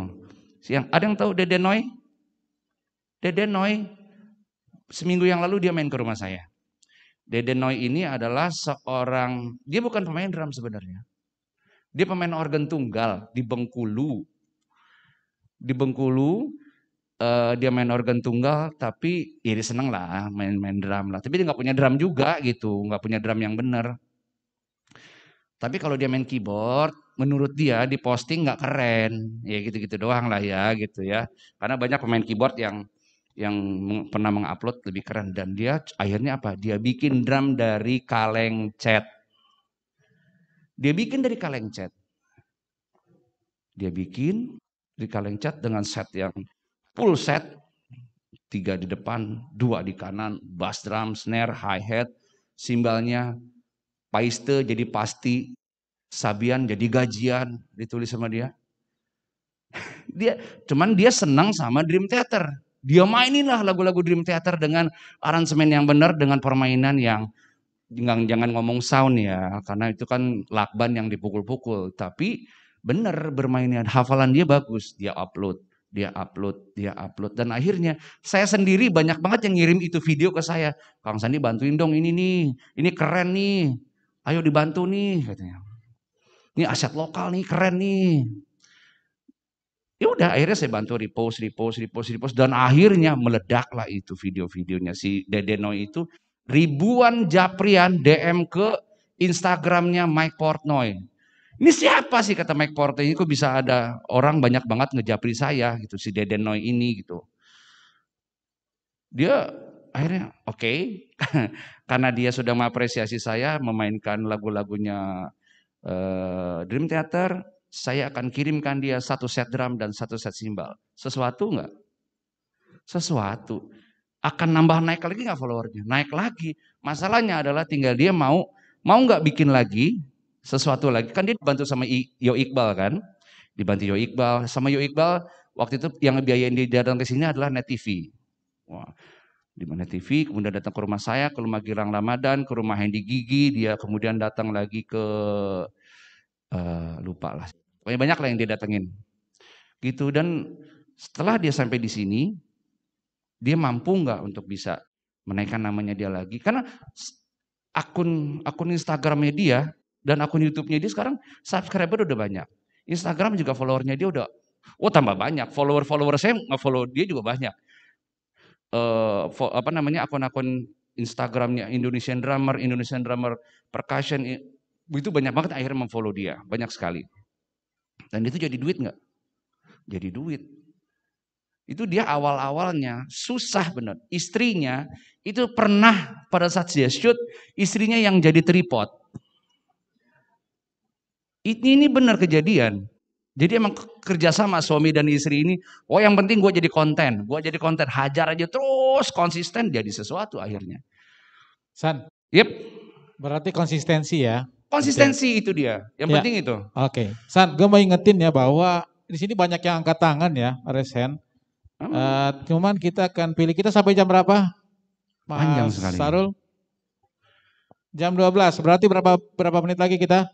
Siang. Ada yang tahu Dede Noy? Dede Noy seminggu yang lalu dia main ke rumah saya. Dede Noy ini adalah seorang, dia bukan pemain drum sebenarnya. Dia pemain organ tunggal di Bengkulu. Di Bengkulu uh, dia main organ tunggal tapi ya dia seneng lah main-main drum lah. Tapi dia gak punya drum juga gitu, gak punya drum yang benar. Tapi kalau dia main keyboard, menurut dia di posting nggak keren, ya gitu-gitu doang lah ya gitu ya. Karena banyak pemain keyboard yang yang pernah mengupload lebih keren dan dia akhirnya apa? Dia bikin drum dari kaleng cat. Dia bikin dari kaleng cat. Dia bikin di kaleng cat dengan set yang full set tiga di depan, dua di kanan, bass drum, snare, hi hat, simbalnya, Paiste jadi pasti, Sabian jadi gajian, ditulis sama dia. dia cuman dia senang sama Dream Theater. Dia maininlah lagu-lagu Dream Theater dengan aransemen yang benar, dengan permainan yang jangan jangan ngomong sound ya, karena itu kan lakban yang dipukul-pukul. Tapi benar bermainnya, hafalan dia bagus, dia upload, dia upload, dia upload. Dan akhirnya saya sendiri banyak banget yang ngirim itu video ke saya. Kang Sandi bantuin dong ini nih, ini keren nih. Ayo dibantu nih katanya. Ini aset lokal nih, keren nih. Ya udah akhirnya saya bantu repost, repost, repost, repost dan akhirnya meledaklah itu video-videonya si Dedeno itu ribuan japrian DM ke Instagramnya Mike Portnoy. Ini siapa sih kata Mike Portnoy ini kok bisa ada orang banyak banget ngejapri saya gitu si Dedenoy ini gitu. Dia akhirnya oke okay. karena dia sudah mengapresiasi saya memainkan lagu-lagunya uh, Dream Theater saya akan kirimkan dia satu set drum dan satu set simbal sesuatu nggak sesuatu akan nambah naik lagi nggak followernya naik lagi masalahnya adalah tinggal dia mau mau nggak bikin lagi sesuatu lagi kan dia dibantu sama I, Yo Iqbal kan dibantu Yo Iqbal sama Yo Iqbal waktu itu yang biayain dia datang ke sini adalah Net TV Wah di mana TV, kemudian datang ke rumah saya, ke rumah girang Ramadan, ke rumah Hendi Gigi, dia kemudian datang lagi ke uh, lupa lah. banyak banyak lah yang dia datengin. Gitu dan setelah dia sampai di sini, dia mampu nggak untuk bisa menaikkan namanya dia lagi? Karena akun akun Instagramnya dia dan akun YouTube-nya dia sekarang subscriber udah banyak. Instagram juga followernya dia udah, oh tambah banyak. Follower-follower saya nge-follow dia juga banyak uh, eh, for, apa namanya akun-akun Instagramnya Indonesian drummer, Indonesian drummer percussion itu banyak banget akhirnya memfollow dia, banyak sekali. Dan itu jadi duit nggak? Jadi duit. Itu dia awal-awalnya susah benar. Istrinya itu pernah pada saat dia shoot, istrinya yang jadi tripod. Ini, ini benar kejadian. Jadi emang kerjasama suami dan istri ini, oh yang penting gue jadi konten, gue jadi konten, hajar aja terus konsisten jadi sesuatu akhirnya. San, yep. berarti konsistensi ya? Konsistensi okay. itu dia, yang ya. penting itu. Oke, okay. San, gue mau ingetin ya bahwa di sini banyak yang angkat tangan ya, resen. Hmm. Uh, cuman kita akan pilih kita sampai jam berapa? Mas Panjang sekali. Sarul. Jam 12. Berarti berapa berapa menit lagi kita?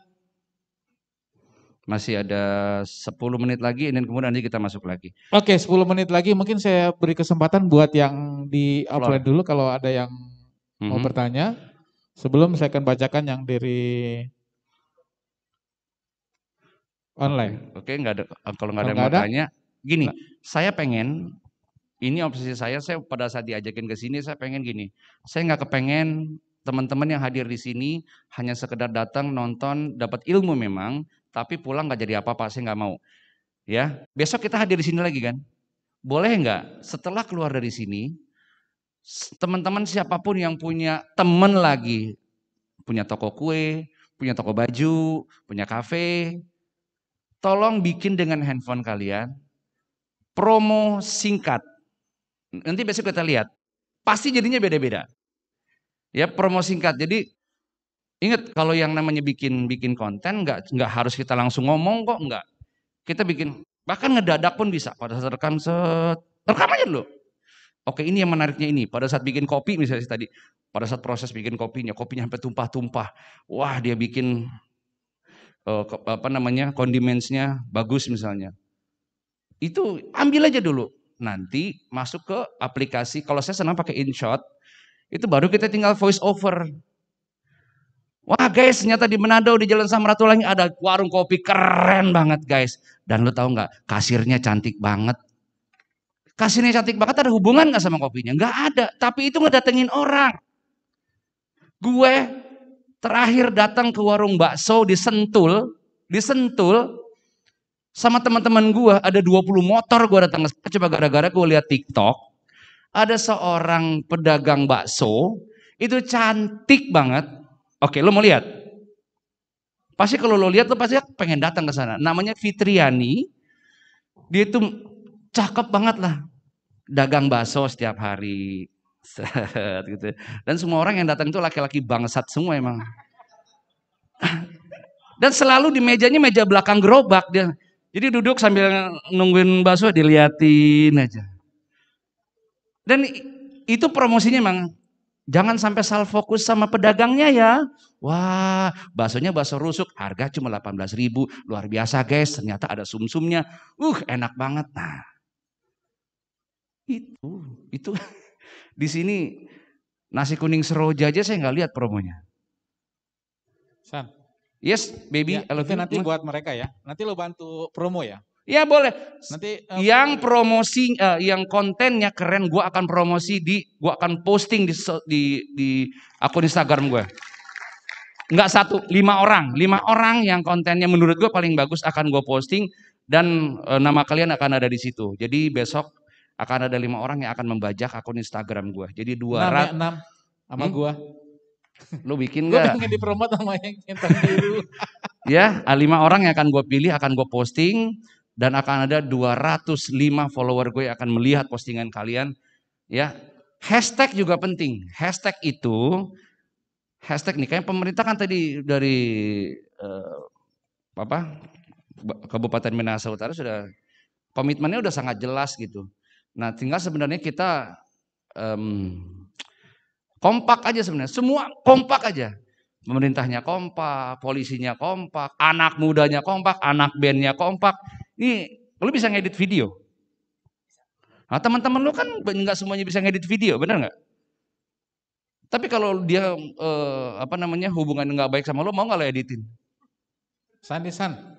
Masih ada 10 menit lagi dan kemudian nanti kita masuk lagi. Oke, okay, 10 menit lagi mungkin saya beri kesempatan buat yang di upload dulu kalau ada yang mm -hmm. mau mhm. bertanya. Sebelum saya akan bacakan yang dari online. Oke, nggak ada kalau nggak ada yang mau ada. tanya. Gini, nah. saya pengen ini obsesi saya, saya pada saat diajakin ke sini saya pengen gini. Saya nggak kepengen teman-teman yang hadir di sini hanya sekedar datang nonton dapat ilmu memang, tapi pulang nggak jadi apa-apa, saya nggak mau. Ya, besok kita hadir di sini lagi kan? Boleh nggak? Setelah keluar dari sini, teman-teman siapapun yang punya teman lagi, punya toko kue, punya toko baju, punya kafe, tolong bikin dengan handphone kalian promo singkat. Nanti besok kita lihat. Pasti jadinya beda-beda. Ya, promo singkat. Jadi Ingat kalau yang namanya bikin bikin konten nggak nggak harus kita langsung ngomong kok nggak. Kita bikin bahkan ngedadak pun bisa pada saat rekam set rekam aja dulu. Oke ini yang menariknya ini pada saat bikin kopi misalnya tadi pada saat proses bikin kopinya kopinya sampai tumpah-tumpah. Wah dia bikin uh, apa namanya kondimensnya bagus misalnya. Itu ambil aja dulu nanti masuk ke aplikasi kalau saya senang pakai InShot itu baru kita tinggal voice over Wah guys, ternyata di Manado di Jalan Samratulangi ada warung kopi keren banget guys. Dan lo tau nggak, kasirnya cantik banget. Kasirnya cantik banget ada hubungan nggak sama kopinya? Nggak ada. Tapi itu ngedatengin orang. Gue terakhir datang ke warung bakso di Sentul, di Sentul sama teman-teman gue ada 20 motor gue datang ke coba gara-gara gue lihat TikTok ada seorang pedagang bakso itu cantik banget Oke, lo mau lihat? Pasti kalau lo lihat lo pasti pengen datang ke sana. Namanya Fitriani. Dia itu cakep banget lah. Dagang bakso setiap hari. gitu. Dan semua orang yang datang itu laki-laki bangsat semua emang. Dan selalu di mejanya meja belakang gerobak dia. Jadi duduk sambil nungguin bakso diliatin aja. Dan itu promosinya emang Jangan sampai salah fokus sama pedagangnya ya. Wah, baksonya bakso rusuk, harga cuma 18 ribu. Luar biasa guys, ternyata ada sumsumnya. Uh, enak banget. Nah, itu, itu di sini nasi kuning seroja aja saya nggak lihat promonya. Sam. Yes, baby. Ya, nanti buat mereka ya. Nanti lo bantu promo ya. Ya boleh. Nanti uh, yang promosi uh, yang kontennya keren gua akan promosi di gua akan posting di di, di akun Instagram gue. Enggak satu, lima orang. Lima orang yang kontennya menurut gue paling bagus akan gue posting dan uh, nama kalian akan ada di situ. Jadi besok akan ada lima orang yang akan membajak akun Instagram gue. Jadi dua ya, enam sama hmm? gue. Lu bikin gak? Gue pengen dipromot sama yang yang dulu. ya, lima orang yang akan gue pilih akan gue posting dan akan ada 205 follower gue yang akan melihat postingan kalian ya hashtag juga penting hashtag itu hashtag nih kayak pemerintah kan tadi dari eh, apa Kabupaten Minahasa Utara sudah komitmennya sudah sangat jelas gitu nah tinggal sebenarnya kita um, kompak aja sebenarnya semua kompak aja pemerintahnya kompak polisinya kompak anak mudanya kompak anak bandnya kompak ini lu bisa ngedit video. Nah, teman-teman lu kan nggak semuanya bisa ngedit video, benar nggak? Tapi kalau dia eh, apa namanya hubungan nggak baik sama lu, mau nggak lo editin? San, san.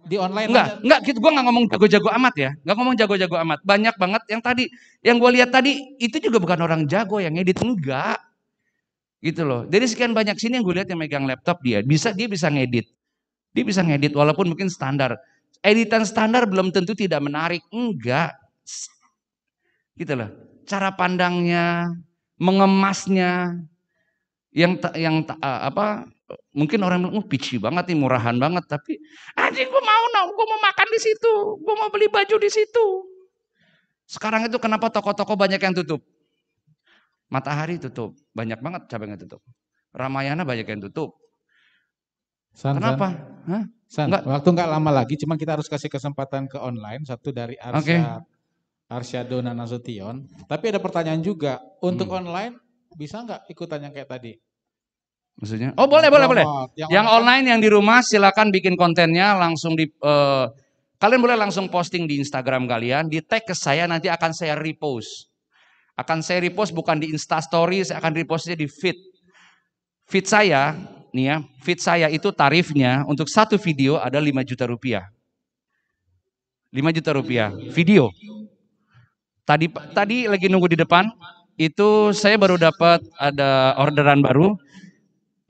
Di online enggak, aja. enggak gitu. Gua nggak ngomong jago-jago amat ya. Nggak ngomong jago-jago amat. Banyak banget yang tadi yang gue lihat tadi itu juga bukan orang jago yang ngedit, enggak. Gitu loh. Jadi sekian banyak sini yang gue lihat yang megang laptop dia, bisa dia bisa ngedit. Dia bisa ngedit walaupun mungkin standar. Editan standar belum tentu tidak menarik. Enggak. Gitu loh. Cara pandangnya, mengemasnya yang yang eh, apa mungkin orang bilang, oh, pici banget nih, murahan banget. Tapi anjing gue mau no, gue mau makan di situ, gue mau beli baju di situ. Sekarang itu kenapa toko-toko banyak yang tutup? Matahari tutup, banyak banget cabangnya tutup. Ramayana banyak yang tutup. San, kenapa? San, enggak. waktu nggak lama lagi, cuma kita harus kasih kesempatan ke online satu dari Arsyad okay. Dona Nasution. Tapi ada pertanyaan juga untuk hmm. online bisa nggak ikutan yang kayak tadi? Maksudnya? Oh boleh boleh boleh. Oh, yang, yang kan online yang di rumah silakan bikin kontennya langsung di uh, kalian boleh langsung posting di Instagram kalian, di tag ke saya nanti akan saya repost. Akan saya repost bukan di Instastory, saya akan repostnya di feed. Fit saya nih ya, feed saya itu tarifnya untuk satu video ada 5 juta rupiah. 5 juta rupiah video. Tadi tadi lagi nunggu di depan itu saya baru dapat ada orderan baru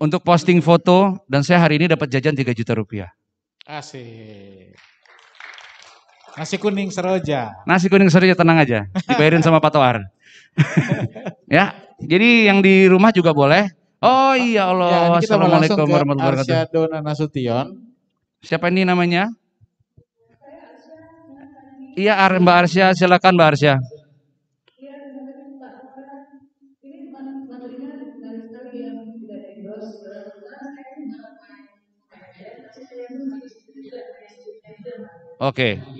untuk posting foto dan saya hari ini dapat jajan 3 juta rupiah. Asik. Nasi kuning seroja. Nasi kuning seroja tenang aja, dibayarin sama Pak Toar. ya, jadi yang di rumah juga boleh Oh iya Allah. Ya, Assalamualaikum warahmatullahi wabarakatuh. Arsyadona Nasution. Siapa ini namanya? Iya Ar Mbak Arsya, silakan Mbak Arsya. Oke. Okay.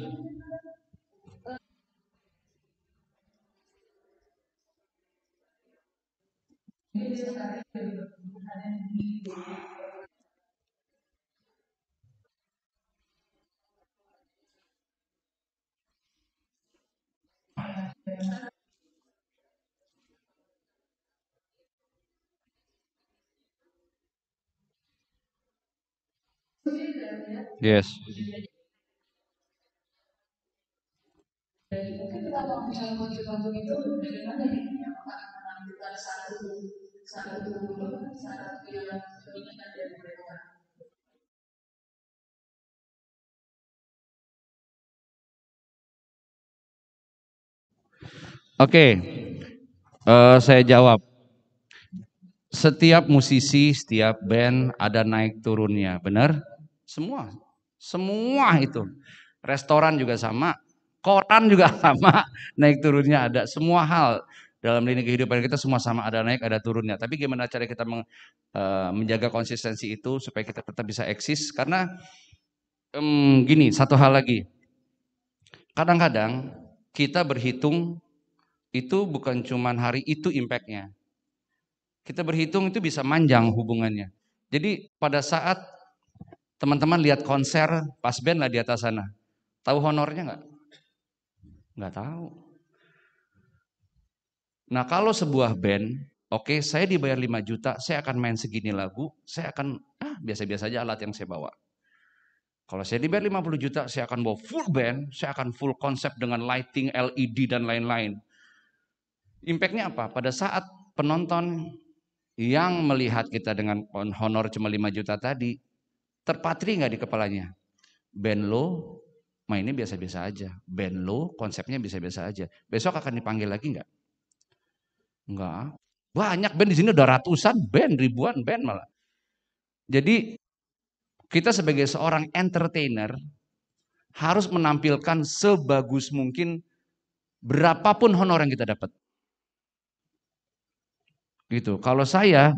Yes. Jadi mungkin ya? kita mau mencari konsul-konsul itu bagaimana ini? Apakah mengambilkan satu Oke, okay. uh, eh, saya jawab. Setiap musisi, setiap band ada naik turunnya, benar? Semua, semua itu. Restoran juga sama, koran juga sama, naik turunnya ada. Semua hal dalam lini kehidupan kita semua sama ada naik ada turunnya. Tapi gimana cara kita meng, uh, menjaga konsistensi itu supaya kita tetap bisa eksis? Karena um, gini satu hal lagi, kadang-kadang kita berhitung itu bukan cuman hari itu impactnya. Kita berhitung itu bisa manjang hubungannya. Jadi pada saat teman-teman lihat konser pas band lah di atas sana, tahu honornya nggak? Nggak tahu. Nah kalau sebuah band, oke okay, saya dibayar 5 juta, saya akan main segini lagu, saya akan ah biasa-biasa aja alat yang saya bawa. Kalau saya dibayar 50 juta, saya akan bawa full band, saya akan full konsep dengan lighting, LED, dan lain-lain. Impactnya apa? Pada saat penonton yang melihat kita dengan honor cuma 5 juta tadi, terpatri nggak di kepalanya? Band lo mainnya biasa-biasa aja. Band lo konsepnya biasa-biasa aja. Besok akan dipanggil lagi nggak? Enggak. Banyak band di sini udah ratusan band, ribuan band malah. Jadi kita sebagai seorang entertainer harus menampilkan sebagus mungkin berapapun honor yang kita dapat. Gitu. Kalau saya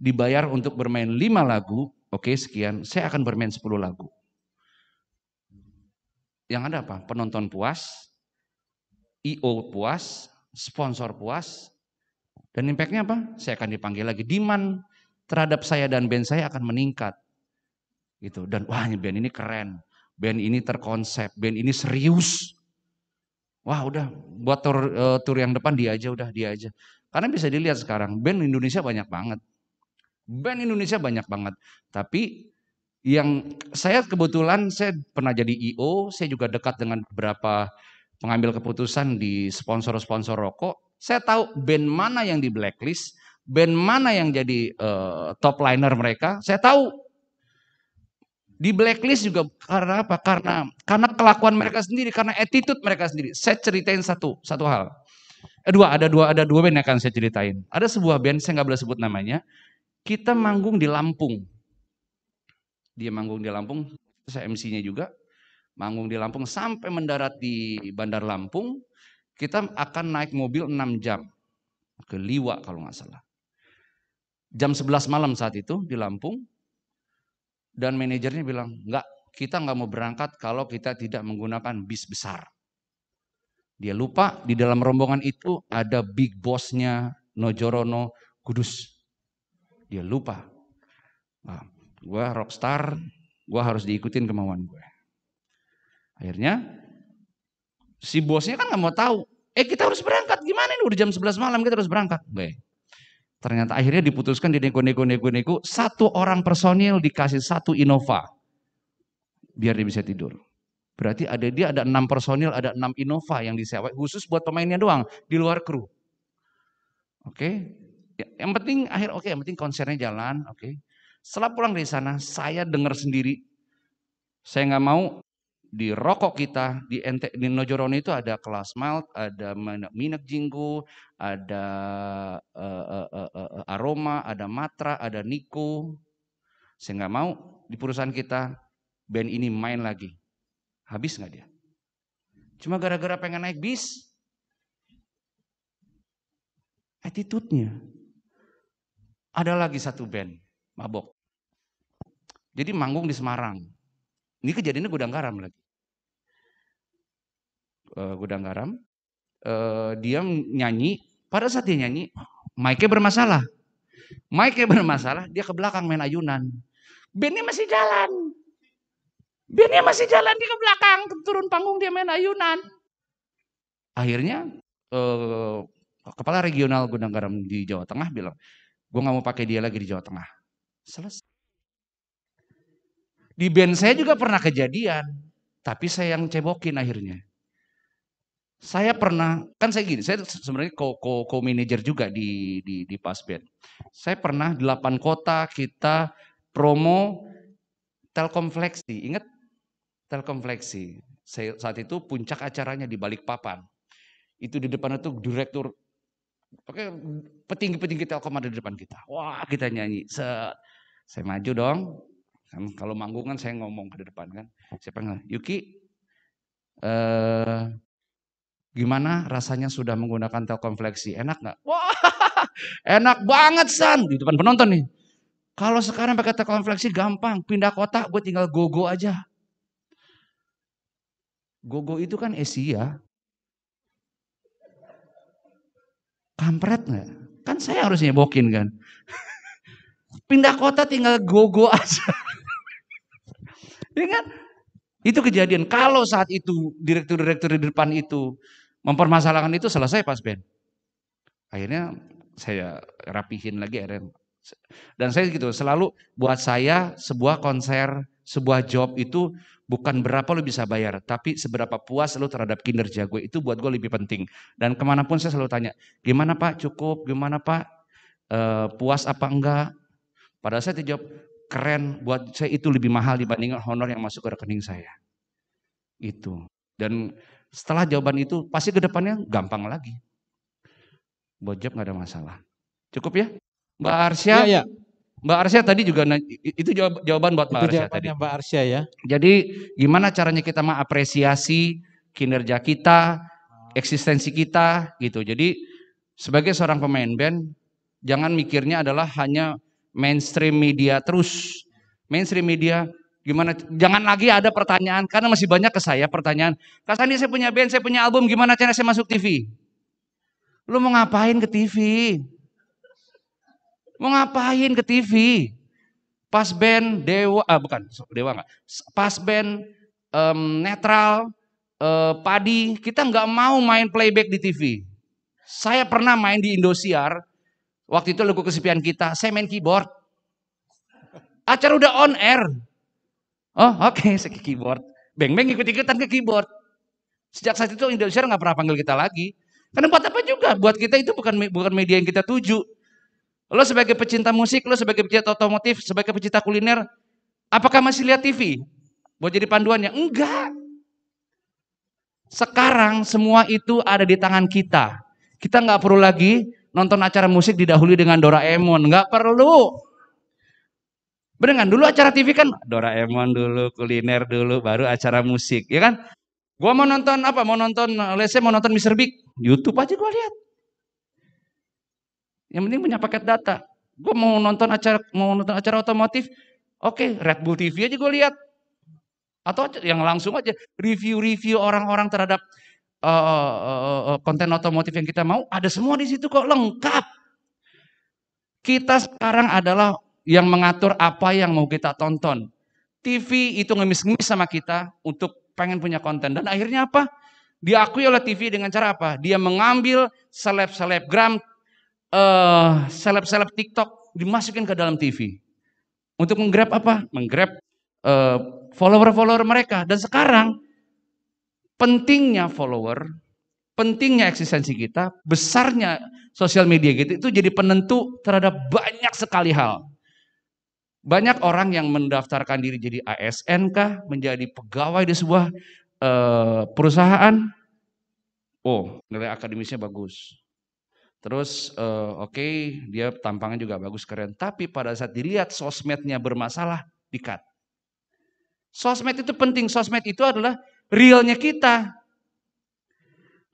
dibayar untuk bermain lima lagu, oke okay, sekian, saya akan bermain sepuluh lagu. Yang ada apa? Penonton puas, IO puas, sponsor puas, dan impactnya apa? Saya akan dipanggil lagi. Diman terhadap saya dan band saya akan meningkat. Gitu. Dan wah band ini keren. Band ini terkonsep. Band ini serius. Wah udah buat tour uh, tour yang depan dia aja udah dia aja. Karena bisa dilihat sekarang band Indonesia banyak banget. Band Indonesia banyak banget. Tapi yang saya kebetulan saya pernah jadi IO, saya juga dekat dengan beberapa pengambil keputusan di sponsor-sponsor rokok saya tahu band mana yang di blacklist, band mana yang jadi uh, top liner mereka. Saya tahu di blacklist juga karena apa? Karena karena kelakuan mereka sendiri, karena attitude mereka sendiri. Saya ceritain satu satu hal. Eh, dua ada dua ada dua band yang akan saya ceritain. Ada sebuah band saya nggak boleh sebut namanya. Kita manggung di Lampung. Dia manggung di Lampung. Saya MC-nya juga. Manggung di Lampung sampai mendarat di Bandar Lampung. Kita akan naik mobil 6 jam. Ke Liwa kalau nggak salah. Jam 11 malam saat itu di Lampung. Dan manajernya bilang, nggak, kita nggak mau berangkat kalau kita tidak menggunakan bis besar. Dia lupa di dalam rombongan itu ada big bossnya Nojorono Kudus. Dia lupa. Nah, gue rockstar, gue harus diikutin kemauan gue. Akhirnya si bosnya kan nggak mau tahu Eh kita harus berangkat, gimana ini udah jam 11 malam kita harus berangkat. Be. Ternyata akhirnya diputuskan di nego-nego-nego-nego, satu orang personil dikasih satu Innova. Biar dia bisa tidur. Berarti ada dia ada enam personil, ada enam Innova yang disewa khusus buat pemainnya doang, di luar kru. Oke, okay? Ya, yang penting akhir oke, okay, yang penting konsernya jalan, oke. Okay. Setelah pulang dari sana, saya dengar sendiri, saya nggak mau di rokok kita di ente di itu ada kelas malt, ada minyak jinggu, ada uh, uh, uh, uh, aroma, ada matra, ada niku. Saya nggak mau di perusahaan kita band ini main lagi. Habis nggak dia? Cuma gara-gara pengen naik bis. Attitude-nya. Ada lagi satu band, mabok. Jadi manggung di Semarang. Ini kejadiannya gudang garam lagi uh, gudang garam. Uh, dia nyanyi. Pada saat dia nyanyi, mic-nya bermasalah. Mic-nya bermasalah, dia ke belakang main ayunan. Bandnya masih jalan. Bandnya masih jalan, dia ke belakang. Turun panggung dia main ayunan. Akhirnya uh, kepala regional gudang garam di Jawa Tengah bilang, gue gak mau pakai dia lagi di Jawa Tengah. Selesai. Di band saya juga pernah kejadian. Tapi saya yang cebokin akhirnya saya pernah kan saya gini, saya sebenarnya co co, co manager juga di di di Pasben. Saya pernah delapan kota kita promo Telkom Flexi. Ingat Telkom Flexi. Saya, saat itu puncak acaranya di Balikpapan. Itu di depan itu direktur Oke, petinggi-petinggi Telkom ada di depan kita. Wah, kita nyanyi. Se Saya maju dong. Kan, kalau manggung kan saya ngomong ke depan kan. Saya panggil, Yuki, eh, Gimana rasanya sudah menggunakan telkom fleksi? Enak nggak? Wah, enak banget San. Di depan penonton nih. Kalau sekarang pakai telkom fleksi gampang. Pindah kota gue tinggal gogo aja. Gogo itu kan Asia. Kampret nggak? Kan saya harusnya nyebokin kan. Pindah kota tinggal gogo aja. Ingat iya kan? Itu kejadian. Kalau saat itu direktur-direktur di depan itu mempermasalahkan itu selesai pas Ben. Akhirnya saya rapihin lagi RM. Dan saya gitu selalu buat saya sebuah konser, sebuah job itu bukan berapa lo bisa bayar, tapi seberapa puas lo terhadap kinerja gue itu buat gue lebih penting. Dan kemanapun saya selalu tanya, gimana Pak cukup, gimana Pak e, puas apa enggak? pada saya job keren, buat saya itu lebih mahal dibandingkan honor yang masuk ke rekening saya. Itu. Dan setelah jawaban itu, pasti ke depannya gampang lagi. Buat job nggak ada masalah. Cukup ya? Mbak Arsya? Ya, ya. Mbak Arsya tadi juga itu jawaban buat Mbak itu Arsya tadi. Mbak Arsya ya. Jadi gimana caranya kita mengapresiasi kinerja kita, eksistensi kita gitu. Jadi sebagai seorang pemain band jangan mikirnya adalah hanya mainstream media terus. Mainstream media Gimana? Jangan lagi ada pertanyaan karena masih banyak ke saya pertanyaan. Kak Sandi saya punya band, saya punya album, gimana cara saya masuk TV? Lu mau ngapain ke TV? Mau ngapain ke TV? Pas band Dewa, ah bukan Dewa nggak. Pas band um, Netral, uh, Padi, kita nggak mau main playback di TV. Saya pernah main di Indosiar, waktu itu lagu kesepian kita, saya main keyboard. Acara udah on air, Oh oke, okay, saya ke keyboard. Beng-beng ikut-ikutan ke keyboard. Sejak saat itu Indonesia nggak pernah panggil kita lagi. Karena buat apa juga? Buat kita itu bukan bukan media yang kita tuju. Lo sebagai pecinta musik, lo sebagai pecinta otomotif, sebagai pecinta kuliner, apakah masih lihat TV? Buat jadi panduannya? Enggak. Sekarang semua itu ada di tangan kita. Kita nggak perlu lagi nonton acara musik didahului dengan Doraemon. Nggak perlu. Bener kan? Dulu acara TV kan Doraemon dulu, kuliner dulu, baru acara musik, ya kan? Gua mau nonton apa? Mau nonton eh, lese, mau nonton Mr. Big, YouTube aja gua lihat. Yang penting punya paket data. Gua mau nonton acara mau nonton acara otomotif, oke, okay, Red Bull TV aja gua lihat. Atau yang langsung aja review-review orang-orang terhadap uh, uh, uh, konten otomotif yang kita mau, ada semua di situ kok lengkap. Kita sekarang adalah yang mengatur apa yang mau kita tonton. TV itu ngemis-ngemis sama kita untuk pengen punya konten. Dan akhirnya apa? Diakui oleh TV dengan cara apa? Dia mengambil seleb seleb gram, eh, seleb-seleb TikTok, dimasukin ke dalam TV. Untuk menggrab apa? Menggrab uh, follower-follower mereka. Dan sekarang pentingnya follower, pentingnya eksistensi kita, besarnya sosial media gitu, itu jadi penentu terhadap banyak sekali hal. Banyak orang yang mendaftarkan diri jadi ASN kah, menjadi pegawai di sebuah uh, perusahaan. Oh, nilai akademisnya bagus. Terus uh, oke, okay, dia tampangnya juga bagus keren, tapi pada saat dilihat sosmednya bermasalah, dikat. Sosmed itu penting, sosmed itu adalah realnya kita.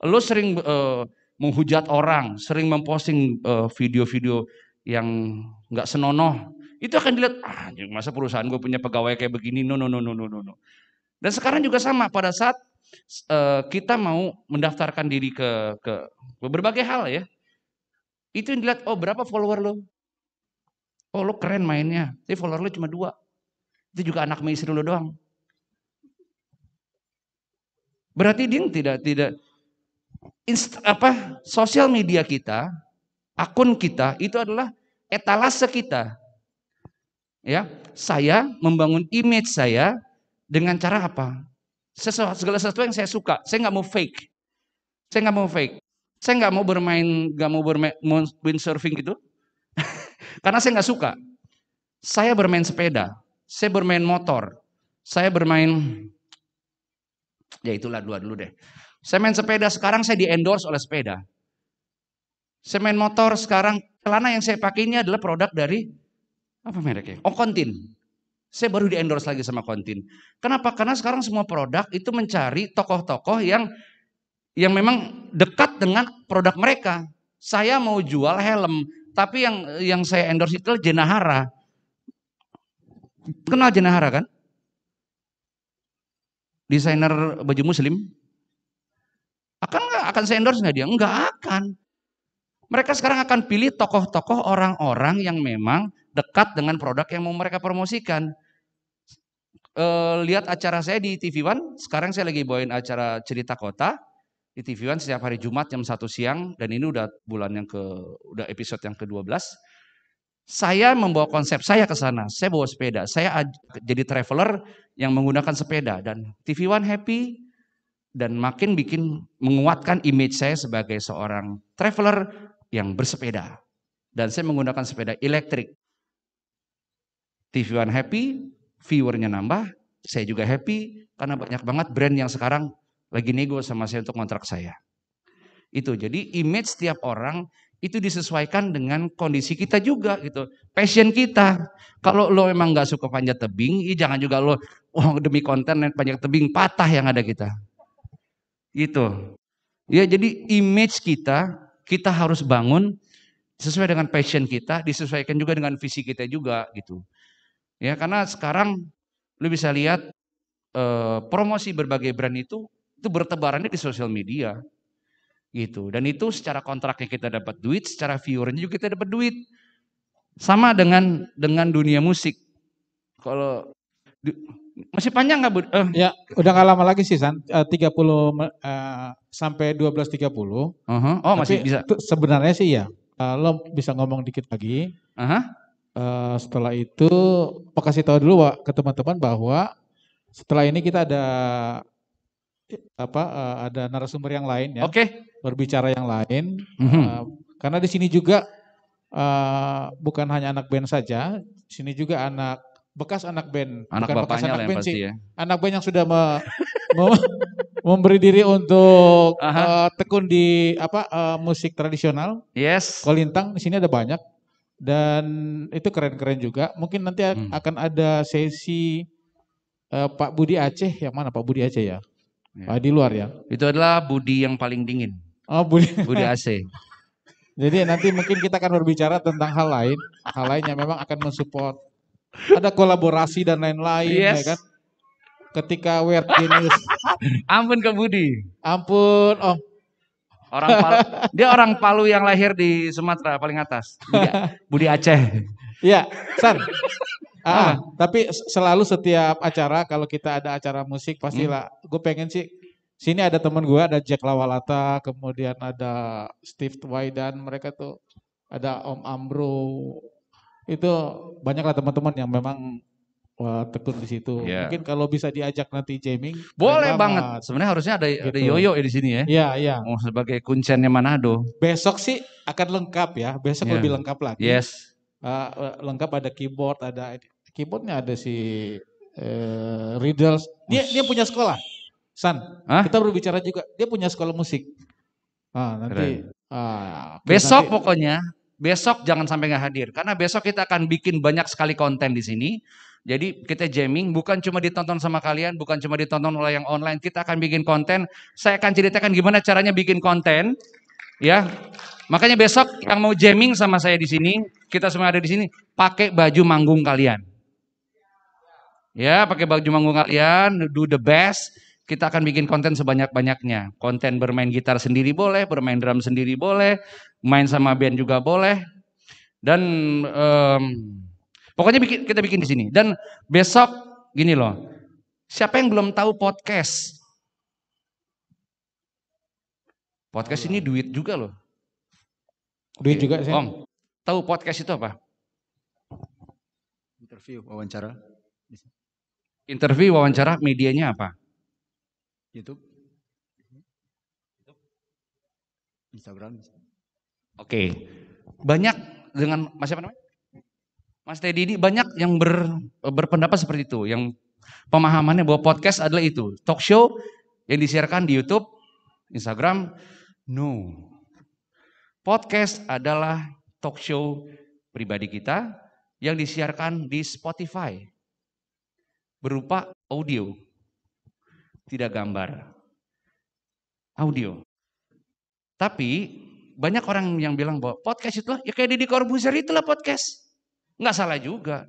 Lo sering uh, menghujat orang, sering memposting video video-video yang nggak senonoh, itu akan dilihat, ah, masa perusahaan gue punya pegawai kayak begini, no, no, no, no, no, no. Dan sekarang juga sama, pada saat uh, kita mau mendaftarkan diri ke, ke berbagai hal ya, itu yang dilihat, oh berapa follower lo? Oh lo keren mainnya, tapi follower lo cuma dua. Itu juga anak istri lo doang. Berarti ding tidak tidak inst, apa sosial media kita, akun kita itu adalah etalase kita ya saya membangun image saya dengan cara apa sesuatu, segala sesuatu yang saya suka saya nggak mau fake saya nggak mau fake saya nggak mau bermain nggak mau bermain mau windsurfing gitu karena saya nggak suka saya bermain sepeda saya bermain motor saya bermain ya itulah dua dulu deh saya main sepeda sekarang saya di endorse oleh sepeda saya main motor sekarang celana yang saya pakai ini adalah produk dari apa mereknya? Oh Kontin. Saya baru di endorse lagi sama Kontin. Kenapa? Karena sekarang semua produk itu mencari tokoh-tokoh yang yang memang dekat dengan produk mereka. Saya mau jual helm, tapi yang yang saya endorse itu Jenahara. Kenal Jenahara kan? Desainer baju muslim. Akan nggak akan saya endorse nggak dia? Nggak akan. Mereka sekarang akan pilih tokoh-tokoh orang-orang yang memang dekat dengan produk yang mau mereka promosikan. E, lihat acara saya di TV One, sekarang saya lagi bawain acara Cerita Kota di TV One setiap hari Jumat jam 1 siang dan ini udah bulan yang ke udah episode yang ke-12. Saya membawa konsep saya ke sana. Saya bawa sepeda. Saya jadi traveler yang menggunakan sepeda dan TV One happy dan makin bikin menguatkan image saya sebagai seorang traveler yang bersepeda. Dan saya menggunakan sepeda elektrik. TV One happy, viewernya nambah, saya juga happy karena banyak banget brand yang sekarang lagi nego sama saya untuk kontrak saya. Itu jadi image setiap orang itu disesuaikan dengan kondisi kita juga gitu. Passion kita. Kalau lo emang nggak suka panjat tebing, ya jangan juga lo oh, demi konten panjat tebing patah yang ada kita. Gitu. Ya jadi image kita kita harus bangun sesuai dengan passion kita, disesuaikan juga dengan visi kita juga gitu. Ya, karena sekarang lu bisa lihat eh, promosi berbagai brand itu itu bertebarannya di sosial media. Gitu. Dan itu secara kontraknya kita dapat duit, secara viewernya juga kita dapat duit. Sama dengan dengan dunia musik. Kalau du, masih panjang nggak, Bu? Uh. Eh. Ya, udah nggak lama lagi sih, San. Uh, 30 uh, sampai 12.30. Uh -huh. Oh, Tapi masih bisa. Sebenarnya sih ya. Uh, lo bisa ngomong dikit lagi. Uh -huh. Eh, setelah itu mau kasih tahu dulu Wak, ke teman-teman bahwa setelah ini kita ada apa uh, ada narasumber yang lain ya. Okay. Berbicara yang lain. Mm -hmm. uh, karena di sini juga uh, bukan hanya anak band saja, di sini juga anak bekas anak band, anak bukan bekas anak band sih. Ya. Anak band yang sudah me, me, memberi diri untuk uh, tekun di apa uh, musik tradisional. Yes. Kolintang di sini ada banyak dan itu keren-keren juga. Mungkin nanti hmm. akan ada sesi uh, Pak Budi Aceh, yang mana Pak Budi Aceh ya? ya? Uh, di luar ya. Itu adalah Budi yang paling dingin. Oh Budi. Budi Aceh. Jadi nanti mungkin kita akan berbicara tentang hal lain, hal lain yang memang akan mensupport. Ada kolaborasi dan lain-lain, ya yes. ya kan? Ketika weird genius. Ampun ke Budi. Ampun Oh. Orang Palu. dia orang Palu yang lahir di Sumatera paling atas. Budi, Aceh. Iya, San. ah, ah, tapi selalu setiap acara kalau kita ada acara musik pastilah hmm. gue pengen sih sini ada teman gue ada Jack Lawalata, kemudian ada Steve dan mereka tuh ada Om Ambro. Itu banyaklah teman-teman yang memang Wah, tekun di situ. Yeah. Mungkin kalau bisa diajak nanti jamming. Boleh banget. banget. Sebenarnya harusnya ada gitu. ada Yoyo ya di sini ya. Iya, yeah, iya. Yeah. Oh, sebagai kuncennya Manado. Besok sih akan lengkap ya. Besok yeah. lebih lengkap lagi. Yes. Uh, lengkap ada keyboard, ada keyboardnya ada si uh, Riddles. Dia Ush. dia punya sekolah. San, Hah? kita berbicara juga. Dia punya sekolah musik. Ah, nanti ah, besok nanti, pokoknya besok jangan sampai nggak hadir karena besok kita akan bikin banyak sekali konten di sini jadi kita jamming bukan cuma ditonton sama kalian, bukan cuma ditonton oleh yang online. Kita akan bikin konten. Saya akan ceritakan gimana caranya bikin konten, ya. Makanya besok yang mau jamming sama saya di sini, kita semua ada di sini, pakai baju manggung kalian. Ya, pakai baju manggung kalian, do the best. Kita akan bikin konten sebanyak-banyaknya. Konten bermain gitar sendiri boleh, bermain drum sendiri boleh, main sama band juga boleh. Dan um, Pokoknya bikin, kita bikin di sini. Dan besok gini loh. Siapa yang belum tahu podcast? Podcast ini duit juga loh. Duit juga sih. Om, tahu podcast itu apa? Interview, wawancara. Interview, wawancara, medianya apa? YouTube. Instagram. Oke. Banyak dengan, masih siapa namanya? Mas Teddy ini banyak yang ber, berpendapat seperti itu, yang pemahamannya bahwa podcast adalah itu, talk show yang disiarkan di YouTube, Instagram, no. Podcast adalah talk show pribadi kita yang disiarkan di Spotify berupa audio, tidak gambar. Audio. Tapi banyak orang yang bilang bahwa podcast itu ya kayak Deddy Corbuzier itulah podcast. Nggak salah juga.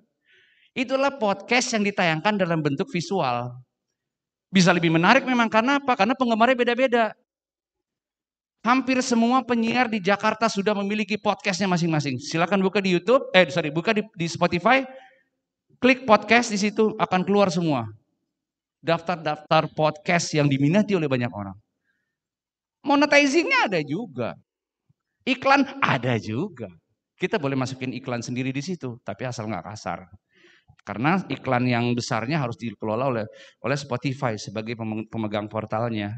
Itulah podcast yang ditayangkan dalam bentuk visual. Bisa lebih menarik memang karena apa? Karena penggemarnya beda-beda. Hampir semua penyiar di Jakarta sudah memiliki podcastnya masing-masing. Silakan buka di YouTube, eh sorry, buka di, di Spotify, klik podcast di situ akan keluar semua. Daftar-daftar podcast yang diminati oleh banyak orang. Monetizingnya ada juga. Iklan ada juga. Kita boleh masukin iklan sendiri di situ, tapi asal nggak kasar. Karena iklan yang besarnya harus dikelola oleh oleh Spotify sebagai pemegang portalnya.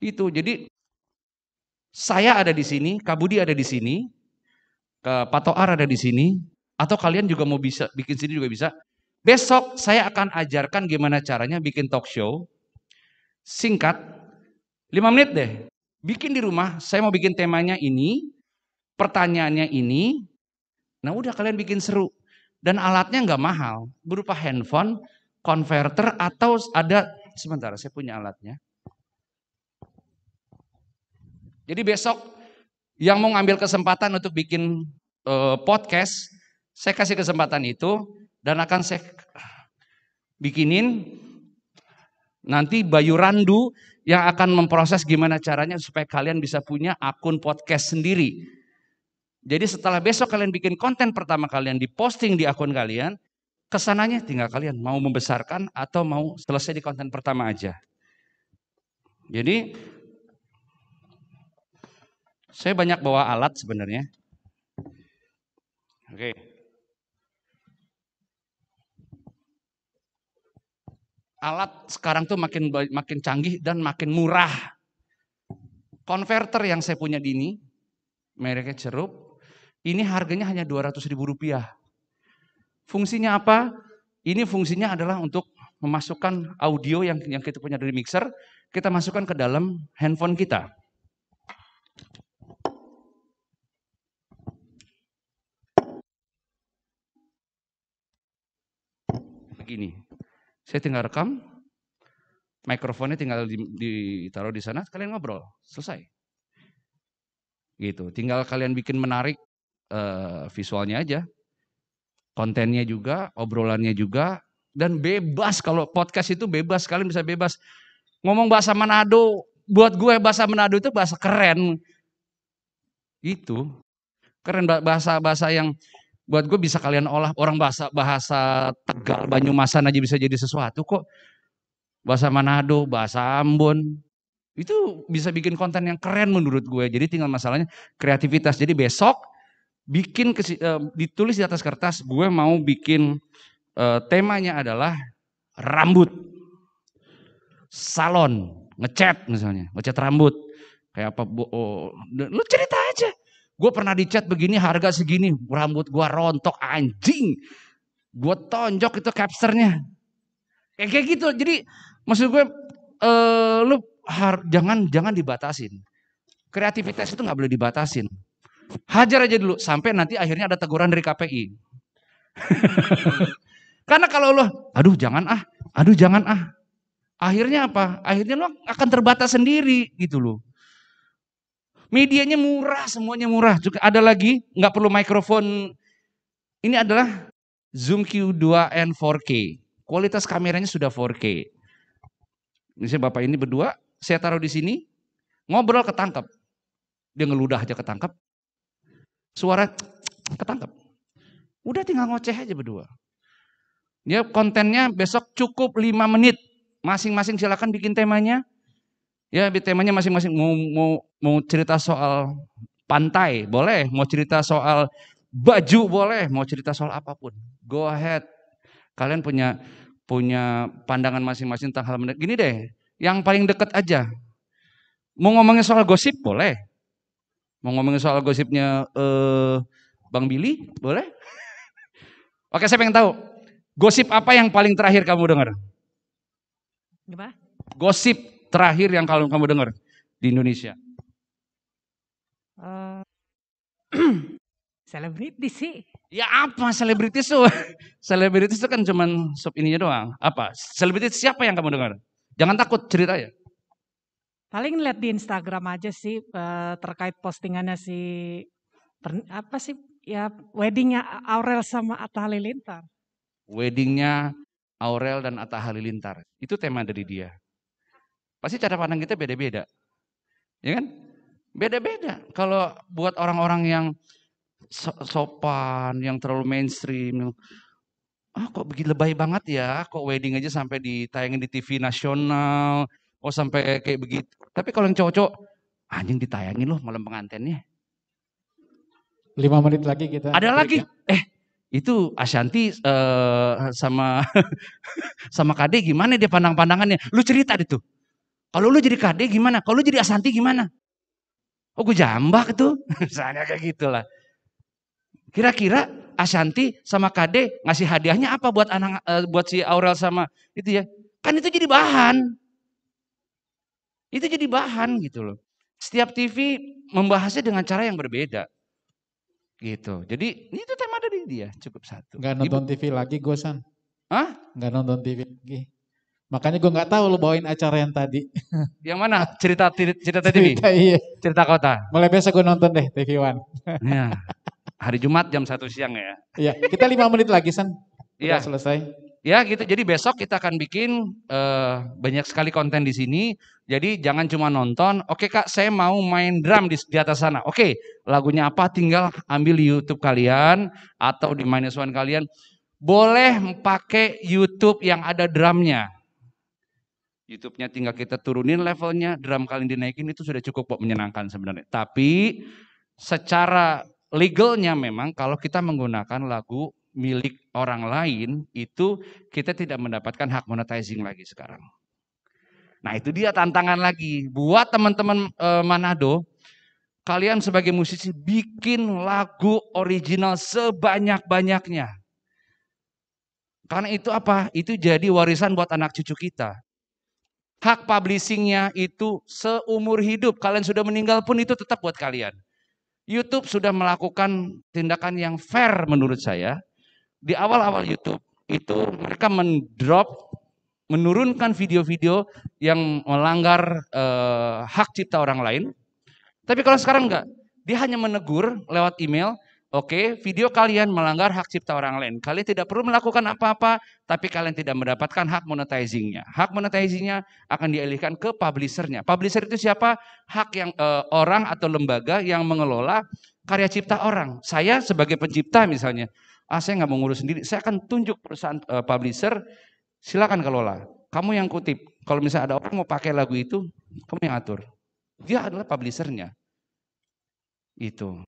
Itu jadi saya ada di sini, Kabudi ada di sini, Pak Toar ada di sini, atau kalian juga mau bisa bikin sini juga bisa. Besok saya akan ajarkan gimana caranya bikin talk show singkat 5 menit deh. Bikin di rumah, saya mau bikin temanya ini, pertanyaannya ini, nah udah kalian bikin seru. Dan alatnya nggak mahal, berupa handphone, konverter atau ada sebentar saya punya alatnya. Jadi besok yang mau ngambil kesempatan untuk bikin uh, podcast, saya kasih kesempatan itu dan akan saya bikinin nanti Bayu Randu yang akan memproses gimana caranya supaya kalian bisa punya akun podcast sendiri jadi setelah besok kalian bikin konten pertama kalian diposting di akun kalian, kesananya tinggal kalian mau membesarkan atau mau selesai di konten pertama aja. Jadi saya banyak bawa alat sebenarnya. Oke. Alat sekarang tuh makin makin canggih dan makin murah. Konverter yang saya punya di ini mereknya Cerup ini harganya hanya 200 ribu rupiah. Fungsinya apa? Ini fungsinya adalah untuk memasukkan audio yang yang kita punya dari mixer, kita masukkan ke dalam handphone kita. Begini, saya tinggal rekam, mikrofonnya tinggal ditaruh di sana, kalian ngobrol, selesai. Gitu. Tinggal kalian bikin menarik uh, visualnya aja, kontennya juga, obrolannya juga, dan bebas kalau podcast itu bebas, kalian bisa bebas ngomong bahasa Manado. Buat gue bahasa Manado itu bahasa keren. Itu keren bahasa-bahasa yang buat gue bisa kalian olah orang bahasa bahasa Tegal Banyumasan aja bisa jadi sesuatu kok bahasa Manado bahasa Ambon itu bisa bikin konten yang keren menurut gue jadi tinggal masalahnya kreativitas jadi besok bikin uh, ditulis di atas kertas gue mau bikin uh, temanya adalah rambut salon ngecat misalnya ngecat rambut kayak apa oh, lu cerita aja gue pernah dicat begini harga segini rambut gue rontok anjing gue tonjok itu capsernya kayak kayak gitu jadi maksud gue uh, lu har, jangan jangan dibatasin kreativitas itu nggak boleh dibatasin Hajar aja dulu sampai nanti akhirnya ada teguran dari KPI. Karena kalau lo, aduh jangan ah, aduh jangan ah. Akhirnya apa? Akhirnya lo akan terbatas sendiri gitu loh. Medianya murah, semuanya murah. Juga ada lagi, nggak perlu mikrofon. Ini adalah Zoom Q2N 4K. Kualitas kameranya sudah 4K. Misalnya bapak ini berdua, saya taruh di sini, ngobrol ketangkep. Dia ngeludah aja ketangkep, Suara ketangkep. Udah tinggal ngoceh aja berdua. Ya kontennya besok cukup 5 menit. Masing-masing silakan bikin temanya. Ya temanya masing-masing mau, mau mau cerita soal pantai boleh, mau cerita soal baju boleh, mau cerita soal apapun. Go ahead. Kalian punya punya pandangan masing-masing tentang hal menarik. Gini deh, yang paling deket aja. Mau ngomongin soal gosip boleh. Mau ngomongin soal gosipnya uh, Bang Billy, boleh? Oke, saya pengen tahu. Gosip apa yang paling terakhir kamu dengar? Gimana? Gosip terakhir yang kalau kamu dengar di Indonesia? Uh, sih. Ya apa selebritis tuh? selebritis itu kan cuman sub ininya doang. Apa? Selebritis siapa yang kamu dengar? Jangan takut cerita ya. Paling lihat di Instagram aja sih eh, terkait postingannya si apa sih ya weddingnya Aurel sama Atta Halilintar. Weddingnya Aurel dan Atta Halilintar. Itu tema dari dia. Pasti cara pandang kita beda-beda. Ya kan? Beda-beda. Kalau buat orang-orang yang sopan, yang terlalu mainstream, ah kok begitu lebay banget ya, kok wedding aja sampai ditayangin di TV nasional, Oh sampai kayak begitu. Tapi kalau yang cocok, anjing ditayangin loh malam pengantinnya. Lima menit lagi kita. Ada lagi. Ya. Eh itu Ashanti uh, sama sama KD gimana dia pandang-pandangannya? Lu cerita deh tuh. Kalau lu jadi KD gimana? Kalau lu jadi Ashanti gimana? Oh gue jambak tuh. Misalnya kayak gitulah. Kira-kira Ashanti sama KD ngasih hadiahnya apa buat anak uh, buat si Aurel sama itu ya? Kan itu jadi bahan. Itu jadi bahan gitu loh. Setiap TV membahasnya dengan cara yang berbeda. Gitu. Jadi itu tema dari dia, cukup satu. Gak nonton Ibu. TV lagi gue, San. Hah? Gak nonton TV lagi. Makanya gue gak tahu lo bawain acara yang tadi. Yang mana? Cerita cerita tadi? Cerita iya. Cerita kota. Mulai besok gue nonton deh TV One. Ya. Hari Jumat jam satu siang ya. Iya. Kita lima menit lagi San. Iya. Selesai ya gitu. Jadi besok kita akan bikin uh, banyak sekali konten di sini. Jadi jangan cuma nonton. Oke kak, saya mau main drum di, di atas sana. Oke, lagunya apa? Tinggal ambil di YouTube kalian atau di minus one kalian. Boleh pakai YouTube yang ada drumnya. YouTube-nya tinggal kita turunin levelnya, drum kalian dinaikin itu sudah cukup kok menyenangkan sebenarnya. Tapi secara legalnya memang kalau kita menggunakan lagu milik orang lain itu kita tidak mendapatkan hak monetizing lagi sekarang. Nah itu dia tantangan lagi. Buat teman-teman eh, Manado, kalian sebagai musisi bikin lagu original sebanyak-banyaknya. Karena itu apa? Itu jadi warisan buat anak cucu kita. Hak publishingnya itu seumur hidup. Kalian sudah meninggal pun itu tetap buat kalian. YouTube sudah melakukan tindakan yang fair menurut saya di awal-awal YouTube itu mereka mendrop menurunkan video-video yang melanggar eh, hak cipta orang lain. Tapi kalau sekarang enggak, dia hanya menegur lewat email, oke, okay, video kalian melanggar hak cipta orang lain. Kalian tidak perlu melakukan apa-apa, tapi kalian tidak mendapatkan hak monetizingnya. Hak monetizingnya akan dialihkan ke publishernya. Publisher itu siapa? Hak yang eh, orang atau lembaga yang mengelola karya cipta orang. Saya sebagai pencipta misalnya, ah saya nggak mau ngurus sendiri, saya akan tunjuk perusahaan uh, publisher, silakan kelola. Kamu yang kutip. Kalau misalnya ada orang mau pakai lagu itu, kamu yang atur. Dia adalah publishernya. Itu.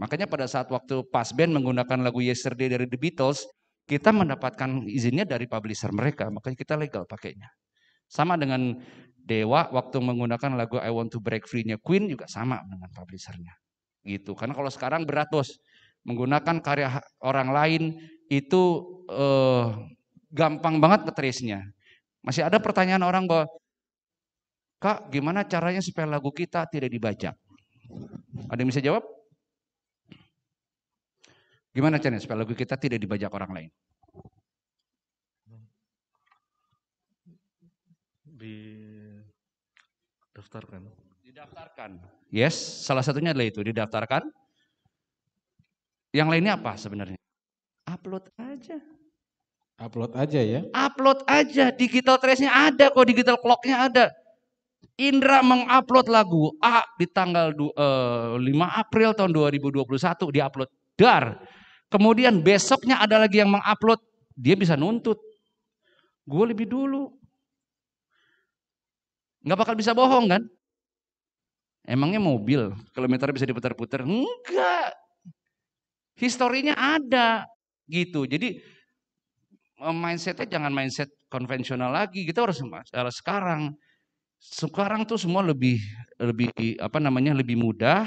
Makanya pada saat waktu pas band menggunakan lagu Yesterday dari The Beatles, kita mendapatkan izinnya dari publisher mereka, makanya kita legal pakainya. Sama dengan Dewa waktu menggunakan lagu I Want to Break Free-nya Queen juga sama dengan publishernya. Gitu. Karena kalau sekarang beratus menggunakan karya orang lain itu eh, gampang banget ngetrisnya. Masih ada pertanyaan orang bahwa, Kak gimana caranya supaya lagu kita tidak dibajak? Ada yang bisa jawab? Gimana caranya supaya lagu kita tidak dibajak orang lain? Didaftarkan. Didaftarkan. Yes, salah satunya adalah itu, didaftarkan yang lainnya apa sebenarnya? Upload aja. Upload aja ya. Upload aja, digital trace-nya ada kok, digital clock-nya ada. Indra mengupload lagu A di tanggal 5 eh, April tahun 2021 upload dar. Kemudian besoknya ada lagi yang mengupload, dia bisa nuntut. Gue lebih dulu. Gak bakal bisa bohong kan? Emangnya mobil kilometer bisa diputar-putar? Enggak. Historinya ada gitu. Jadi eh, mindsetnya jangan mindset konvensional lagi. Kita harus harus sekarang. Sekarang tuh semua lebih lebih apa namanya lebih mudah,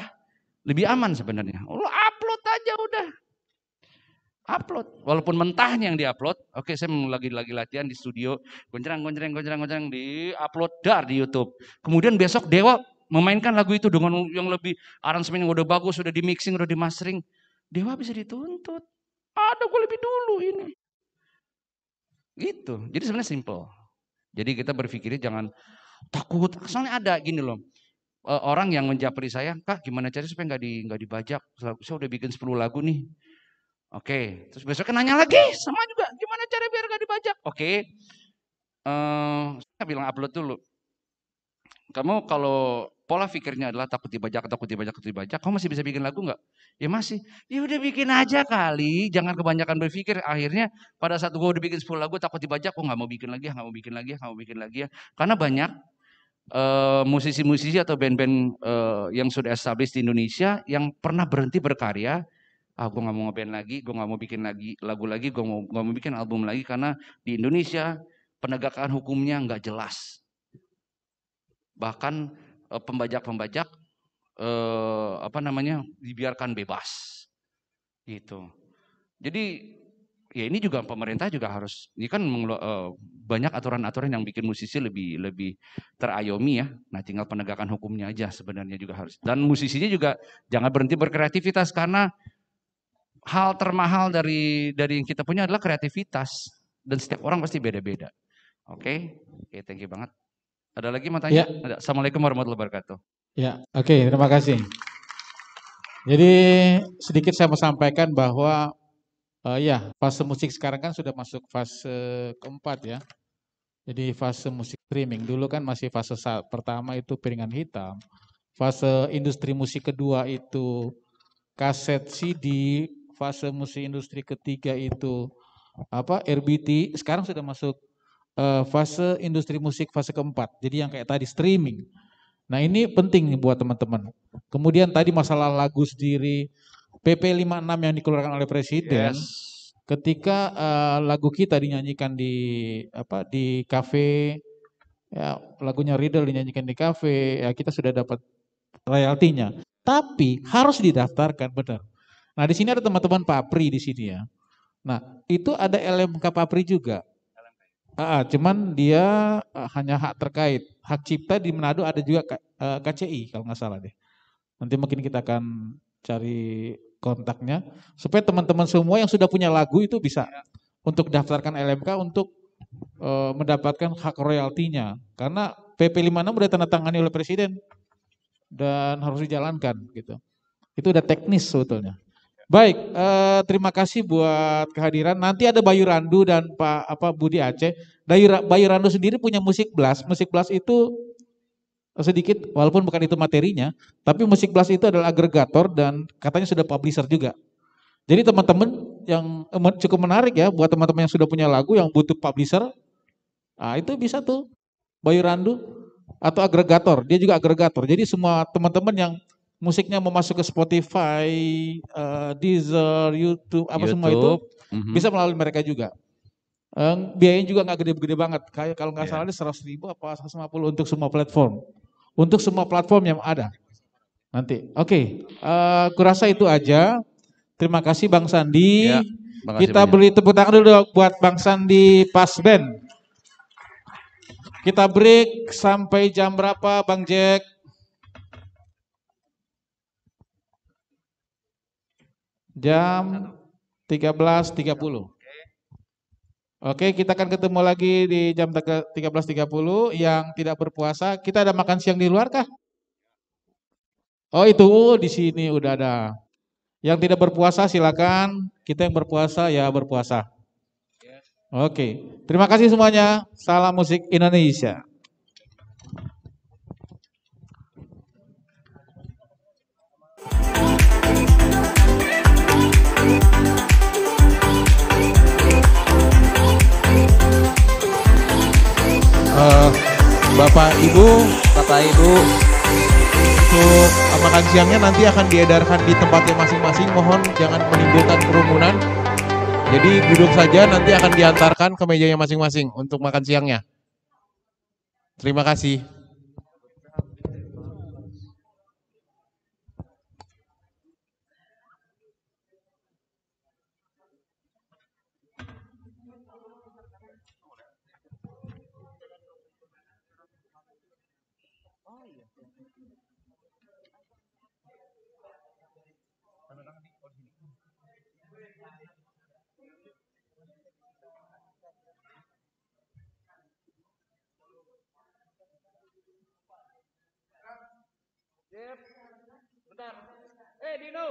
lebih aman sebenarnya. Lo upload aja udah. Upload, walaupun mentahnya yang diupload. Oke, saya lagi lagi latihan di studio, goncang goncang goncang goncang di upload dar di YouTube. Kemudian besok Dewa memainkan lagu itu dengan yang lebih aransemen yang udah bagus, udah di mixing, udah di mastering. Dewa bisa dituntut. Ada gue lebih dulu ini. Gitu. Jadi sebenarnya simple. Jadi kita berpikirnya jangan takut. Soalnya ada gini loh. E, orang yang menjapri saya, kak gimana cari supaya nggak di, nggak dibajak. Saya udah bikin 10 lagu nih. Oke, terus besoknya nanya lagi sama juga gimana cara biar gak dibajak. Oke, uh, saya bilang upload dulu. Kamu kalau pola pikirnya adalah takut dibajak, takut dibajak, takut dibajak, kamu masih bisa bikin lagu nggak? Ya masih. Ya udah bikin aja kali, jangan kebanyakan berpikir. Akhirnya pada saat gue udah bikin 10 lagu takut dibajak, oh nggak mau bikin lagi, nggak mau bikin lagi, nggak mau bikin lagi ya. Karena banyak eh, musisi-musisi uh, atau band-band uh, yang sudah established di Indonesia yang pernah berhenti berkarya ah gue nggak mau ngeband lagi, gue nggak mau bikin lagi lagu lagi, gue mau gak mau bikin album lagi karena di Indonesia penegakan hukumnya nggak jelas bahkan eh, pembajak-pembajak eh, apa namanya dibiarkan bebas gitu jadi ya ini juga pemerintah juga harus ini kan eh, banyak aturan-aturan yang bikin musisi lebih lebih terayomi ya nah tinggal penegakan hukumnya aja sebenarnya juga harus dan musisinya juga jangan berhenti berkreativitas karena hal termahal dari dari yang kita punya adalah kreativitas dan setiap orang pasti beda-beda oke okay? okay, thank you banget ada lagi mau tanya? Ya. Assalamualaikum warahmatullahi wabarakatuh. Ya, oke, okay, terima kasih. Jadi sedikit saya mau sampaikan bahwa uh, ya fase musik sekarang kan sudah masuk fase keempat ya. Jadi fase musik streaming dulu kan masih fase saat pertama itu piringan hitam, fase industri musik kedua itu kaset CD, fase musik industri ketiga itu apa RBT. Sekarang sudah masuk Eh, fase industri musik fase keempat. Jadi yang kayak tadi streaming. Nah ini penting buat teman-teman. Kemudian tadi masalah lagu sendiri, PP 56 yang dikeluarkan oleh presiden. Yes. Ketika uh, lagu kita dinyanyikan di apa di kafe, ya lagunya Riddle dinyanyikan di kafe, ya kita sudah dapat royaltinya. Tapi harus didaftarkan benar. Nah di sini ada teman-teman Pak Pri di sini ya. Nah itu ada LMK Pak Pri juga. Ah, cuman dia eh, hanya hak terkait. Hak cipta di Manado ada juga KCI eh, kalau nggak salah deh. Nanti mungkin kita akan cari kontaknya supaya teman-teman semua yang sudah punya lagu itu bisa iya. untuk daftarkan LMK untuk uh, mendapatkan hak royaltinya karena PP 56 sudah tanda tangani oleh presiden dan harus dijalankan gitu. Itu udah teknis sebetulnya. Baik, eh, terima kasih buat kehadiran. Nanti ada Bayu Randu dan Pak apa Budi Aceh. Bayu, Bayu Randu sendiri punya musik blast. Musik blast itu sedikit, walaupun bukan itu materinya, tapi musik blast itu adalah agregator dan katanya sudah publisher juga. Jadi teman-teman yang eh, cukup menarik ya buat teman-teman yang sudah punya lagu yang butuh publisher, nah itu bisa tuh Bayu Randu atau agregator. Dia juga agregator. Jadi semua teman-teman yang musiknya mau masuk ke Spotify, uh, Deezer, YouTube, apa YouTube. semua itu mm-hmm. bisa melalui mereka juga. Uh, biayanya juga nggak gede-gede banget. Kayak kalau nggak yeah. salah seratus ribu apa seratus lima puluh untuk semua platform, untuk semua platform yang ada. Nanti, oke, okay. uh, eh, kurasa itu aja. Terima kasih Bang Sandi. Yeah. Kita banyak. beri tepuk tangan dulu buat Bang Sandi pas band. Kita break sampai jam berapa Bang Jack? jam 13.30. Oke, kita akan ketemu lagi di jam 13.30 yang tidak berpuasa. Kita ada makan siang di luar kah? Oh, itu di sini udah ada. Yang tidak berpuasa silakan, kita yang berpuasa ya berpuasa. Ya. Oke, terima kasih semuanya. Salam musik Indonesia. uh, Bapak Ibu, Bapak Ibu untuk makan siangnya nanti akan diedarkan di tempatnya masing-masing. Mohon jangan menimbulkan kerumunan. Jadi duduk saja nanti akan diantarkan ke mejanya masing-masing untuk makan siangnya. Terima kasih. sebentar. Eh, Dino.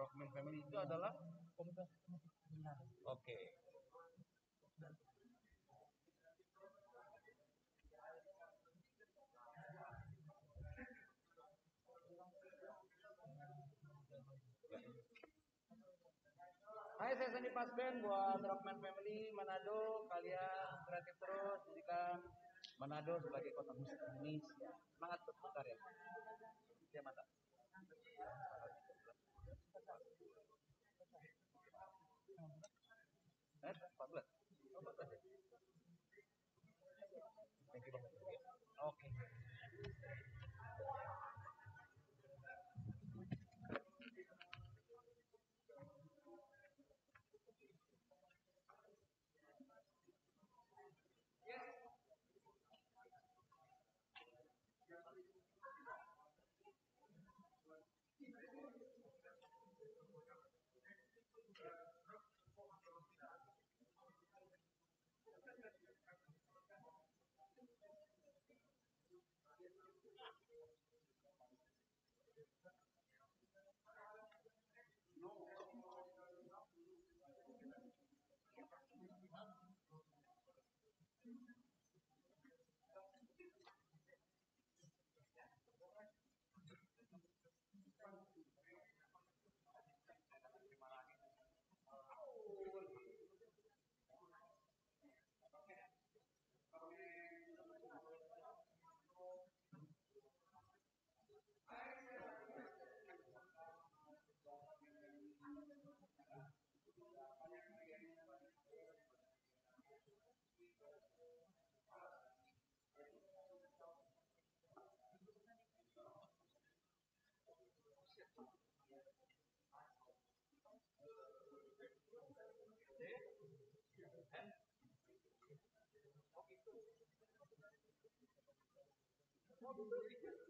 Rockman Family itu adalah komunitas. Oke. Okay. ini pas band buat Rockman Family Manado kalian kreatif terus jadikan Manado sebagai kota musik Indonesia semangat terus berkarya ya mantap Eh, 14. 14. probability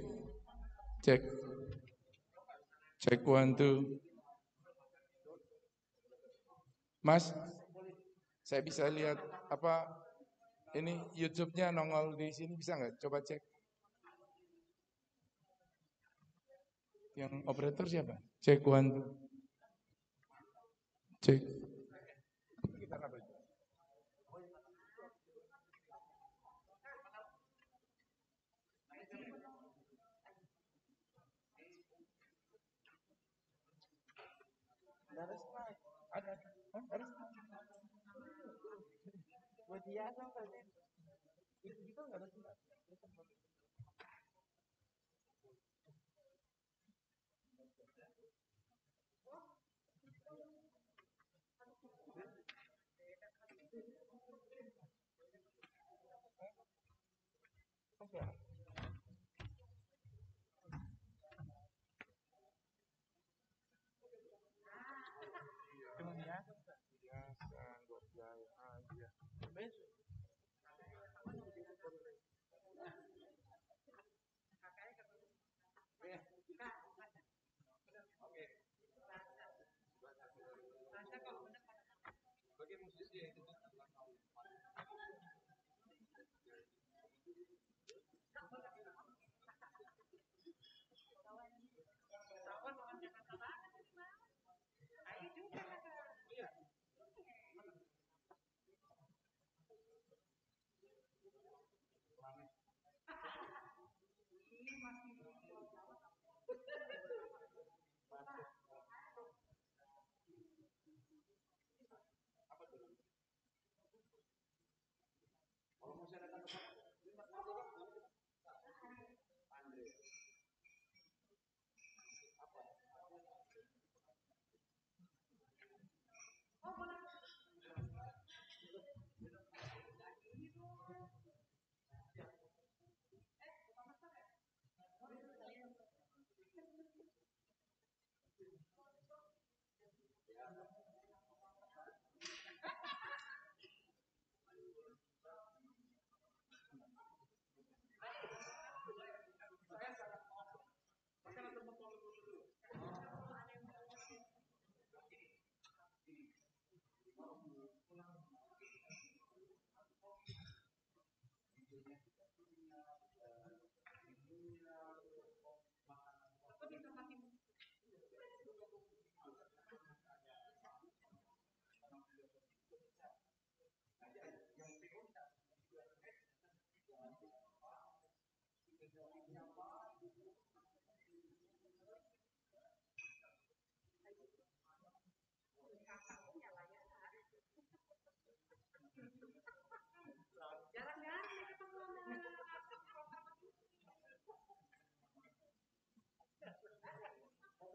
Cek. Cek one, two. Mas, saya bisa lihat apa ini YouTube-nya nongol di sini bisa nggak? Coba cek. Yang operator siapa? Cek one, two. Cek. harus ada harus buat dia sampai kan itu juga nggak ada Yes, and of thy hand. Mesmo?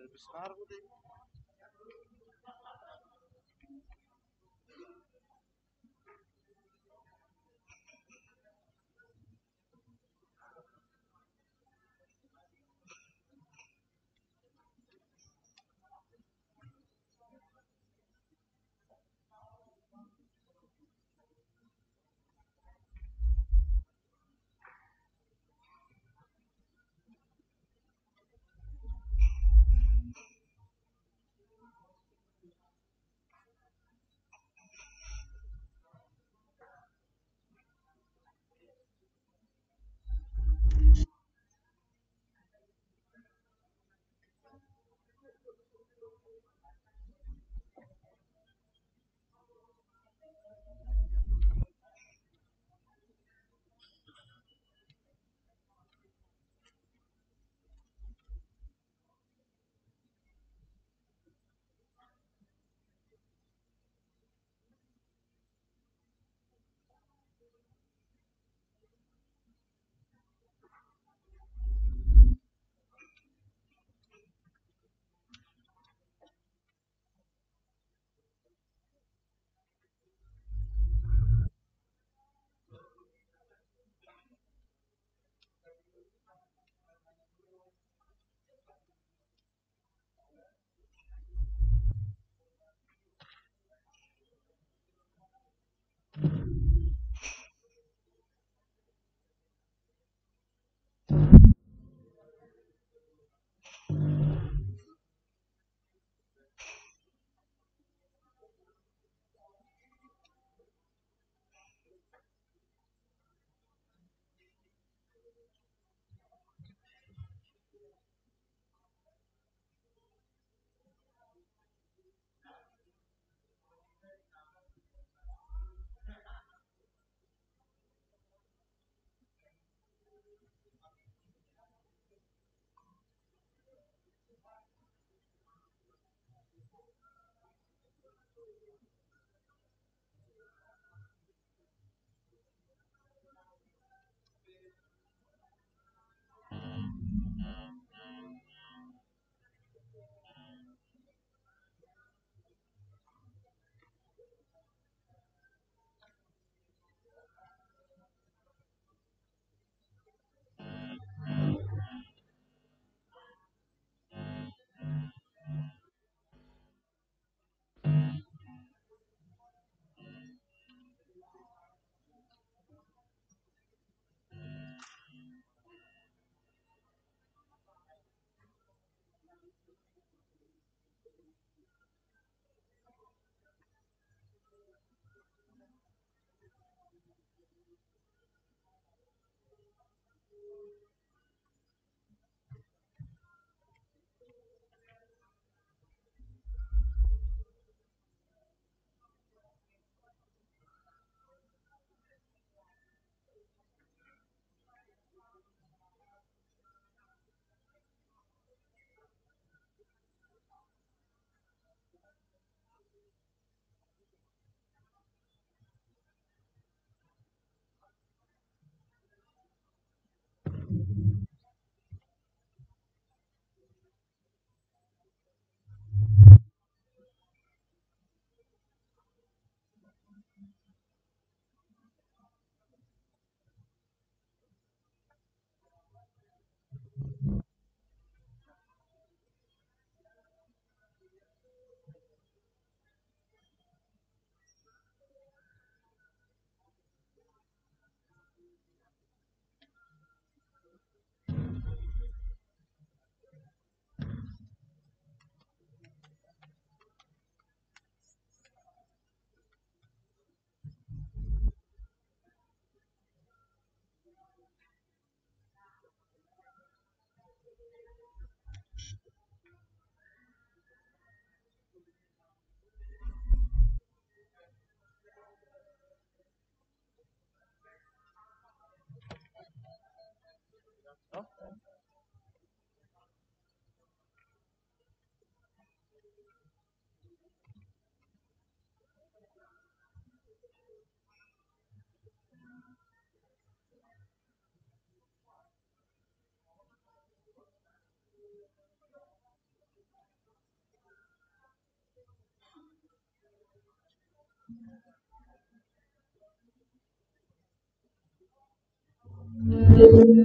Кыргызстар Thank you.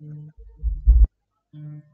Thank mm -hmm. you. Mm-hmm.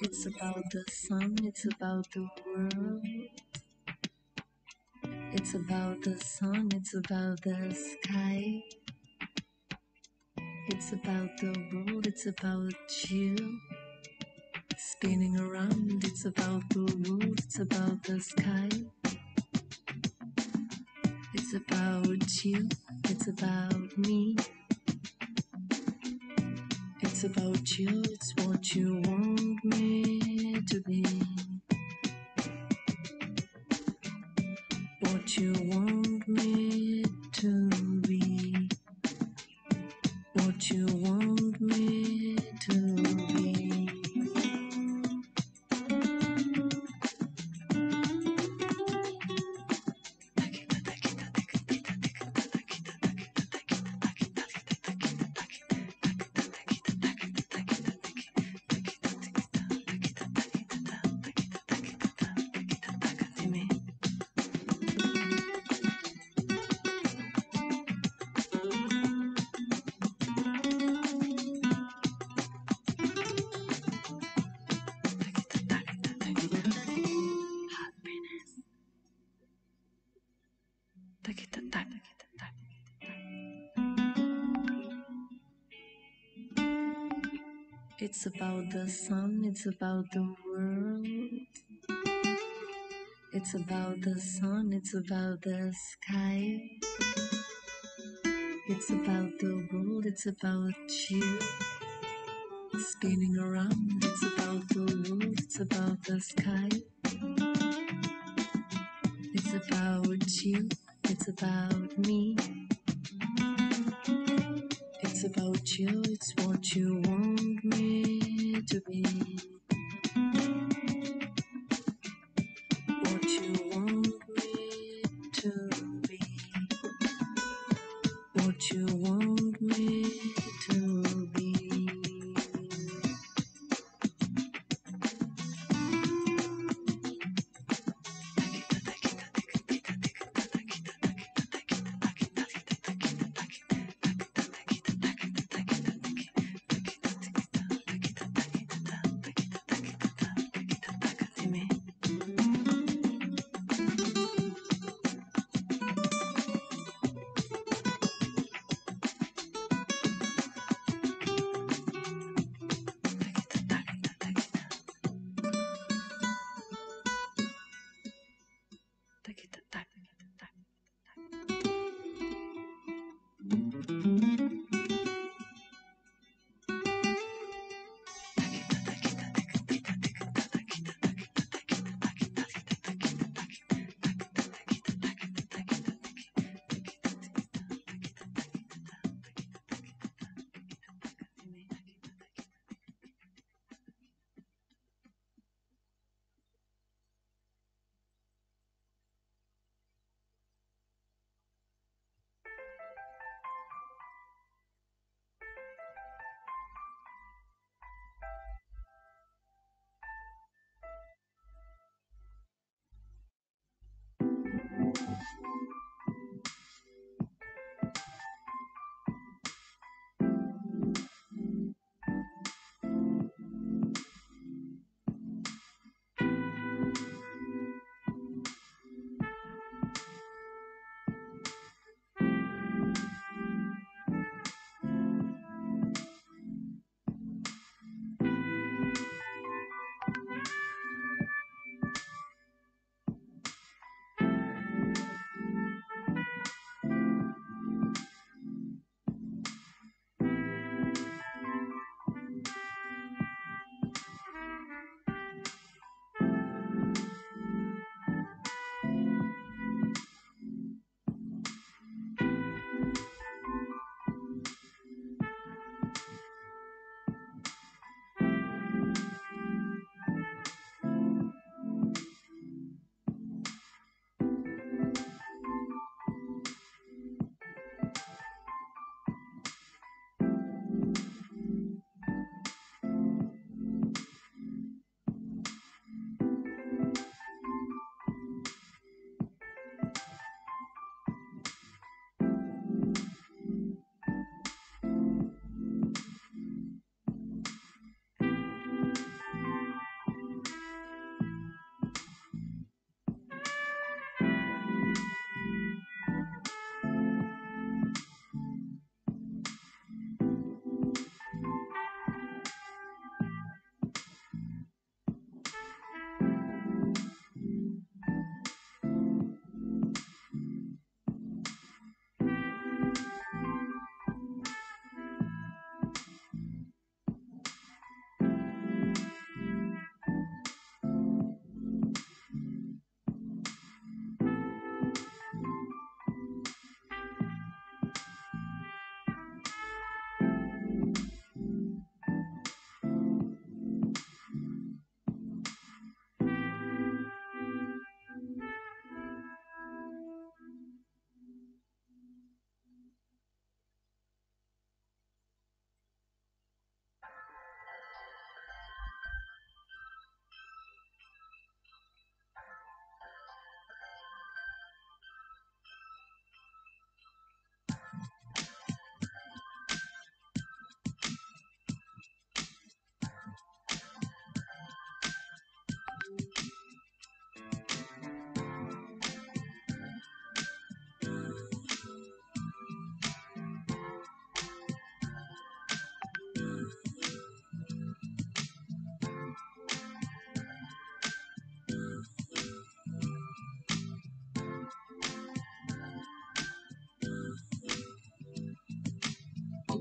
It's about the sun, it's about the world. It's about the sun, it's about the sky. It's about the world, it's about you. Spinning around, it's about the world, it's about the sky. It's about you, it's about me it's about you, it's what you want me to be. What you want. about the sun, it's about the sky, it's about the world, it's about you. Spinning around, it's about the world, it's about the sky, it's about you, it's about me. It's about you, it's what you want me to be.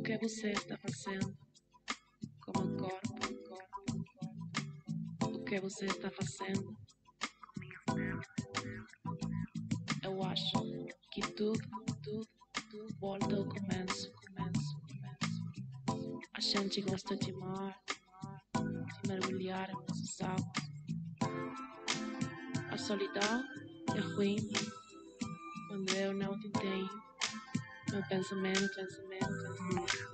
que é você está fazendo com o corpo, corpo. O que você está fazendo? Eu acho que tudo, tudo, tudo volta ao começo, começo, começo. A gente gosta de mar, de mergulhar em nossos águas. A solidão é ruim quando eu não te tenho. Meu pensamento, pensamento. É assim. Mm-hmm.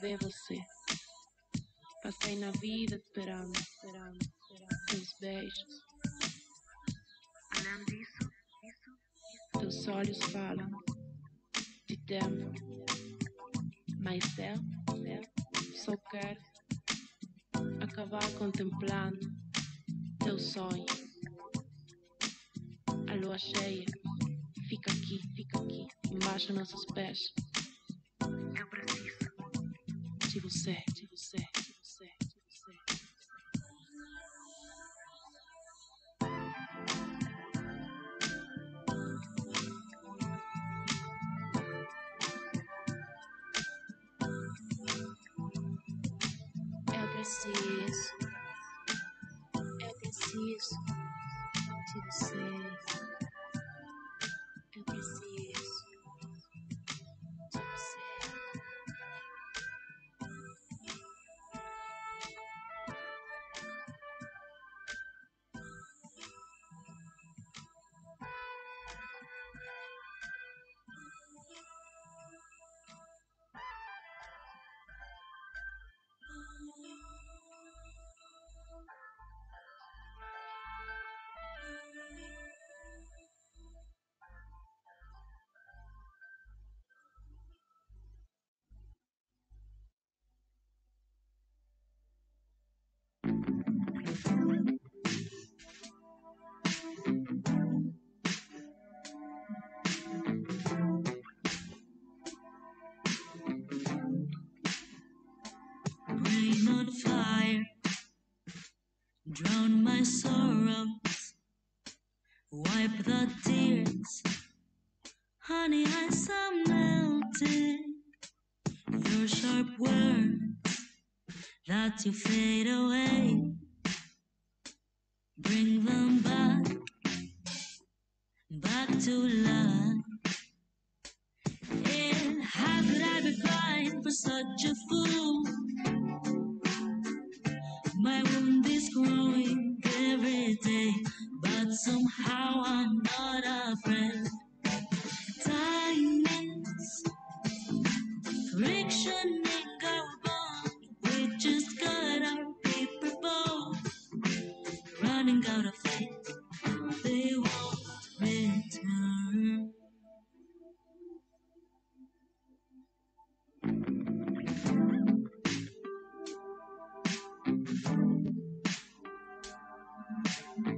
ver você. Passei na vida esperando, esperando, esperando beijos. Além disso, isso, teus olhos falam de tempo. Mas eu, eu só quero acabar contemplando teu sonho. A lua cheia fica aqui, fica aqui, embaixo nossos pés. my sorrows, wipe the tears. Honey, I am melted. Your sharp words that you fade away.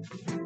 Thank you.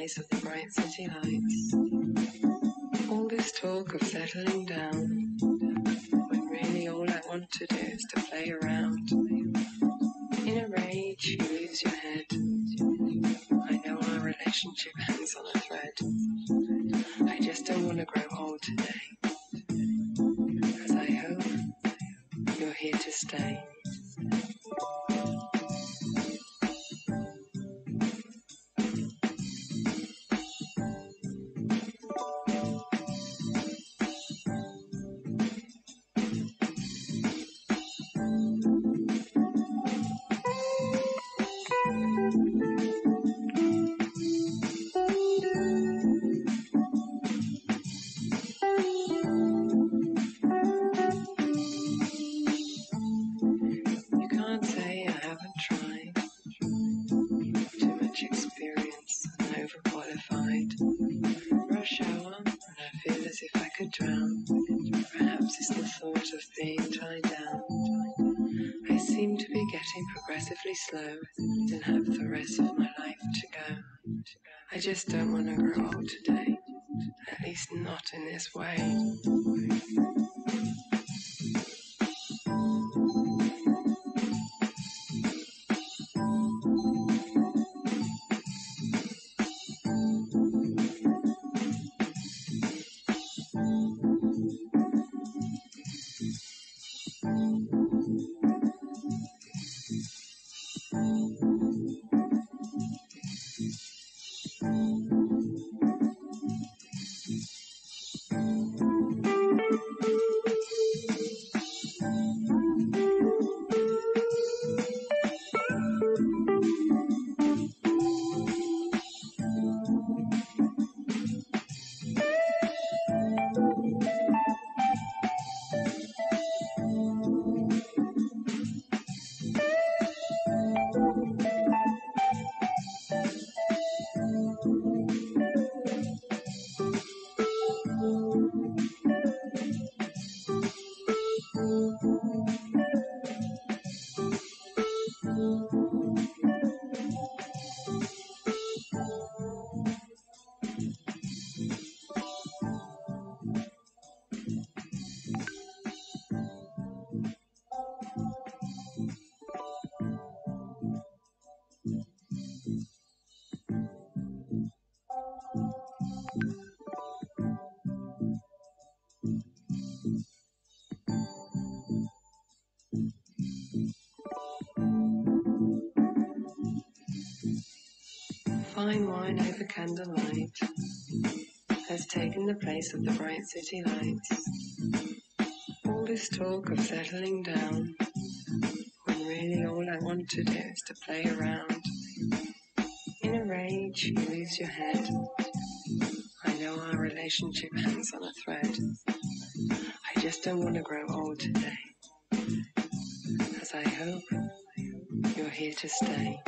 face of the bright city lights. All this talk of settling down, when really all I want to do is to play around. slow and have the rest of my life to go. I just don't want to grow old today, at least not in this way. fine wine over candlelight has taken the place of the bright city lights. All this talk of settling down, when really all I want to do is to play around. In a rage, you lose your head. I know our relationship hangs on a thread. I just don't want to grow old today. As I hope you're here to stay.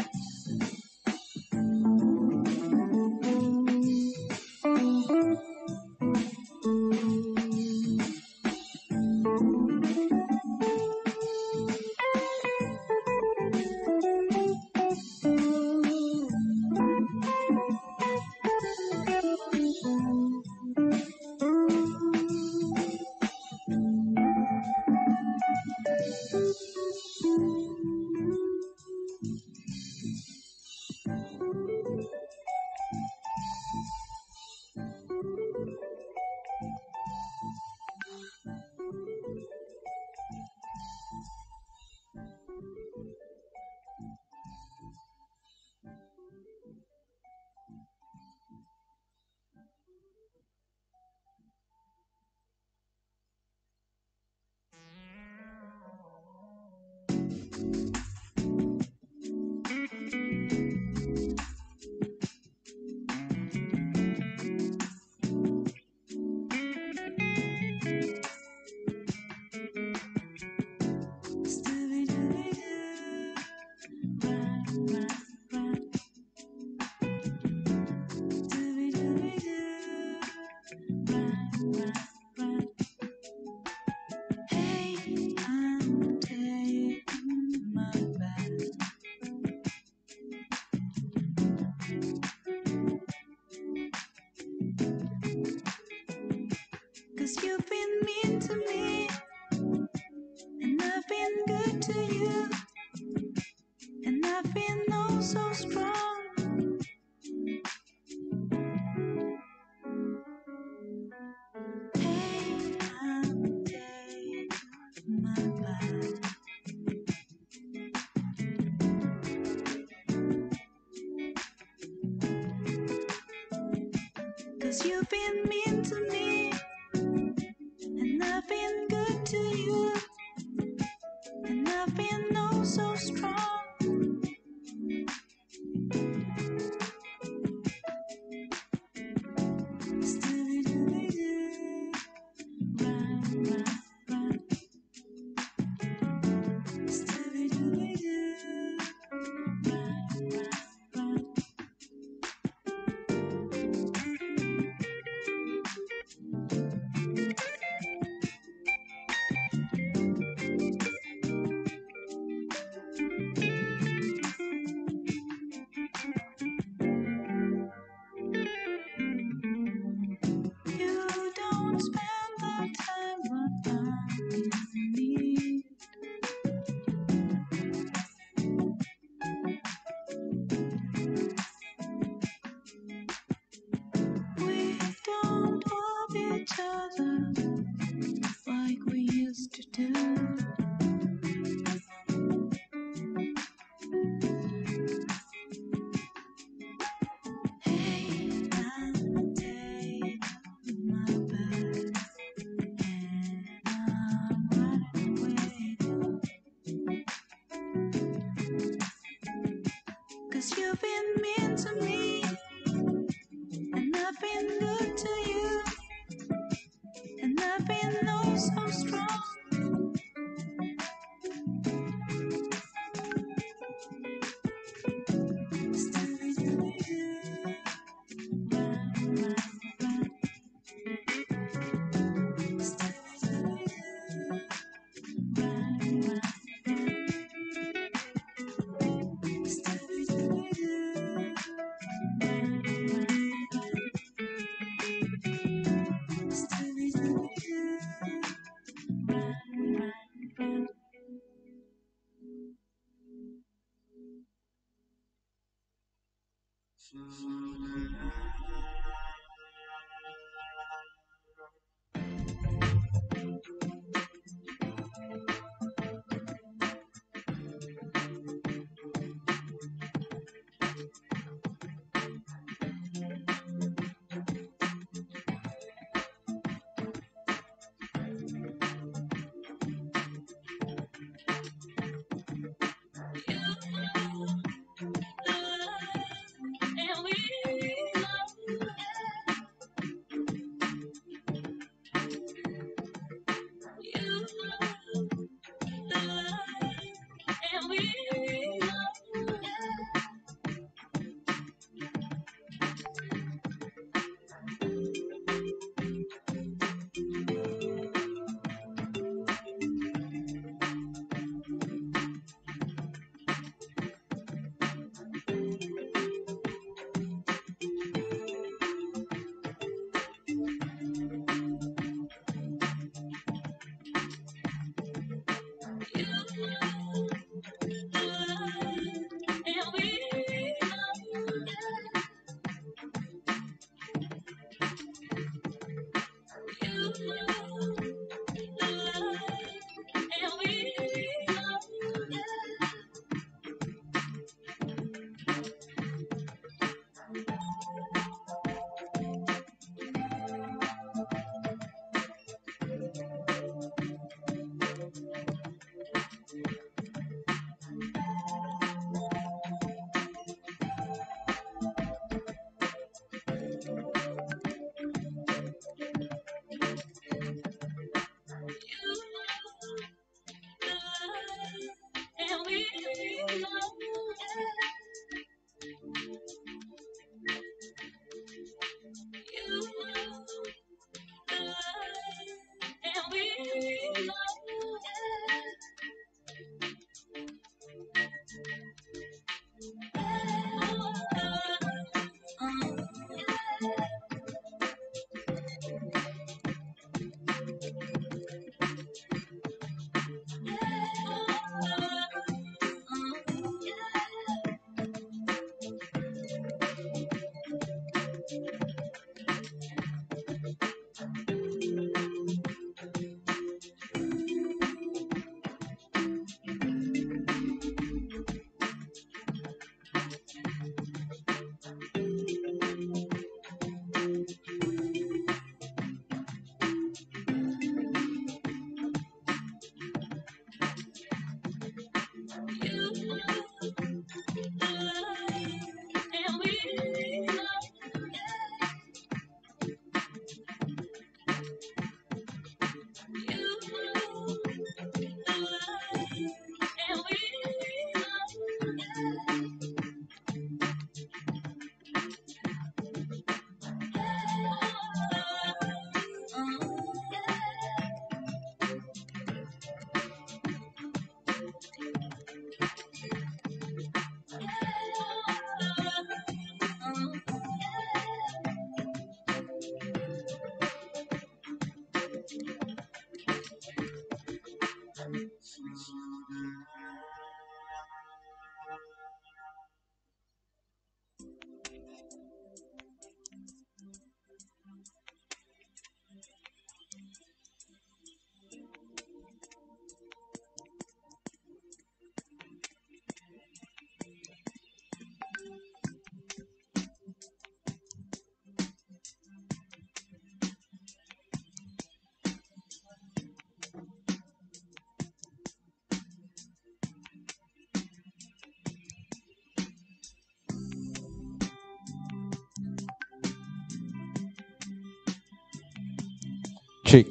Cik,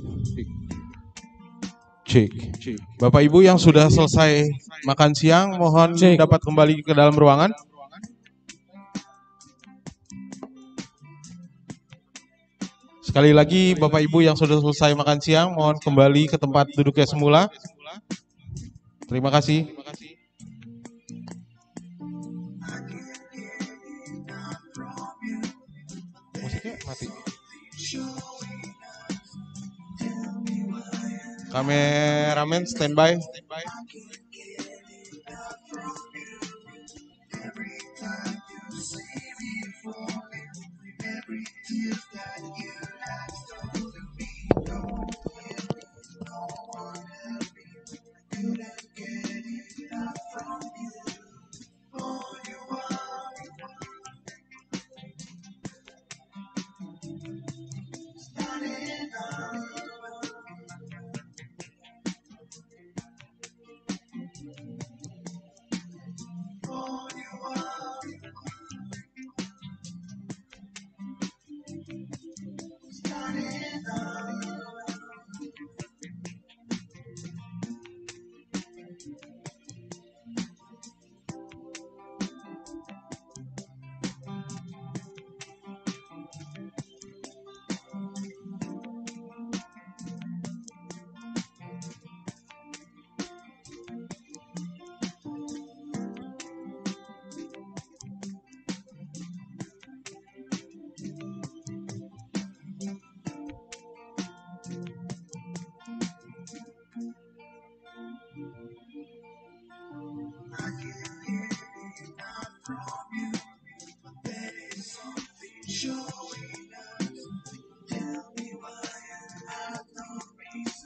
Cik, Bapak Ibu yang sudah selesai makan siang, mohon Cik. dapat kembali ke dalam ruangan. Sekali lagi Bapak Ibu yang sudah selesai makan siang, mohon kembali ke tempat duduknya semula. Terima kasih. Kameramen standby.